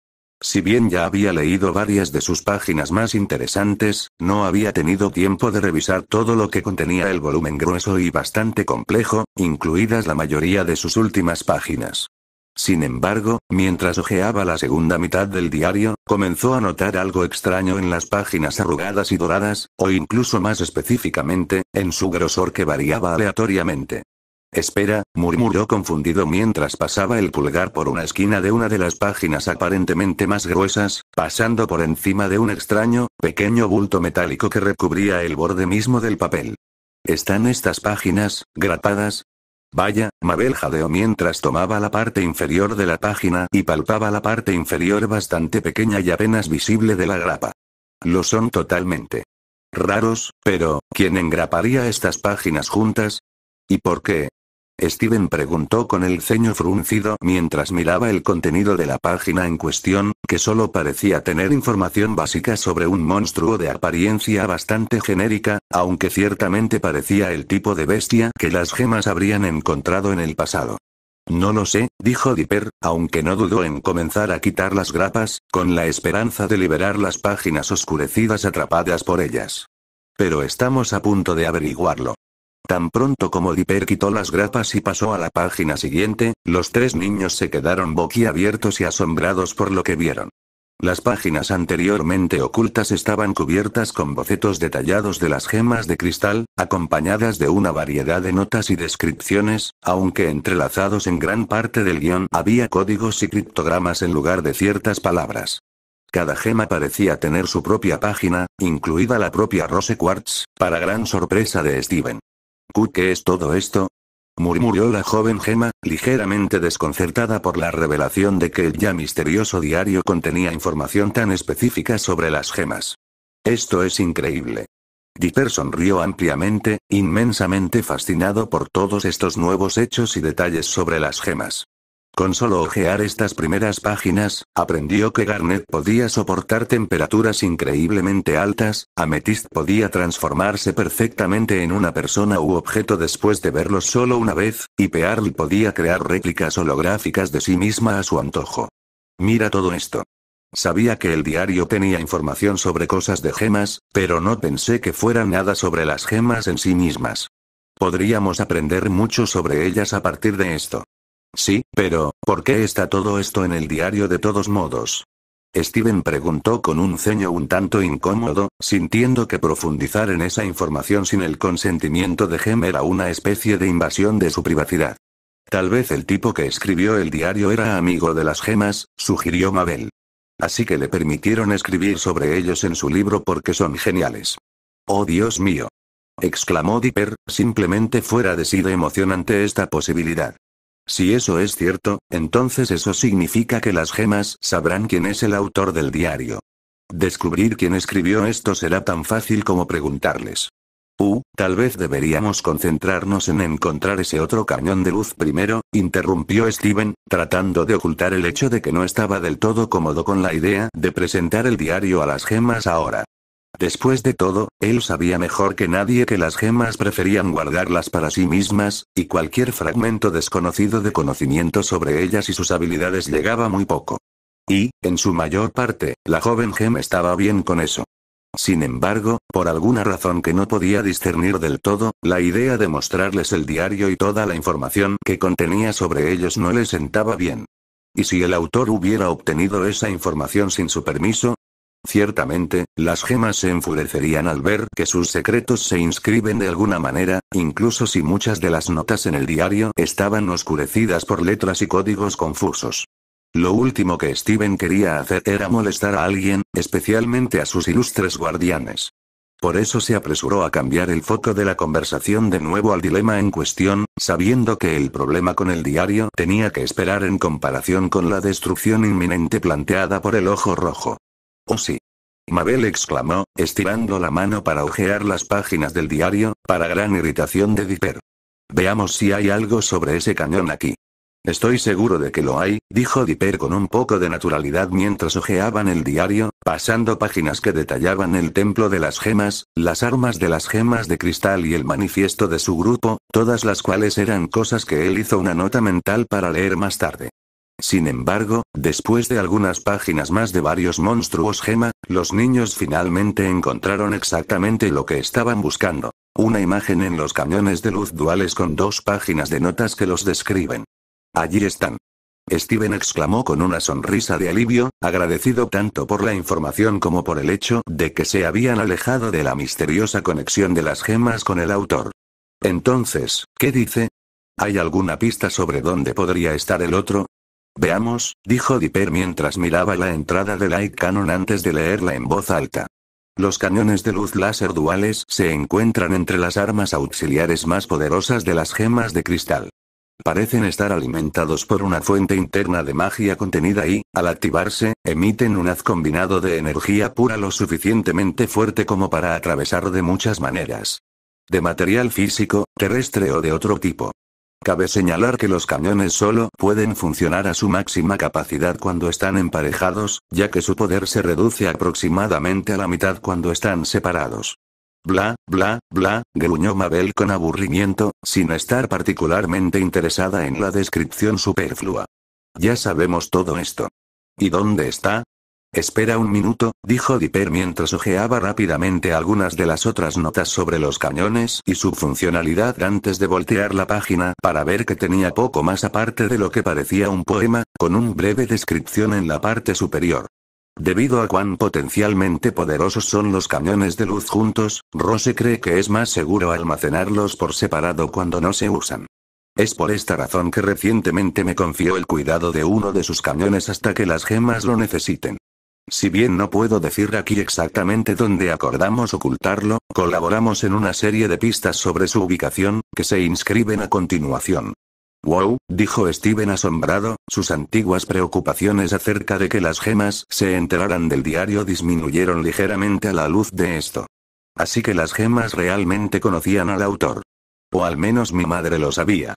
Si bien ya había leído varias de sus páginas más interesantes, no había tenido tiempo de revisar todo lo que contenía el volumen grueso y bastante complejo, incluidas la mayoría de sus últimas páginas. Sin embargo, mientras hojeaba la segunda mitad del diario, comenzó a notar algo extraño en las páginas arrugadas y doradas, o incluso más específicamente, en su grosor que variaba aleatoriamente. Espera, murmuró confundido mientras pasaba el pulgar por una esquina de una de las páginas aparentemente más gruesas, pasando por encima de un extraño, pequeño bulto metálico que recubría el borde mismo del papel. ¿Están estas páginas, grapadas? Vaya, Mabel jadeó mientras tomaba la parte inferior de la página y palpaba la parte inferior bastante pequeña y apenas visible de la grapa. Lo son totalmente. Raros, pero, ¿quién engraparía estas páginas juntas? ¿Y por qué? Steven preguntó con el ceño fruncido mientras miraba el contenido de la página en cuestión, que solo parecía tener información básica sobre un monstruo de apariencia bastante genérica, aunque ciertamente parecía el tipo de bestia que las gemas habrían encontrado en el pasado. No lo sé, dijo Dipper, aunque no dudó en comenzar a quitar las grapas, con la esperanza de liberar las páginas oscurecidas atrapadas por ellas. Pero estamos a punto de averiguarlo. Tan pronto como Dipper quitó las grapas y pasó a la página siguiente, los tres niños se quedaron boquiabiertos y asombrados por lo que vieron. Las páginas anteriormente ocultas estaban cubiertas con bocetos detallados de las gemas de cristal, acompañadas de una variedad de notas y descripciones, aunque entrelazados en gran parte del guión había códigos y criptogramas en lugar de ciertas palabras. Cada gema parecía tener su propia página, incluida la propia Rose Quartz, para gran sorpresa de Steven. ¿Qué es todo esto? murmuró la joven Gema, ligeramente desconcertada por la revelación de que el ya misterioso diario contenía información tan específica sobre las gemas. Esto es increíble. Dipper sonrió ampliamente, inmensamente fascinado por todos estos nuevos hechos y detalles sobre las gemas. Con solo ojear estas primeras páginas, aprendió que Garnet podía soportar temperaturas increíblemente altas, Amethyst podía transformarse perfectamente en una persona u objeto después de verlos solo una vez, y Pearl podía crear réplicas holográficas de sí misma a su antojo. Mira todo esto. Sabía que el diario tenía información sobre cosas de gemas, pero no pensé que fuera nada sobre las gemas en sí mismas. Podríamos aprender mucho sobre ellas a partir de esto. Sí, pero, ¿por qué está todo esto en el diario de todos modos? Steven preguntó con un ceño un tanto incómodo, sintiendo que profundizar en esa información sin el consentimiento de Gem era una especie de invasión de su privacidad. Tal vez el tipo que escribió el diario era amigo de las gemas, sugirió Mabel. Así que le permitieron escribir sobre ellos en su libro porque son geniales. Oh Dios mío. exclamó Dipper, simplemente fuera de sí de emoción esta posibilidad. Si eso es cierto, entonces eso significa que las gemas sabrán quién es el autor del diario. Descubrir quién escribió esto será tan fácil como preguntarles. Uh, tal vez deberíamos concentrarnos en encontrar ese otro cañón de luz primero, interrumpió Steven, tratando de ocultar el hecho de que no estaba del todo cómodo con la idea de presentar el diario a las gemas ahora. Después de todo, él sabía mejor que nadie que las gemas preferían guardarlas para sí mismas, y cualquier fragmento desconocido de conocimiento sobre ellas y sus habilidades llegaba muy poco. Y, en su mayor parte, la joven gem estaba bien con eso. Sin embargo, por alguna razón que no podía discernir del todo, la idea de mostrarles el diario y toda la información que contenía sobre ellos no le sentaba bien. Y si el autor hubiera obtenido esa información sin su permiso, Ciertamente, las gemas se enfurecerían al ver que sus secretos se inscriben de alguna manera, incluso si muchas de las notas en el diario estaban oscurecidas por letras y códigos confusos. Lo último que Steven quería hacer era molestar a alguien, especialmente a sus ilustres guardianes. Por eso se apresuró a cambiar el foco de la conversación de nuevo al dilema en cuestión, sabiendo que el problema con el diario tenía que esperar en comparación con la destrucción inminente planteada por el ojo rojo. Oh sí. Mabel exclamó, estirando la mano para ojear las páginas del diario, para gran irritación de Dipper. Veamos si hay algo sobre ese cañón aquí. Estoy seguro de que lo hay, dijo Dipper con un poco de naturalidad mientras ojeaban el diario, pasando páginas que detallaban el templo de las gemas, las armas de las gemas de cristal y el manifiesto de su grupo, todas las cuales eran cosas que él hizo una nota mental para leer más tarde. Sin embargo, después de algunas páginas más de varios monstruos gema, los niños finalmente encontraron exactamente lo que estaban buscando. Una imagen en los cañones de luz duales con dos páginas de notas que los describen. Allí están. Steven exclamó con una sonrisa de alivio, agradecido tanto por la información como por el hecho de que se habían alejado de la misteriosa conexión de las gemas con el autor. Entonces, ¿qué dice? ¿Hay alguna pista sobre dónde podría estar el otro? Veamos, dijo Dipper mientras miraba la entrada de Light Cannon antes de leerla en voz alta. Los cañones de luz láser duales se encuentran entre las armas auxiliares más poderosas de las gemas de cristal. Parecen estar alimentados por una fuente interna de magia contenida y, al activarse, emiten un haz combinado de energía pura lo suficientemente fuerte como para atravesar de muchas maneras. De material físico, terrestre o de otro tipo. Cabe señalar que los cañones solo pueden funcionar a su máxima capacidad cuando están emparejados, ya que su poder se reduce aproximadamente a la mitad cuando están separados. Bla, bla, bla, gruñó Mabel con aburrimiento, sin estar particularmente interesada en la descripción superflua. Ya sabemos todo esto. ¿Y dónde está? Espera un minuto, dijo Dipper mientras hojeaba rápidamente algunas de las otras notas sobre los cañones y su funcionalidad antes de voltear la página para ver que tenía poco más aparte de lo que parecía un poema, con un breve descripción en la parte superior. Debido a cuán potencialmente poderosos son los cañones de luz juntos, Rose cree que es más seguro almacenarlos por separado cuando no se usan. Es por esta razón que recientemente me confió el cuidado de uno de sus cañones hasta que las gemas lo necesiten. Si bien no puedo decir aquí exactamente dónde acordamos ocultarlo, colaboramos en una serie de pistas sobre su ubicación, que se inscriben a continuación. Wow, dijo Steven asombrado, sus antiguas preocupaciones acerca de que las gemas se enteraran del diario disminuyeron ligeramente a la luz de esto. Así que las gemas realmente conocían al autor. O al menos mi madre lo sabía.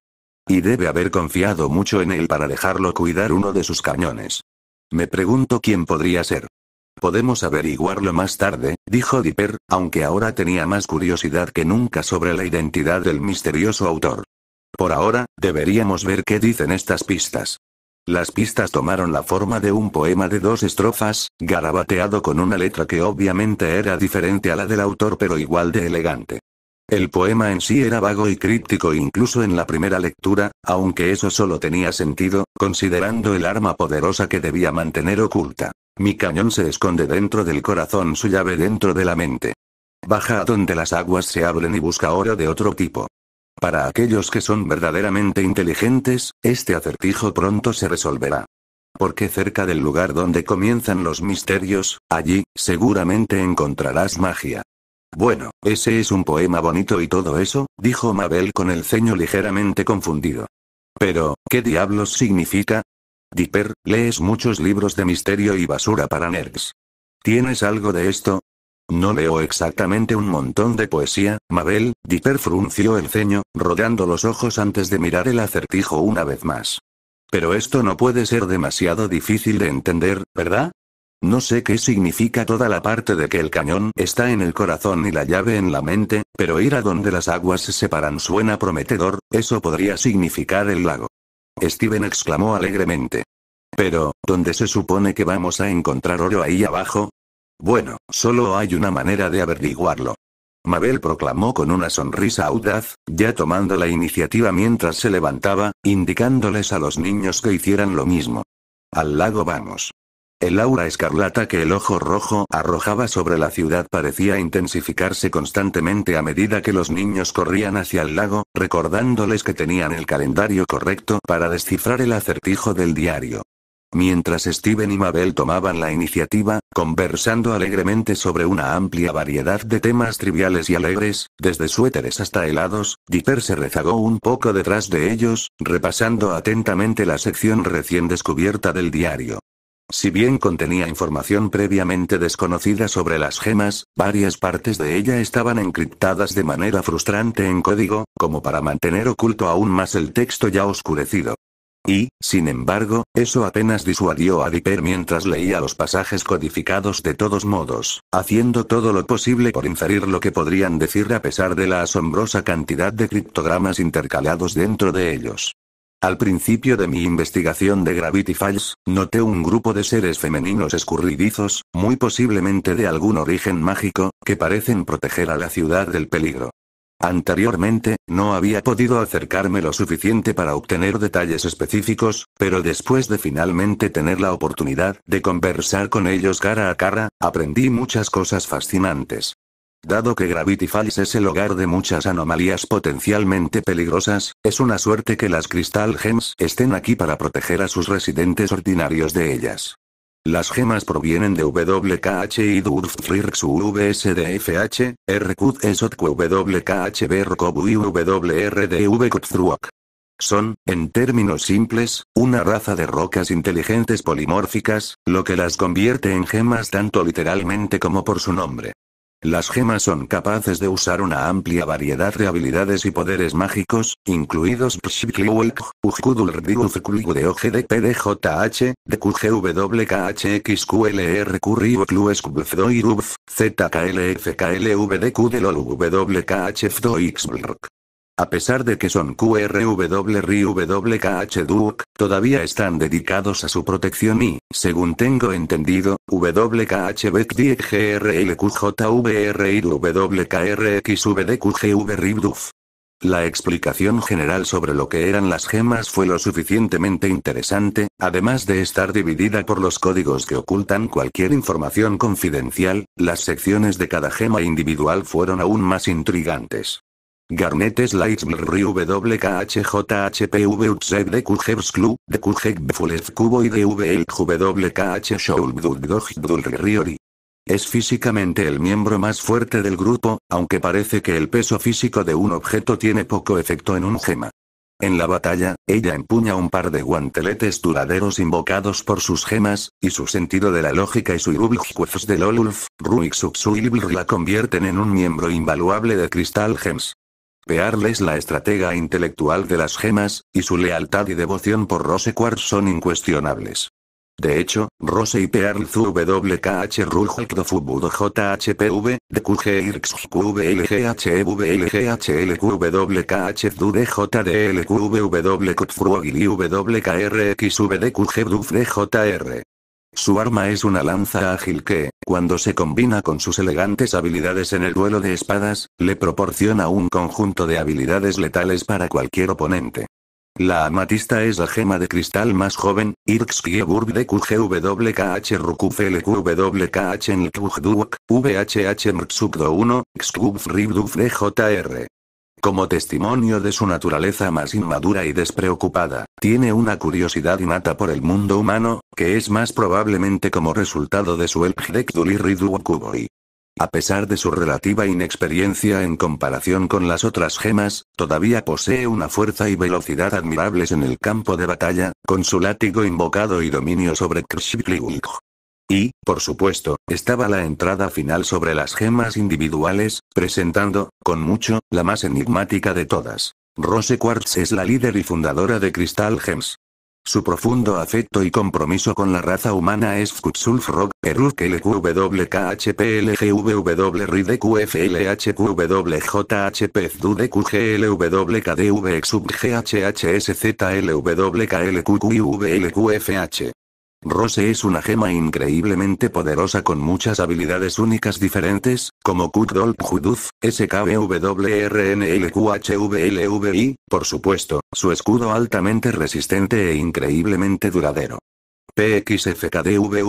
Y debe haber confiado mucho en él para dejarlo cuidar uno de sus cañones. Me pregunto quién podría ser. Podemos averiguarlo más tarde, dijo Dipper, aunque ahora tenía más curiosidad que nunca sobre la identidad del misterioso autor. Por ahora, deberíamos ver qué dicen estas pistas. Las pistas tomaron la forma de un poema de dos estrofas, garabateado con una letra que obviamente era diferente a la del autor pero igual de elegante. El poema en sí era vago y críptico incluso en la primera lectura, aunque eso solo tenía sentido, considerando el arma poderosa que debía mantener oculta. Mi cañón se esconde dentro del corazón, su llave dentro de la mente. Baja a donde las aguas se abren y busca oro de otro tipo. Para aquellos que son verdaderamente inteligentes, este acertijo pronto se resolverá. Porque cerca del lugar donde comienzan los misterios, allí, seguramente encontrarás magia. Bueno, ese es un poema bonito y todo eso, dijo Mabel con el ceño ligeramente confundido. Pero, ¿qué diablos significa? Dipper, lees muchos libros de misterio y basura para nerds. ¿Tienes algo de esto? No leo exactamente un montón de poesía, Mabel, Dipper frunció el ceño, rodando los ojos antes de mirar el acertijo una vez más. Pero esto no puede ser demasiado difícil de entender, ¿verdad? No sé qué significa toda la parte de que el cañón está en el corazón y la llave en la mente, pero ir a donde las aguas se separan suena prometedor, eso podría significar el lago. Steven exclamó alegremente. Pero, ¿dónde se supone que vamos a encontrar oro ahí abajo? Bueno, solo hay una manera de averiguarlo. Mabel proclamó con una sonrisa audaz, ya tomando la iniciativa mientras se levantaba, indicándoles a los niños que hicieran lo mismo. Al lago vamos. El aura escarlata que el ojo rojo arrojaba sobre la ciudad parecía intensificarse constantemente a medida que los niños corrían hacia el lago, recordándoles que tenían el calendario correcto para descifrar el acertijo del diario. Mientras Steven y Mabel tomaban la iniciativa, conversando alegremente sobre una amplia variedad de temas triviales y alegres, desde suéteres hasta helados, Dipper se rezagó un poco detrás de ellos, repasando atentamente la sección recién descubierta del diario. Si bien contenía información previamente desconocida sobre las gemas, varias partes de ella estaban encriptadas de manera frustrante en código, como para mantener oculto aún más el texto ya oscurecido. Y, sin embargo, eso apenas disuadió a Dipper mientras leía los pasajes codificados de todos modos, haciendo todo lo posible por inferir lo que podrían decir a pesar de la asombrosa cantidad de criptogramas intercalados dentro de ellos. Al principio de mi investigación de Gravity Falls, noté un grupo de seres femeninos escurridizos, muy posiblemente de algún origen mágico, que parecen proteger a la ciudad del peligro. Anteriormente, no había podido acercarme lo suficiente para obtener detalles específicos, pero después de finalmente tener la oportunidad de conversar con ellos cara a cara, aprendí muchas cosas fascinantes. Dado que Gravity Falls es el hogar de muchas anomalías potencialmente peligrosas, es una suerte que las Crystal Gems estén aquí para proteger a sus residentes ordinarios de ellas. Las gemas provienen de WKH y VSDFH, RQDSOTQ y Son, en términos simples, una raza de rocas inteligentes polimórficas, lo que las convierte en gemas tanto literalmente como por su nombre. Las gemas son capaces de usar una amplia variedad de habilidades y poderes mágicos, incluidos Pshikliwelk, Ujkudulrdiufkulgu de OGDPDJH, DQGWDHXQLRQRIUKLUESKBFDOIRUBF, ZKLFKLVDQDLOWKHFDOIXBLRK. A pesar de que son QRWRIWKHDUK, todavía están dedicados a su protección y, según tengo entendido, WKHBECDIEGRLQJVR La explicación general sobre lo que eran las gemas fue lo suficientemente interesante, además de estar dividida por los códigos que ocultan cualquier información confidencial, las secciones de cada gema individual fueron aún más intrigantes. Garnet es la Es físicamente el miembro más fuerte del grupo, aunque parece que el peso físico de un objeto tiene poco efecto en un gema. En la batalla, ella empuña un par de guanteletes duraderos invocados por sus gemas, y su sentido de la lógica y su de Lolulf, Olulf, la convierten en un miembro invaluable de Crystal Gems. Pearl es la estratega intelectual de las gemas, y su lealtad y devoción por Rose Quartz son incuestionables. De hecho, Rose y Pearl ZWKH Ruljk Dofubudo JHPV, Jr. Su arma es una lanza ágil que, cuando se combina con sus elegantes habilidades en el duelo de espadas, le proporciona un conjunto de habilidades letales para cualquier oponente. La amatista es la gema de cristal más joven, Burb de en VHH Mrtsukdo 1, Xkubf como testimonio de su naturaleza más inmadura y despreocupada, tiene una curiosidad innata por el mundo humano, que es más probablemente como resultado de su A pesar de su relativa inexperiencia en comparación con las otras gemas, todavía posee una fuerza y velocidad admirables en el campo de batalla, con su látigo invocado y dominio sobre y, por supuesto, estaba la entrada final sobre las gemas individuales, presentando, con mucho, la más enigmática de todas. Rose Quartz es la líder y fundadora de Crystal Gems. Su profundo afecto y compromiso con la raza humana es Futsulf Rock, Rose es una gema increíblemente poderosa con muchas habilidades únicas diferentes, como Kudolp Juduz, SKWRNLQHVLV y, por supuesto, su escudo altamente resistente e increíblemente duradero. PXFKDV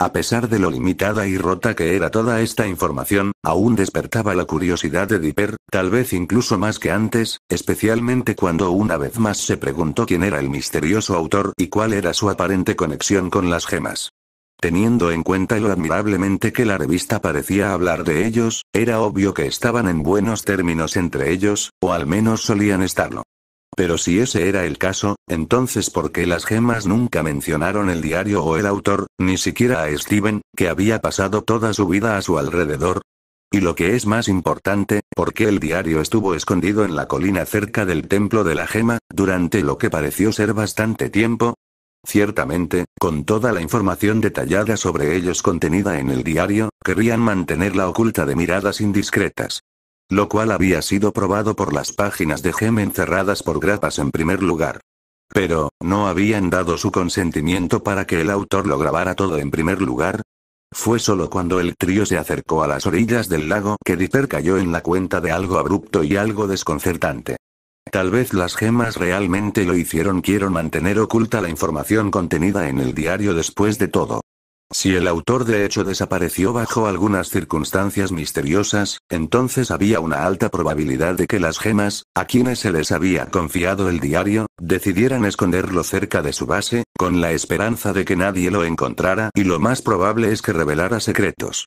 a pesar de lo limitada y rota que era toda esta información, aún despertaba la curiosidad de Dipper, tal vez incluso más que antes, especialmente cuando una vez más se preguntó quién era el misterioso autor y cuál era su aparente conexión con las gemas. Teniendo en cuenta lo admirablemente que la revista parecía hablar de ellos, era obvio que estaban en buenos términos entre ellos, o al menos solían estarlo. Pero si ese era el caso, entonces ¿por qué las gemas nunca mencionaron el diario o el autor, ni siquiera a Steven, que había pasado toda su vida a su alrededor? Y lo que es más importante, ¿por qué el diario estuvo escondido en la colina cerca del templo de la gema, durante lo que pareció ser bastante tiempo? Ciertamente, con toda la información detallada sobre ellos contenida en el diario, querrían mantenerla oculta de miradas indiscretas. Lo cual había sido probado por las páginas de Gemen cerradas por grapas en primer lugar. Pero, ¿no habían dado su consentimiento para que el autor lo grabara todo en primer lugar? Fue solo cuando el trío se acercó a las orillas del lago que Dipper cayó en la cuenta de algo abrupto y algo desconcertante. Tal vez las gemas realmente lo hicieron. Quiero mantener oculta la información contenida en el diario después de todo. Si el autor de hecho desapareció bajo algunas circunstancias misteriosas, entonces había una alta probabilidad de que las gemas, a quienes se les había confiado el diario, decidieran esconderlo cerca de su base, con la esperanza de que nadie lo encontrara y lo más probable es que revelara secretos.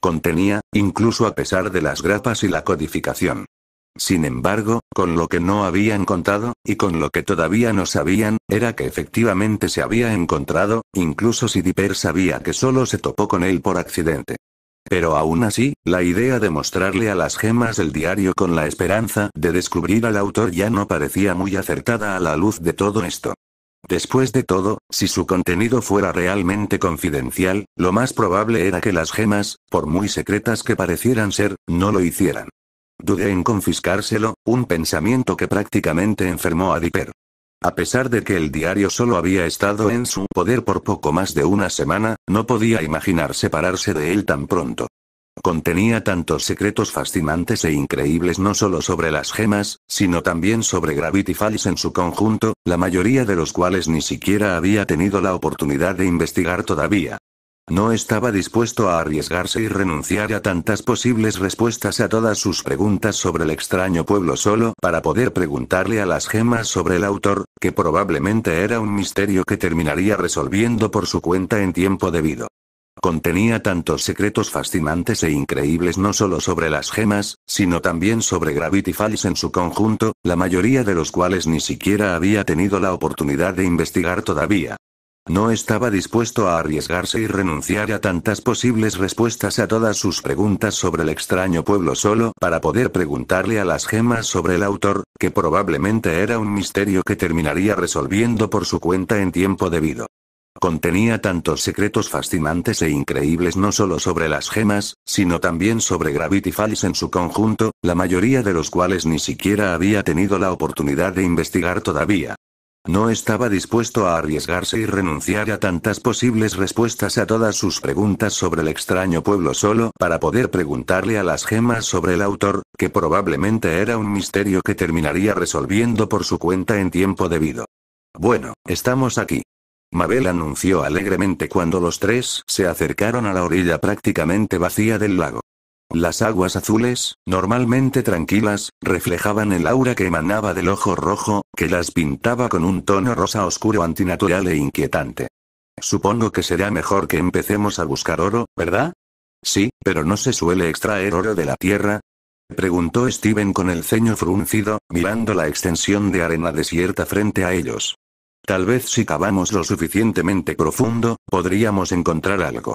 Contenía, incluso a pesar de las grapas y la codificación, sin embargo, con lo que no habían contado, y con lo que todavía no sabían, era que efectivamente se había encontrado, incluso si Dipper sabía que solo se topó con él por accidente. Pero aún así, la idea de mostrarle a las gemas el diario con la esperanza de descubrir al autor ya no parecía muy acertada a la luz de todo esto. Después de todo, si su contenido fuera realmente confidencial, lo más probable era que las gemas, por muy secretas que parecieran ser, no lo hicieran. Dudé en confiscárselo, un pensamiento que prácticamente enfermó a Dipper. A pesar de que el diario solo había estado en su poder por poco más de una semana, no podía imaginar separarse de él tan pronto. Contenía tantos secretos fascinantes e increíbles no solo sobre las gemas, sino también sobre Gravity Falls en su conjunto, la mayoría de los cuales ni siquiera había tenido la oportunidad de investigar todavía. No estaba dispuesto a arriesgarse y renunciar a tantas posibles respuestas a todas sus preguntas sobre el extraño pueblo solo para poder preguntarle a las gemas sobre el autor, que probablemente era un misterio que terminaría resolviendo por su cuenta en tiempo debido. Contenía tantos secretos fascinantes e increíbles no solo sobre las gemas, sino también sobre Gravity Falls en su conjunto, la mayoría de los cuales ni siquiera había tenido la oportunidad de investigar todavía. No estaba dispuesto a arriesgarse y renunciar a tantas posibles respuestas a todas sus preguntas sobre el extraño pueblo solo para poder preguntarle a las gemas sobre el autor, que probablemente era un misterio que terminaría resolviendo por su cuenta en tiempo debido. Contenía tantos secretos fascinantes e increíbles no solo sobre las gemas, sino también sobre Gravity Falls en su conjunto, la mayoría de los cuales ni siquiera había tenido la oportunidad de investigar todavía. No estaba dispuesto a arriesgarse y renunciar a tantas posibles respuestas a todas sus preguntas sobre el extraño pueblo solo para poder preguntarle a las gemas sobre el autor, que probablemente era un misterio que terminaría resolviendo por su cuenta en tiempo debido. Bueno, estamos aquí. Mabel anunció alegremente cuando los tres se acercaron a la orilla prácticamente vacía del lago. Las aguas azules, normalmente tranquilas, reflejaban el aura que emanaba del ojo rojo, que las pintaba con un tono rosa oscuro antinatural e inquietante. Supongo que será mejor que empecemos a buscar oro, ¿verdad? Sí, pero no se suele extraer oro de la tierra. Preguntó Steven con el ceño fruncido, mirando la extensión de arena desierta frente a ellos. Tal vez si cavamos lo suficientemente profundo, podríamos encontrar algo.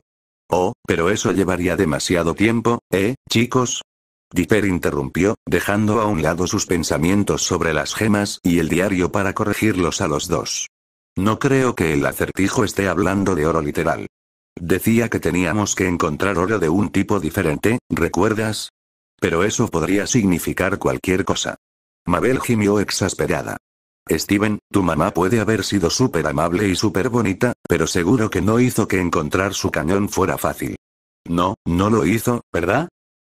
Oh, pero eso llevaría demasiado tiempo, ¿eh, chicos? Dipper interrumpió, dejando a un lado sus pensamientos sobre las gemas y el diario para corregirlos a los dos. No creo que el acertijo esté hablando de oro literal. Decía que teníamos que encontrar oro de un tipo diferente, ¿recuerdas? Pero eso podría significar cualquier cosa. Mabel gimió exasperada. Steven, tu mamá puede haber sido súper amable y súper bonita, pero seguro que no hizo que encontrar su cañón fuera fácil. No, no lo hizo, ¿verdad?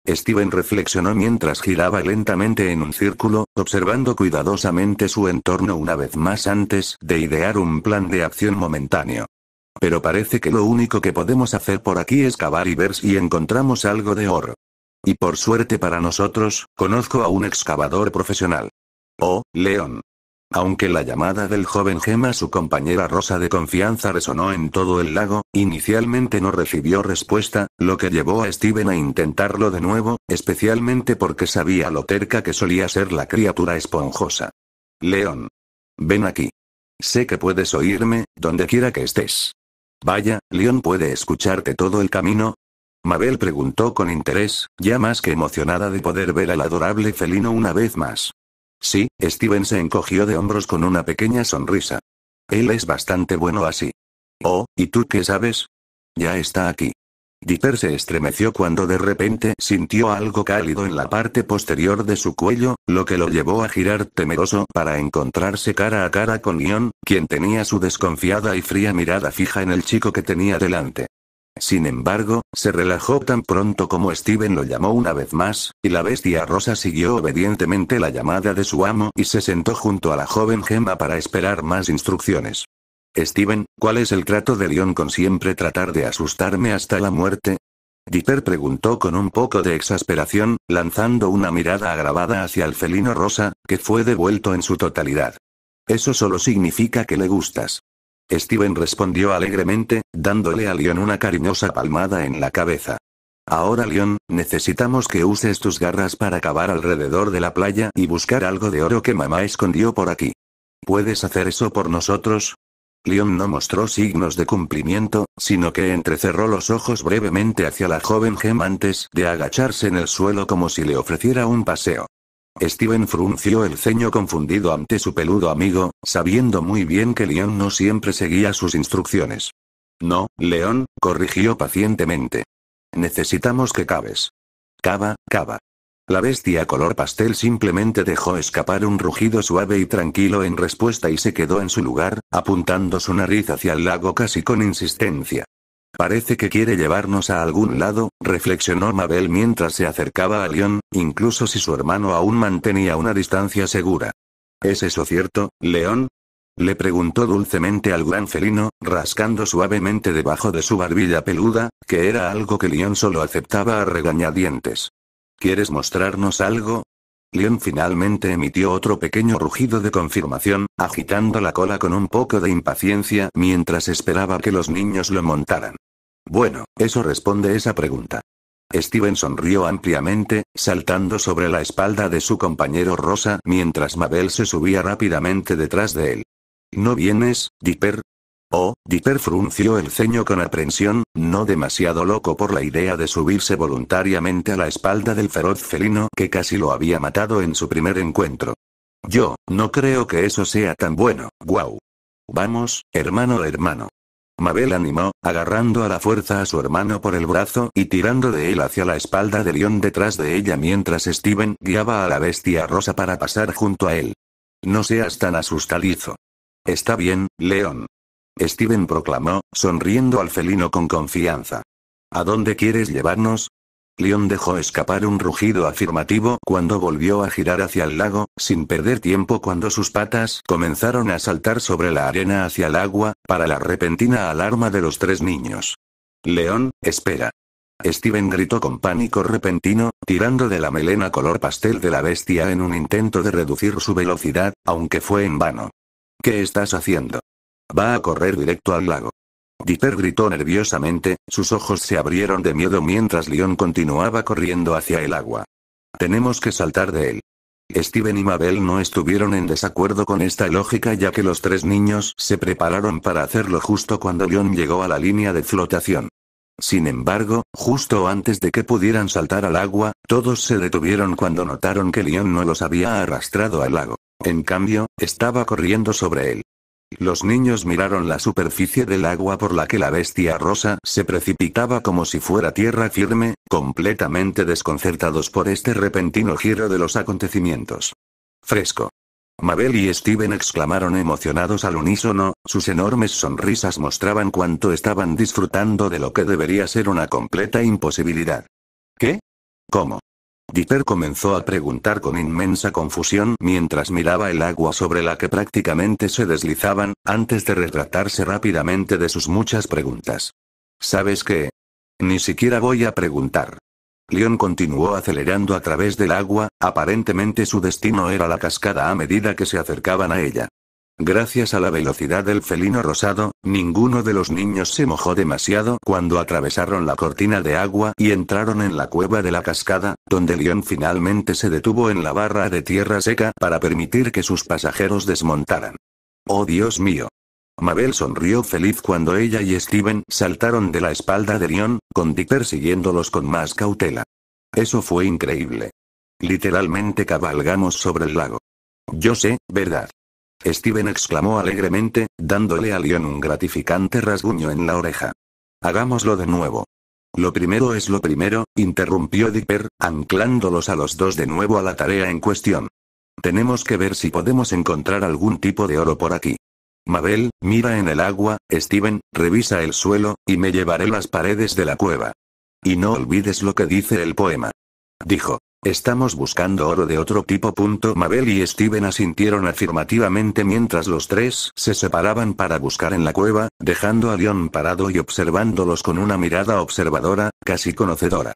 Steven reflexionó mientras giraba lentamente en un círculo, observando cuidadosamente su entorno una vez más antes de idear un plan de acción momentáneo. Pero parece que lo único que podemos hacer por aquí es cavar y ver si encontramos algo de oro. Y por suerte para nosotros, conozco a un excavador profesional. Oh, León. Aunque la llamada del joven Gema, su compañera rosa de confianza, resonó en todo el lago, inicialmente no recibió respuesta, lo que llevó a Steven a intentarlo de nuevo, especialmente porque sabía lo terca que solía ser la criatura esponjosa. León. Ven aquí. Sé que puedes oírme, donde quiera que estés. Vaya, León puede escucharte todo el camino, Mabel preguntó con interés, ya más que emocionada de poder ver al adorable felino una vez más. Sí, Steven se encogió de hombros con una pequeña sonrisa. Él es bastante bueno así. Oh, ¿y tú qué sabes? Ya está aquí. Dipper se estremeció cuando de repente sintió algo cálido en la parte posterior de su cuello, lo que lo llevó a girar temeroso para encontrarse cara a cara con Ion, quien tenía su desconfiada y fría mirada fija en el chico que tenía delante. Sin embargo, se relajó tan pronto como Steven lo llamó una vez más, y la bestia rosa siguió obedientemente la llamada de su amo y se sentó junto a la joven Gemma para esperar más instrucciones. Steven, ¿cuál es el trato de Leon con siempre tratar de asustarme hasta la muerte? Dipper preguntó con un poco de exasperación, lanzando una mirada agravada hacia el felino rosa, que fue devuelto en su totalidad. Eso solo significa que le gustas. Steven respondió alegremente, dándole a Leon una cariñosa palmada en la cabeza. Ahora Leon, necesitamos que uses tus garras para cavar alrededor de la playa y buscar algo de oro que mamá escondió por aquí. ¿Puedes hacer eso por nosotros? Leon no mostró signos de cumplimiento, sino que entrecerró los ojos brevemente hacia la joven Gem antes de agacharse en el suelo como si le ofreciera un paseo. Steven frunció el ceño confundido ante su peludo amigo, sabiendo muy bien que León no siempre seguía sus instrucciones. No, León, corrigió pacientemente. Necesitamos que cabes. Cava, cava. La bestia color pastel simplemente dejó escapar un rugido suave y tranquilo en respuesta y se quedó en su lugar, apuntando su nariz hacia el lago casi con insistencia. Parece que quiere llevarnos a algún lado, reflexionó Mabel mientras se acercaba a León, incluso si su hermano aún mantenía una distancia segura. ¿Es eso cierto, León? Le preguntó dulcemente al gran felino, rascando suavemente debajo de su barbilla peluda, que era algo que León solo aceptaba a regañadientes. ¿Quieres mostrarnos algo? León finalmente emitió otro pequeño rugido de confirmación, agitando la cola con un poco de impaciencia mientras esperaba que los niños lo montaran. Bueno, eso responde esa pregunta. Steven sonrió ampliamente, saltando sobre la espalda de su compañero Rosa mientras Mabel se subía rápidamente detrás de él. ¿No vienes, Dipper? Oh, Dipper frunció el ceño con aprensión, no demasiado loco por la idea de subirse voluntariamente a la espalda del feroz felino que casi lo había matado en su primer encuentro. Yo, no creo que eso sea tan bueno, guau. Vamos, hermano hermano. Mabel animó, agarrando a la fuerza a su hermano por el brazo y tirando de él hacia la espalda de León detrás de ella mientras Steven guiaba a la bestia rosa para pasar junto a él. No seas tan asustadizo. Está bien, León. Steven proclamó, sonriendo al felino con confianza. ¿A dónde quieres llevarnos? León dejó escapar un rugido afirmativo cuando volvió a girar hacia el lago, sin perder tiempo cuando sus patas comenzaron a saltar sobre la arena hacia el agua, para la repentina alarma de los tres niños. León, espera. Steven gritó con pánico repentino, tirando de la melena color pastel de la bestia en un intento de reducir su velocidad, aunque fue en vano. ¿Qué estás haciendo? Va a correr directo al lago. Dipper gritó nerviosamente, sus ojos se abrieron de miedo mientras Leon continuaba corriendo hacia el agua. Tenemos que saltar de él. Steven y Mabel no estuvieron en desacuerdo con esta lógica ya que los tres niños se prepararon para hacerlo justo cuando Leon llegó a la línea de flotación. Sin embargo, justo antes de que pudieran saltar al agua, todos se detuvieron cuando notaron que Leon no los había arrastrado al lago. En cambio, estaba corriendo sobre él. Los niños miraron la superficie del agua por la que la bestia rosa se precipitaba como si fuera tierra firme, completamente desconcertados por este repentino giro de los acontecimientos. Fresco. Mabel y Steven exclamaron emocionados al unísono, sus enormes sonrisas mostraban cuánto estaban disfrutando de lo que debería ser una completa imposibilidad. ¿Qué? ¿Cómo? Dipper comenzó a preguntar con inmensa confusión mientras miraba el agua sobre la que prácticamente se deslizaban, antes de retratarse rápidamente de sus muchas preguntas. ¿Sabes qué? Ni siquiera voy a preguntar. Leon continuó acelerando a través del agua, aparentemente su destino era la cascada a medida que se acercaban a ella. Gracias a la velocidad del felino rosado, ninguno de los niños se mojó demasiado cuando atravesaron la cortina de agua y entraron en la cueva de la cascada, donde León finalmente se detuvo en la barra de tierra seca para permitir que sus pasajeros desmontaran. ¡Oh Dios mío! Mabel sonrió feliz cuando ella y Steven saltaron de la espalda de León, con Dick persiguiéndolos con más cautela. Eso fue increíble. Literalmente cabalgamos sobre el lago. Yo sé, ¿verdad? Steven exclamó alegremente, dándole a Leon un gratificante rasguño en la oreja. Hagámoslo de nuevo. Lo primero es lo primero, interrumpió Dipper, anclándolos a los dos de nuevo a la tarea en cuestión. Tenemos que ver si podemos encontrar algún tipo de oro por aquí. Mabel, mira en el agua, Steven, revisa el suelo, y me llevaré las paredes de la cueva. Y no olvides lo que dice el poema. Dijo. Estamos buscando oro de otro tipo. Mabel y Steven asintieron afirmativamente mientras los tres se separaban para buscar en la cueva, dejando a Leon parado y observándolos con una mirada observadora, casi conocedora.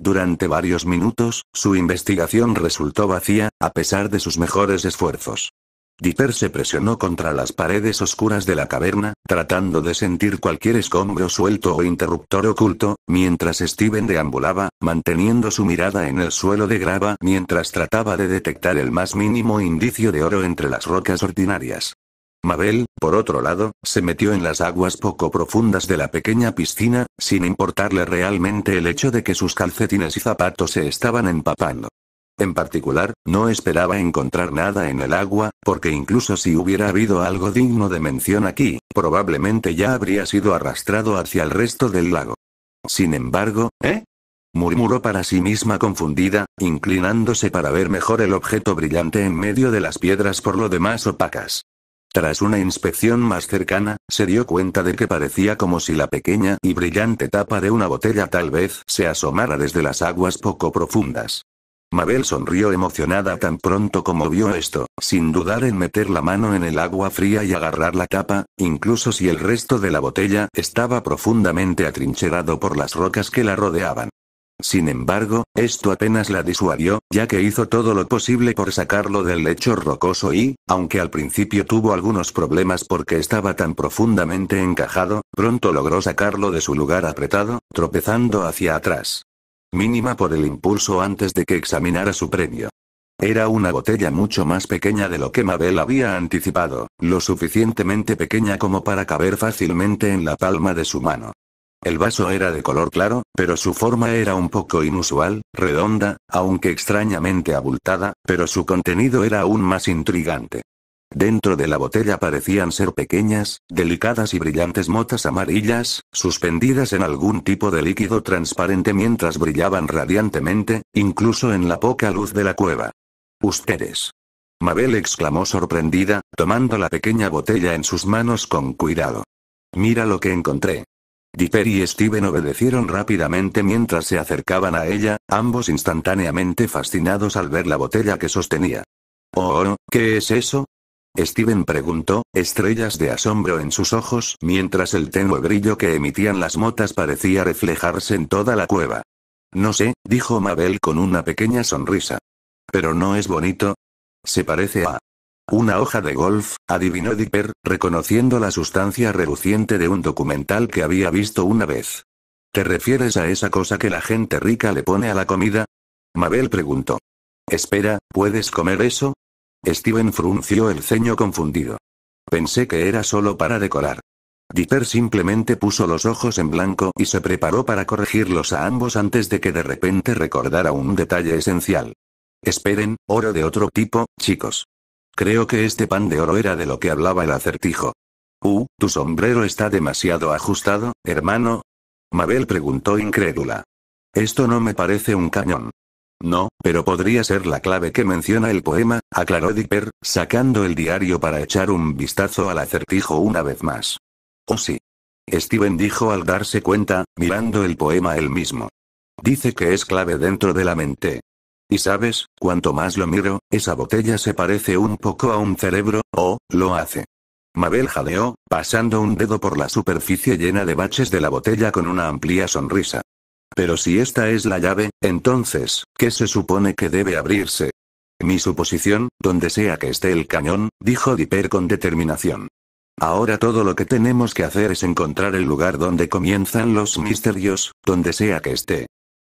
Durante varios minutos, su investigación resultó vacía, a pesar de sus mejores esfuerzos. Dipper se presionó contra las paredes oscuras de la caverna, tratando de sentir cualquier escombro suelto o interruptor oculto, mientras Steven deambulaba, manteniendo su mirada en el suelo de grava mientras trataba de detectar el más mínimo indicio de oro entre las rocas ordinarias. Mabel, por otro lado, se metió en las aguas poco profundas de la pequeña piscina, sin importarle realmente el hecho de que sus calcetines y zapatos se estaban empapando. En particular, no esperaba encontrar nada en el agua, porque incluso si hubiera habido algo digno de mención aquí, probablemente ya habría sido arrastrado hacia el resto del lago. Sin embargo, ¿eh? murmuró para sí misma confundida, inclinándose para ver mejor el objeto brillante en medio de las piedras por lo demás opacas. Tras una inspección más cercana, se dio cuenta de que parecía como si la pequeña y brillante tapa de una botella tal vez se asomara desde las aguas poco profundas. Mabel sonrió emocionada tan pronto como vio esto, sin dudar en meter la mano en el agua fría y agarrar la tapa, incluso si el resto de la botella estaba profundamente atrincherado por las rocas que la rodeaban. Sin embargo, esto apenas la disuadió, ya que hizo todo lo posible por sacarlo del lecho rocoso y, aunque al principio tuvo algunos problemas porque estaba tan profundamente encajado, pronto logró sacarlo de su lugar apretado, tropezando hacia atrás mínima por el impulso antes de que examinara su premio. Era una botella mucho más pequeña de lo que Mabel había anticipado, lo suficientemente pequeña como para caber fácilmente en la palma de su mano. El vaso era de color claro, pero su forma era un poco inusual, redonda, aunque extrañamente abultada, pero su contenido era aún más intrigante. Dentro de la botella parecían ser pequeñas, delicadas y brillantes motas amarillas, suspendidas en algún tipo de líquido transparente mientras brillaban radiantemente, incluso en la poca luz de la cueva. Ustedes. Mabel exclamó sorprendida, tomando la pequeña botella en sus manos con cuidado. Mira lo que encontré. Dipper y Steven obedecieron rápidamente mientras se acercaban a ella, ambos instantáneamente fascinados al ver la botella que sostenía. Oh, oh, ¿qué es eso? Steven preguntó, estrellas de asombro en sus ojos, mientras el tenue brillo que emitían las motas parecía reflejarse en toda la cueva. No sé, dijo Mabel con una pequeña sonrisa. Pero no es bonito. Se parece a... Una hoja de golf, adivinó Dipper, reconociendo la sustancia reluciente de un documental que había visto una vez. ¿Te refieres a esa cosa que la gente rica le pone a la comida? Mabel preguntó. Espera, ¿puedes comer eso? Steven frunció el ceño confundido. Pensé que era solo para decorar. Dipper simplemente puso los ojos en blanco y se preparó para corregirlos a ambos antes de que de repente recordara un detalle esencial. Esperen, oro de otro tipo, chicos. Creo que este pan de oro era de lo que hablaba el acertijo. Uh, tu sombrero está demasiado ajustado, hermano. Mabel preguntó incrédula. Esto no me parece un cañón. No, pero podría ser la clave que menciona el poema, aclaró Dipper, sacando el diario para echar un vistazo al acertijo una vez más. Oh sí. Steven dijo al darse cuenta, mirando el poema él mismo. Dice que es clave dentro de la mente. Y sabes, cuanto más lo miro, esa botella se parece un poco a un cerebro, o, lo hace. Mabel jadeó, pasando un dedo por la superficie llena de baches de la botella con una amplia sonrisa. Pero si esta es la llave, entonces, ¿qué se supone que debe abrirse? Mi suposición, donde sea que esté el cañón, dijo Dipper con determinación. Ahora todo lo que tenemos que hacer es encontrar el lugar donde comienzan los misterios, donde sea que esté.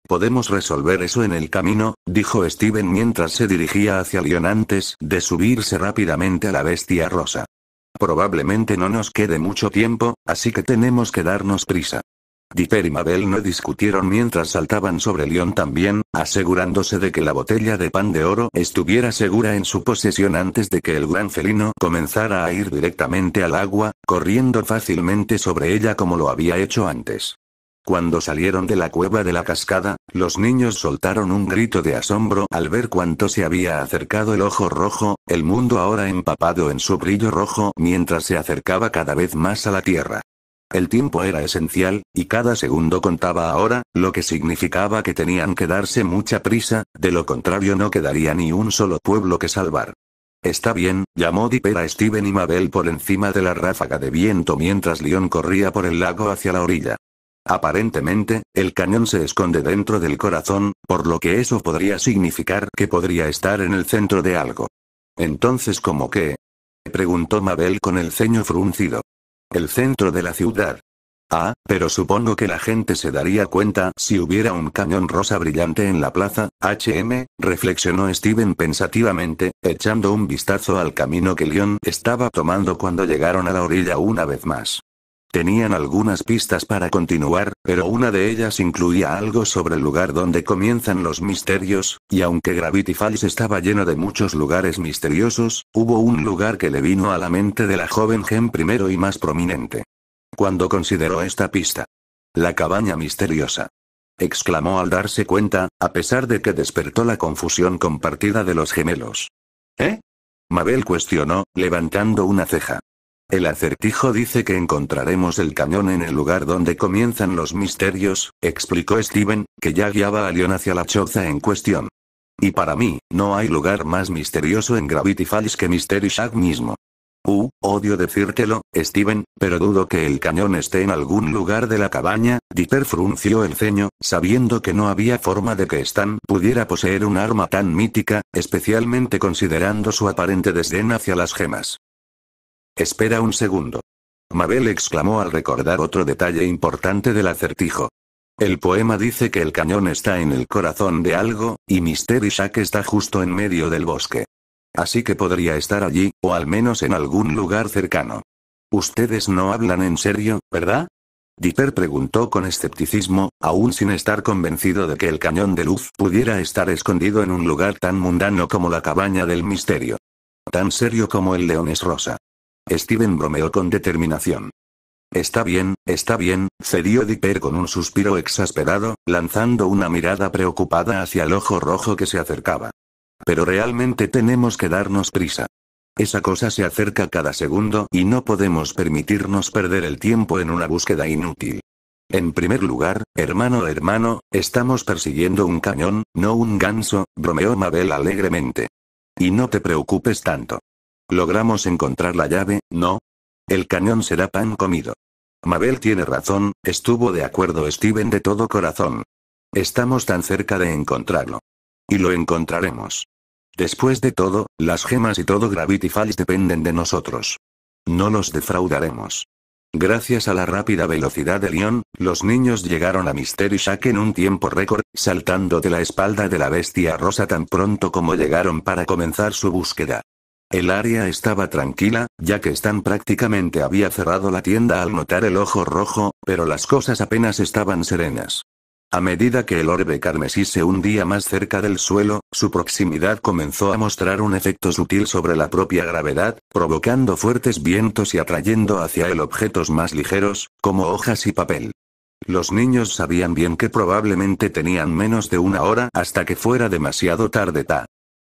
Podemos resolver eso en el camino, dijo Steven mientras se dirigía hacia Lyon antes de subirse rápidamente a la bestia rosa. Probablemente no nos quede mucho tiempo, así que tenemos que darnos prisa. Dipper y Mabel no discutieron mientras saltaban sobre León también, asegurándose de que la botella de pan de oro estuviera segura en su posesión antes de que el gran felino comenzara a ir directamente al agua, corriendo fácilmente sobre ella como lo había hecho antes. Cuando salieron de la cueva de la cascada, los niños soltaron un grito de asombro al ver cuánto se había acercado el ojo rojo, el mundo ahora empapado en su brillo rojo mientras se acercaba cada vez más a la tierra. El tiempo era esencial, y cada segundo contaba ahora, lo que significaba que tenían que darse mucha prisa, de lo contrario no quedaría ni un solo pueblo que salvar. Está bien, llamó Dipper a Steven y Mabel por encima de la ráfaga de viento mientras León corría por el lago hacia la orilla. Aparentemente, el cañón se esconde dentro del corazón, por lo que eso podría significar que podría estar en el centro de algo. Entonces, ¿cómo qué? preguntó Mabel con el ceño fruncido el centro de la ciudad. Ah, pero supongo que la gente se daría cuenta si hubiera un cañón rosa brillante en la plaza, HM, reflexionó Steven pensativamente, echando un vistazo al camino que Leon estaba tomando cuando llegaron a la orilla una vez más. Tenían algunas pistas para continuar, pero una de ellas incluía algo sobre el lugar donde comienzan los misterios, y aunque Gravity Falls estaba lleno de muchos lugares misteriosos, hubo un lugar que le vino a la mente de la joven Gen primero y más prominente. Cuando consideró esta pista. La cabaña misteriosa. Exclamó al darse cuenta, a pesar de que despertó la confusión compartida de los gemelos. ¿Eh? Mabel cuestionó, levantando una ceja. El acertijo dice que encontraremos el cañón en el lugar donde comienzan los misterios, explicó Steven, que ya guiaba a Leon hacia la choza en cuestión. Y para mí, no hay lugar más misterioso en Gravity Falls que Mystery Shack mismo. Uh, odio decírtelo, Steven, pero dudo que el cañón esté en algún lugar de la cabaña, Dipper frunció el ceño, sabiendo que no había forma de que Stan pudiera poseer un arma tan mítica, especialmente considerando su aparente desdén hacia las gemas. Espera un segundo. Mabel exclamó al recordar otro detalle importante del acertijo. El poema dice que el cañón está en el corazón de algo, y Mystery Shack está justo en medio del bosque. Así que podría estar allí, o al menos en algún lugar cercano. Ustedes no hablan en serio, ¿verdad? Dipper preguntó con escepticismo, aún sin estar convencido de que el cañón de luz pudiera estar escondido en un lugar tan mundano como la cabaña del misterio. Tan serio como el león rosa. Steven bromeó con determinación. Está bien, está bien, cedió Dipper con un suspiro exasperado, lanzando una mirada preocupada hacia el ojo rojo que se acercaba. Pero realmente tenemos que darnos prisa. Esa cosa se acerca cada segundo y no podemos permitirnos perder el tiempo en una búsqueda inútil. En primer lugar, hermano hermano, estamos persiguiendo un cañón, no un ganso, bromeó Mabel alegremente. Y no te preocupes tanto. Logramos encontrar la llave, ¿no? El cañón será pan comido. Mabel tiene razón, estuvo de acuerdo Steven de todo corazón. Estamos tan cerca de encontrarlo. Y lo encontraremos. Después de todo, las gemas y todo Gravity Falls dependen de nosotros. No los defraudaremos. Gracias a la rápida velocidad de Leon, los niños llegaron a Mystery Shack en un tiempo récord, saltando de la espalda de la bestia rosa tan pronto como llegaron para comenzar su búsqueda. El área estaba tranquila, ya que Stan prácticamente había cerrado la tienda al notar el ojo rojo, pero las cosas apenas estaban serenas. A medida que el orbe carmesí se hundía más cerca del suelo, su proximidad comenzó a mostrar un efecto sutil sobre la propia gravedad, provocando fuertes vientos y atrayendo hacia él objetos más ligeros, como hojas y papel. Los niños sabían bien que probablemente tenían menos de una hora hasta que fuera demasiado tarde. Ta.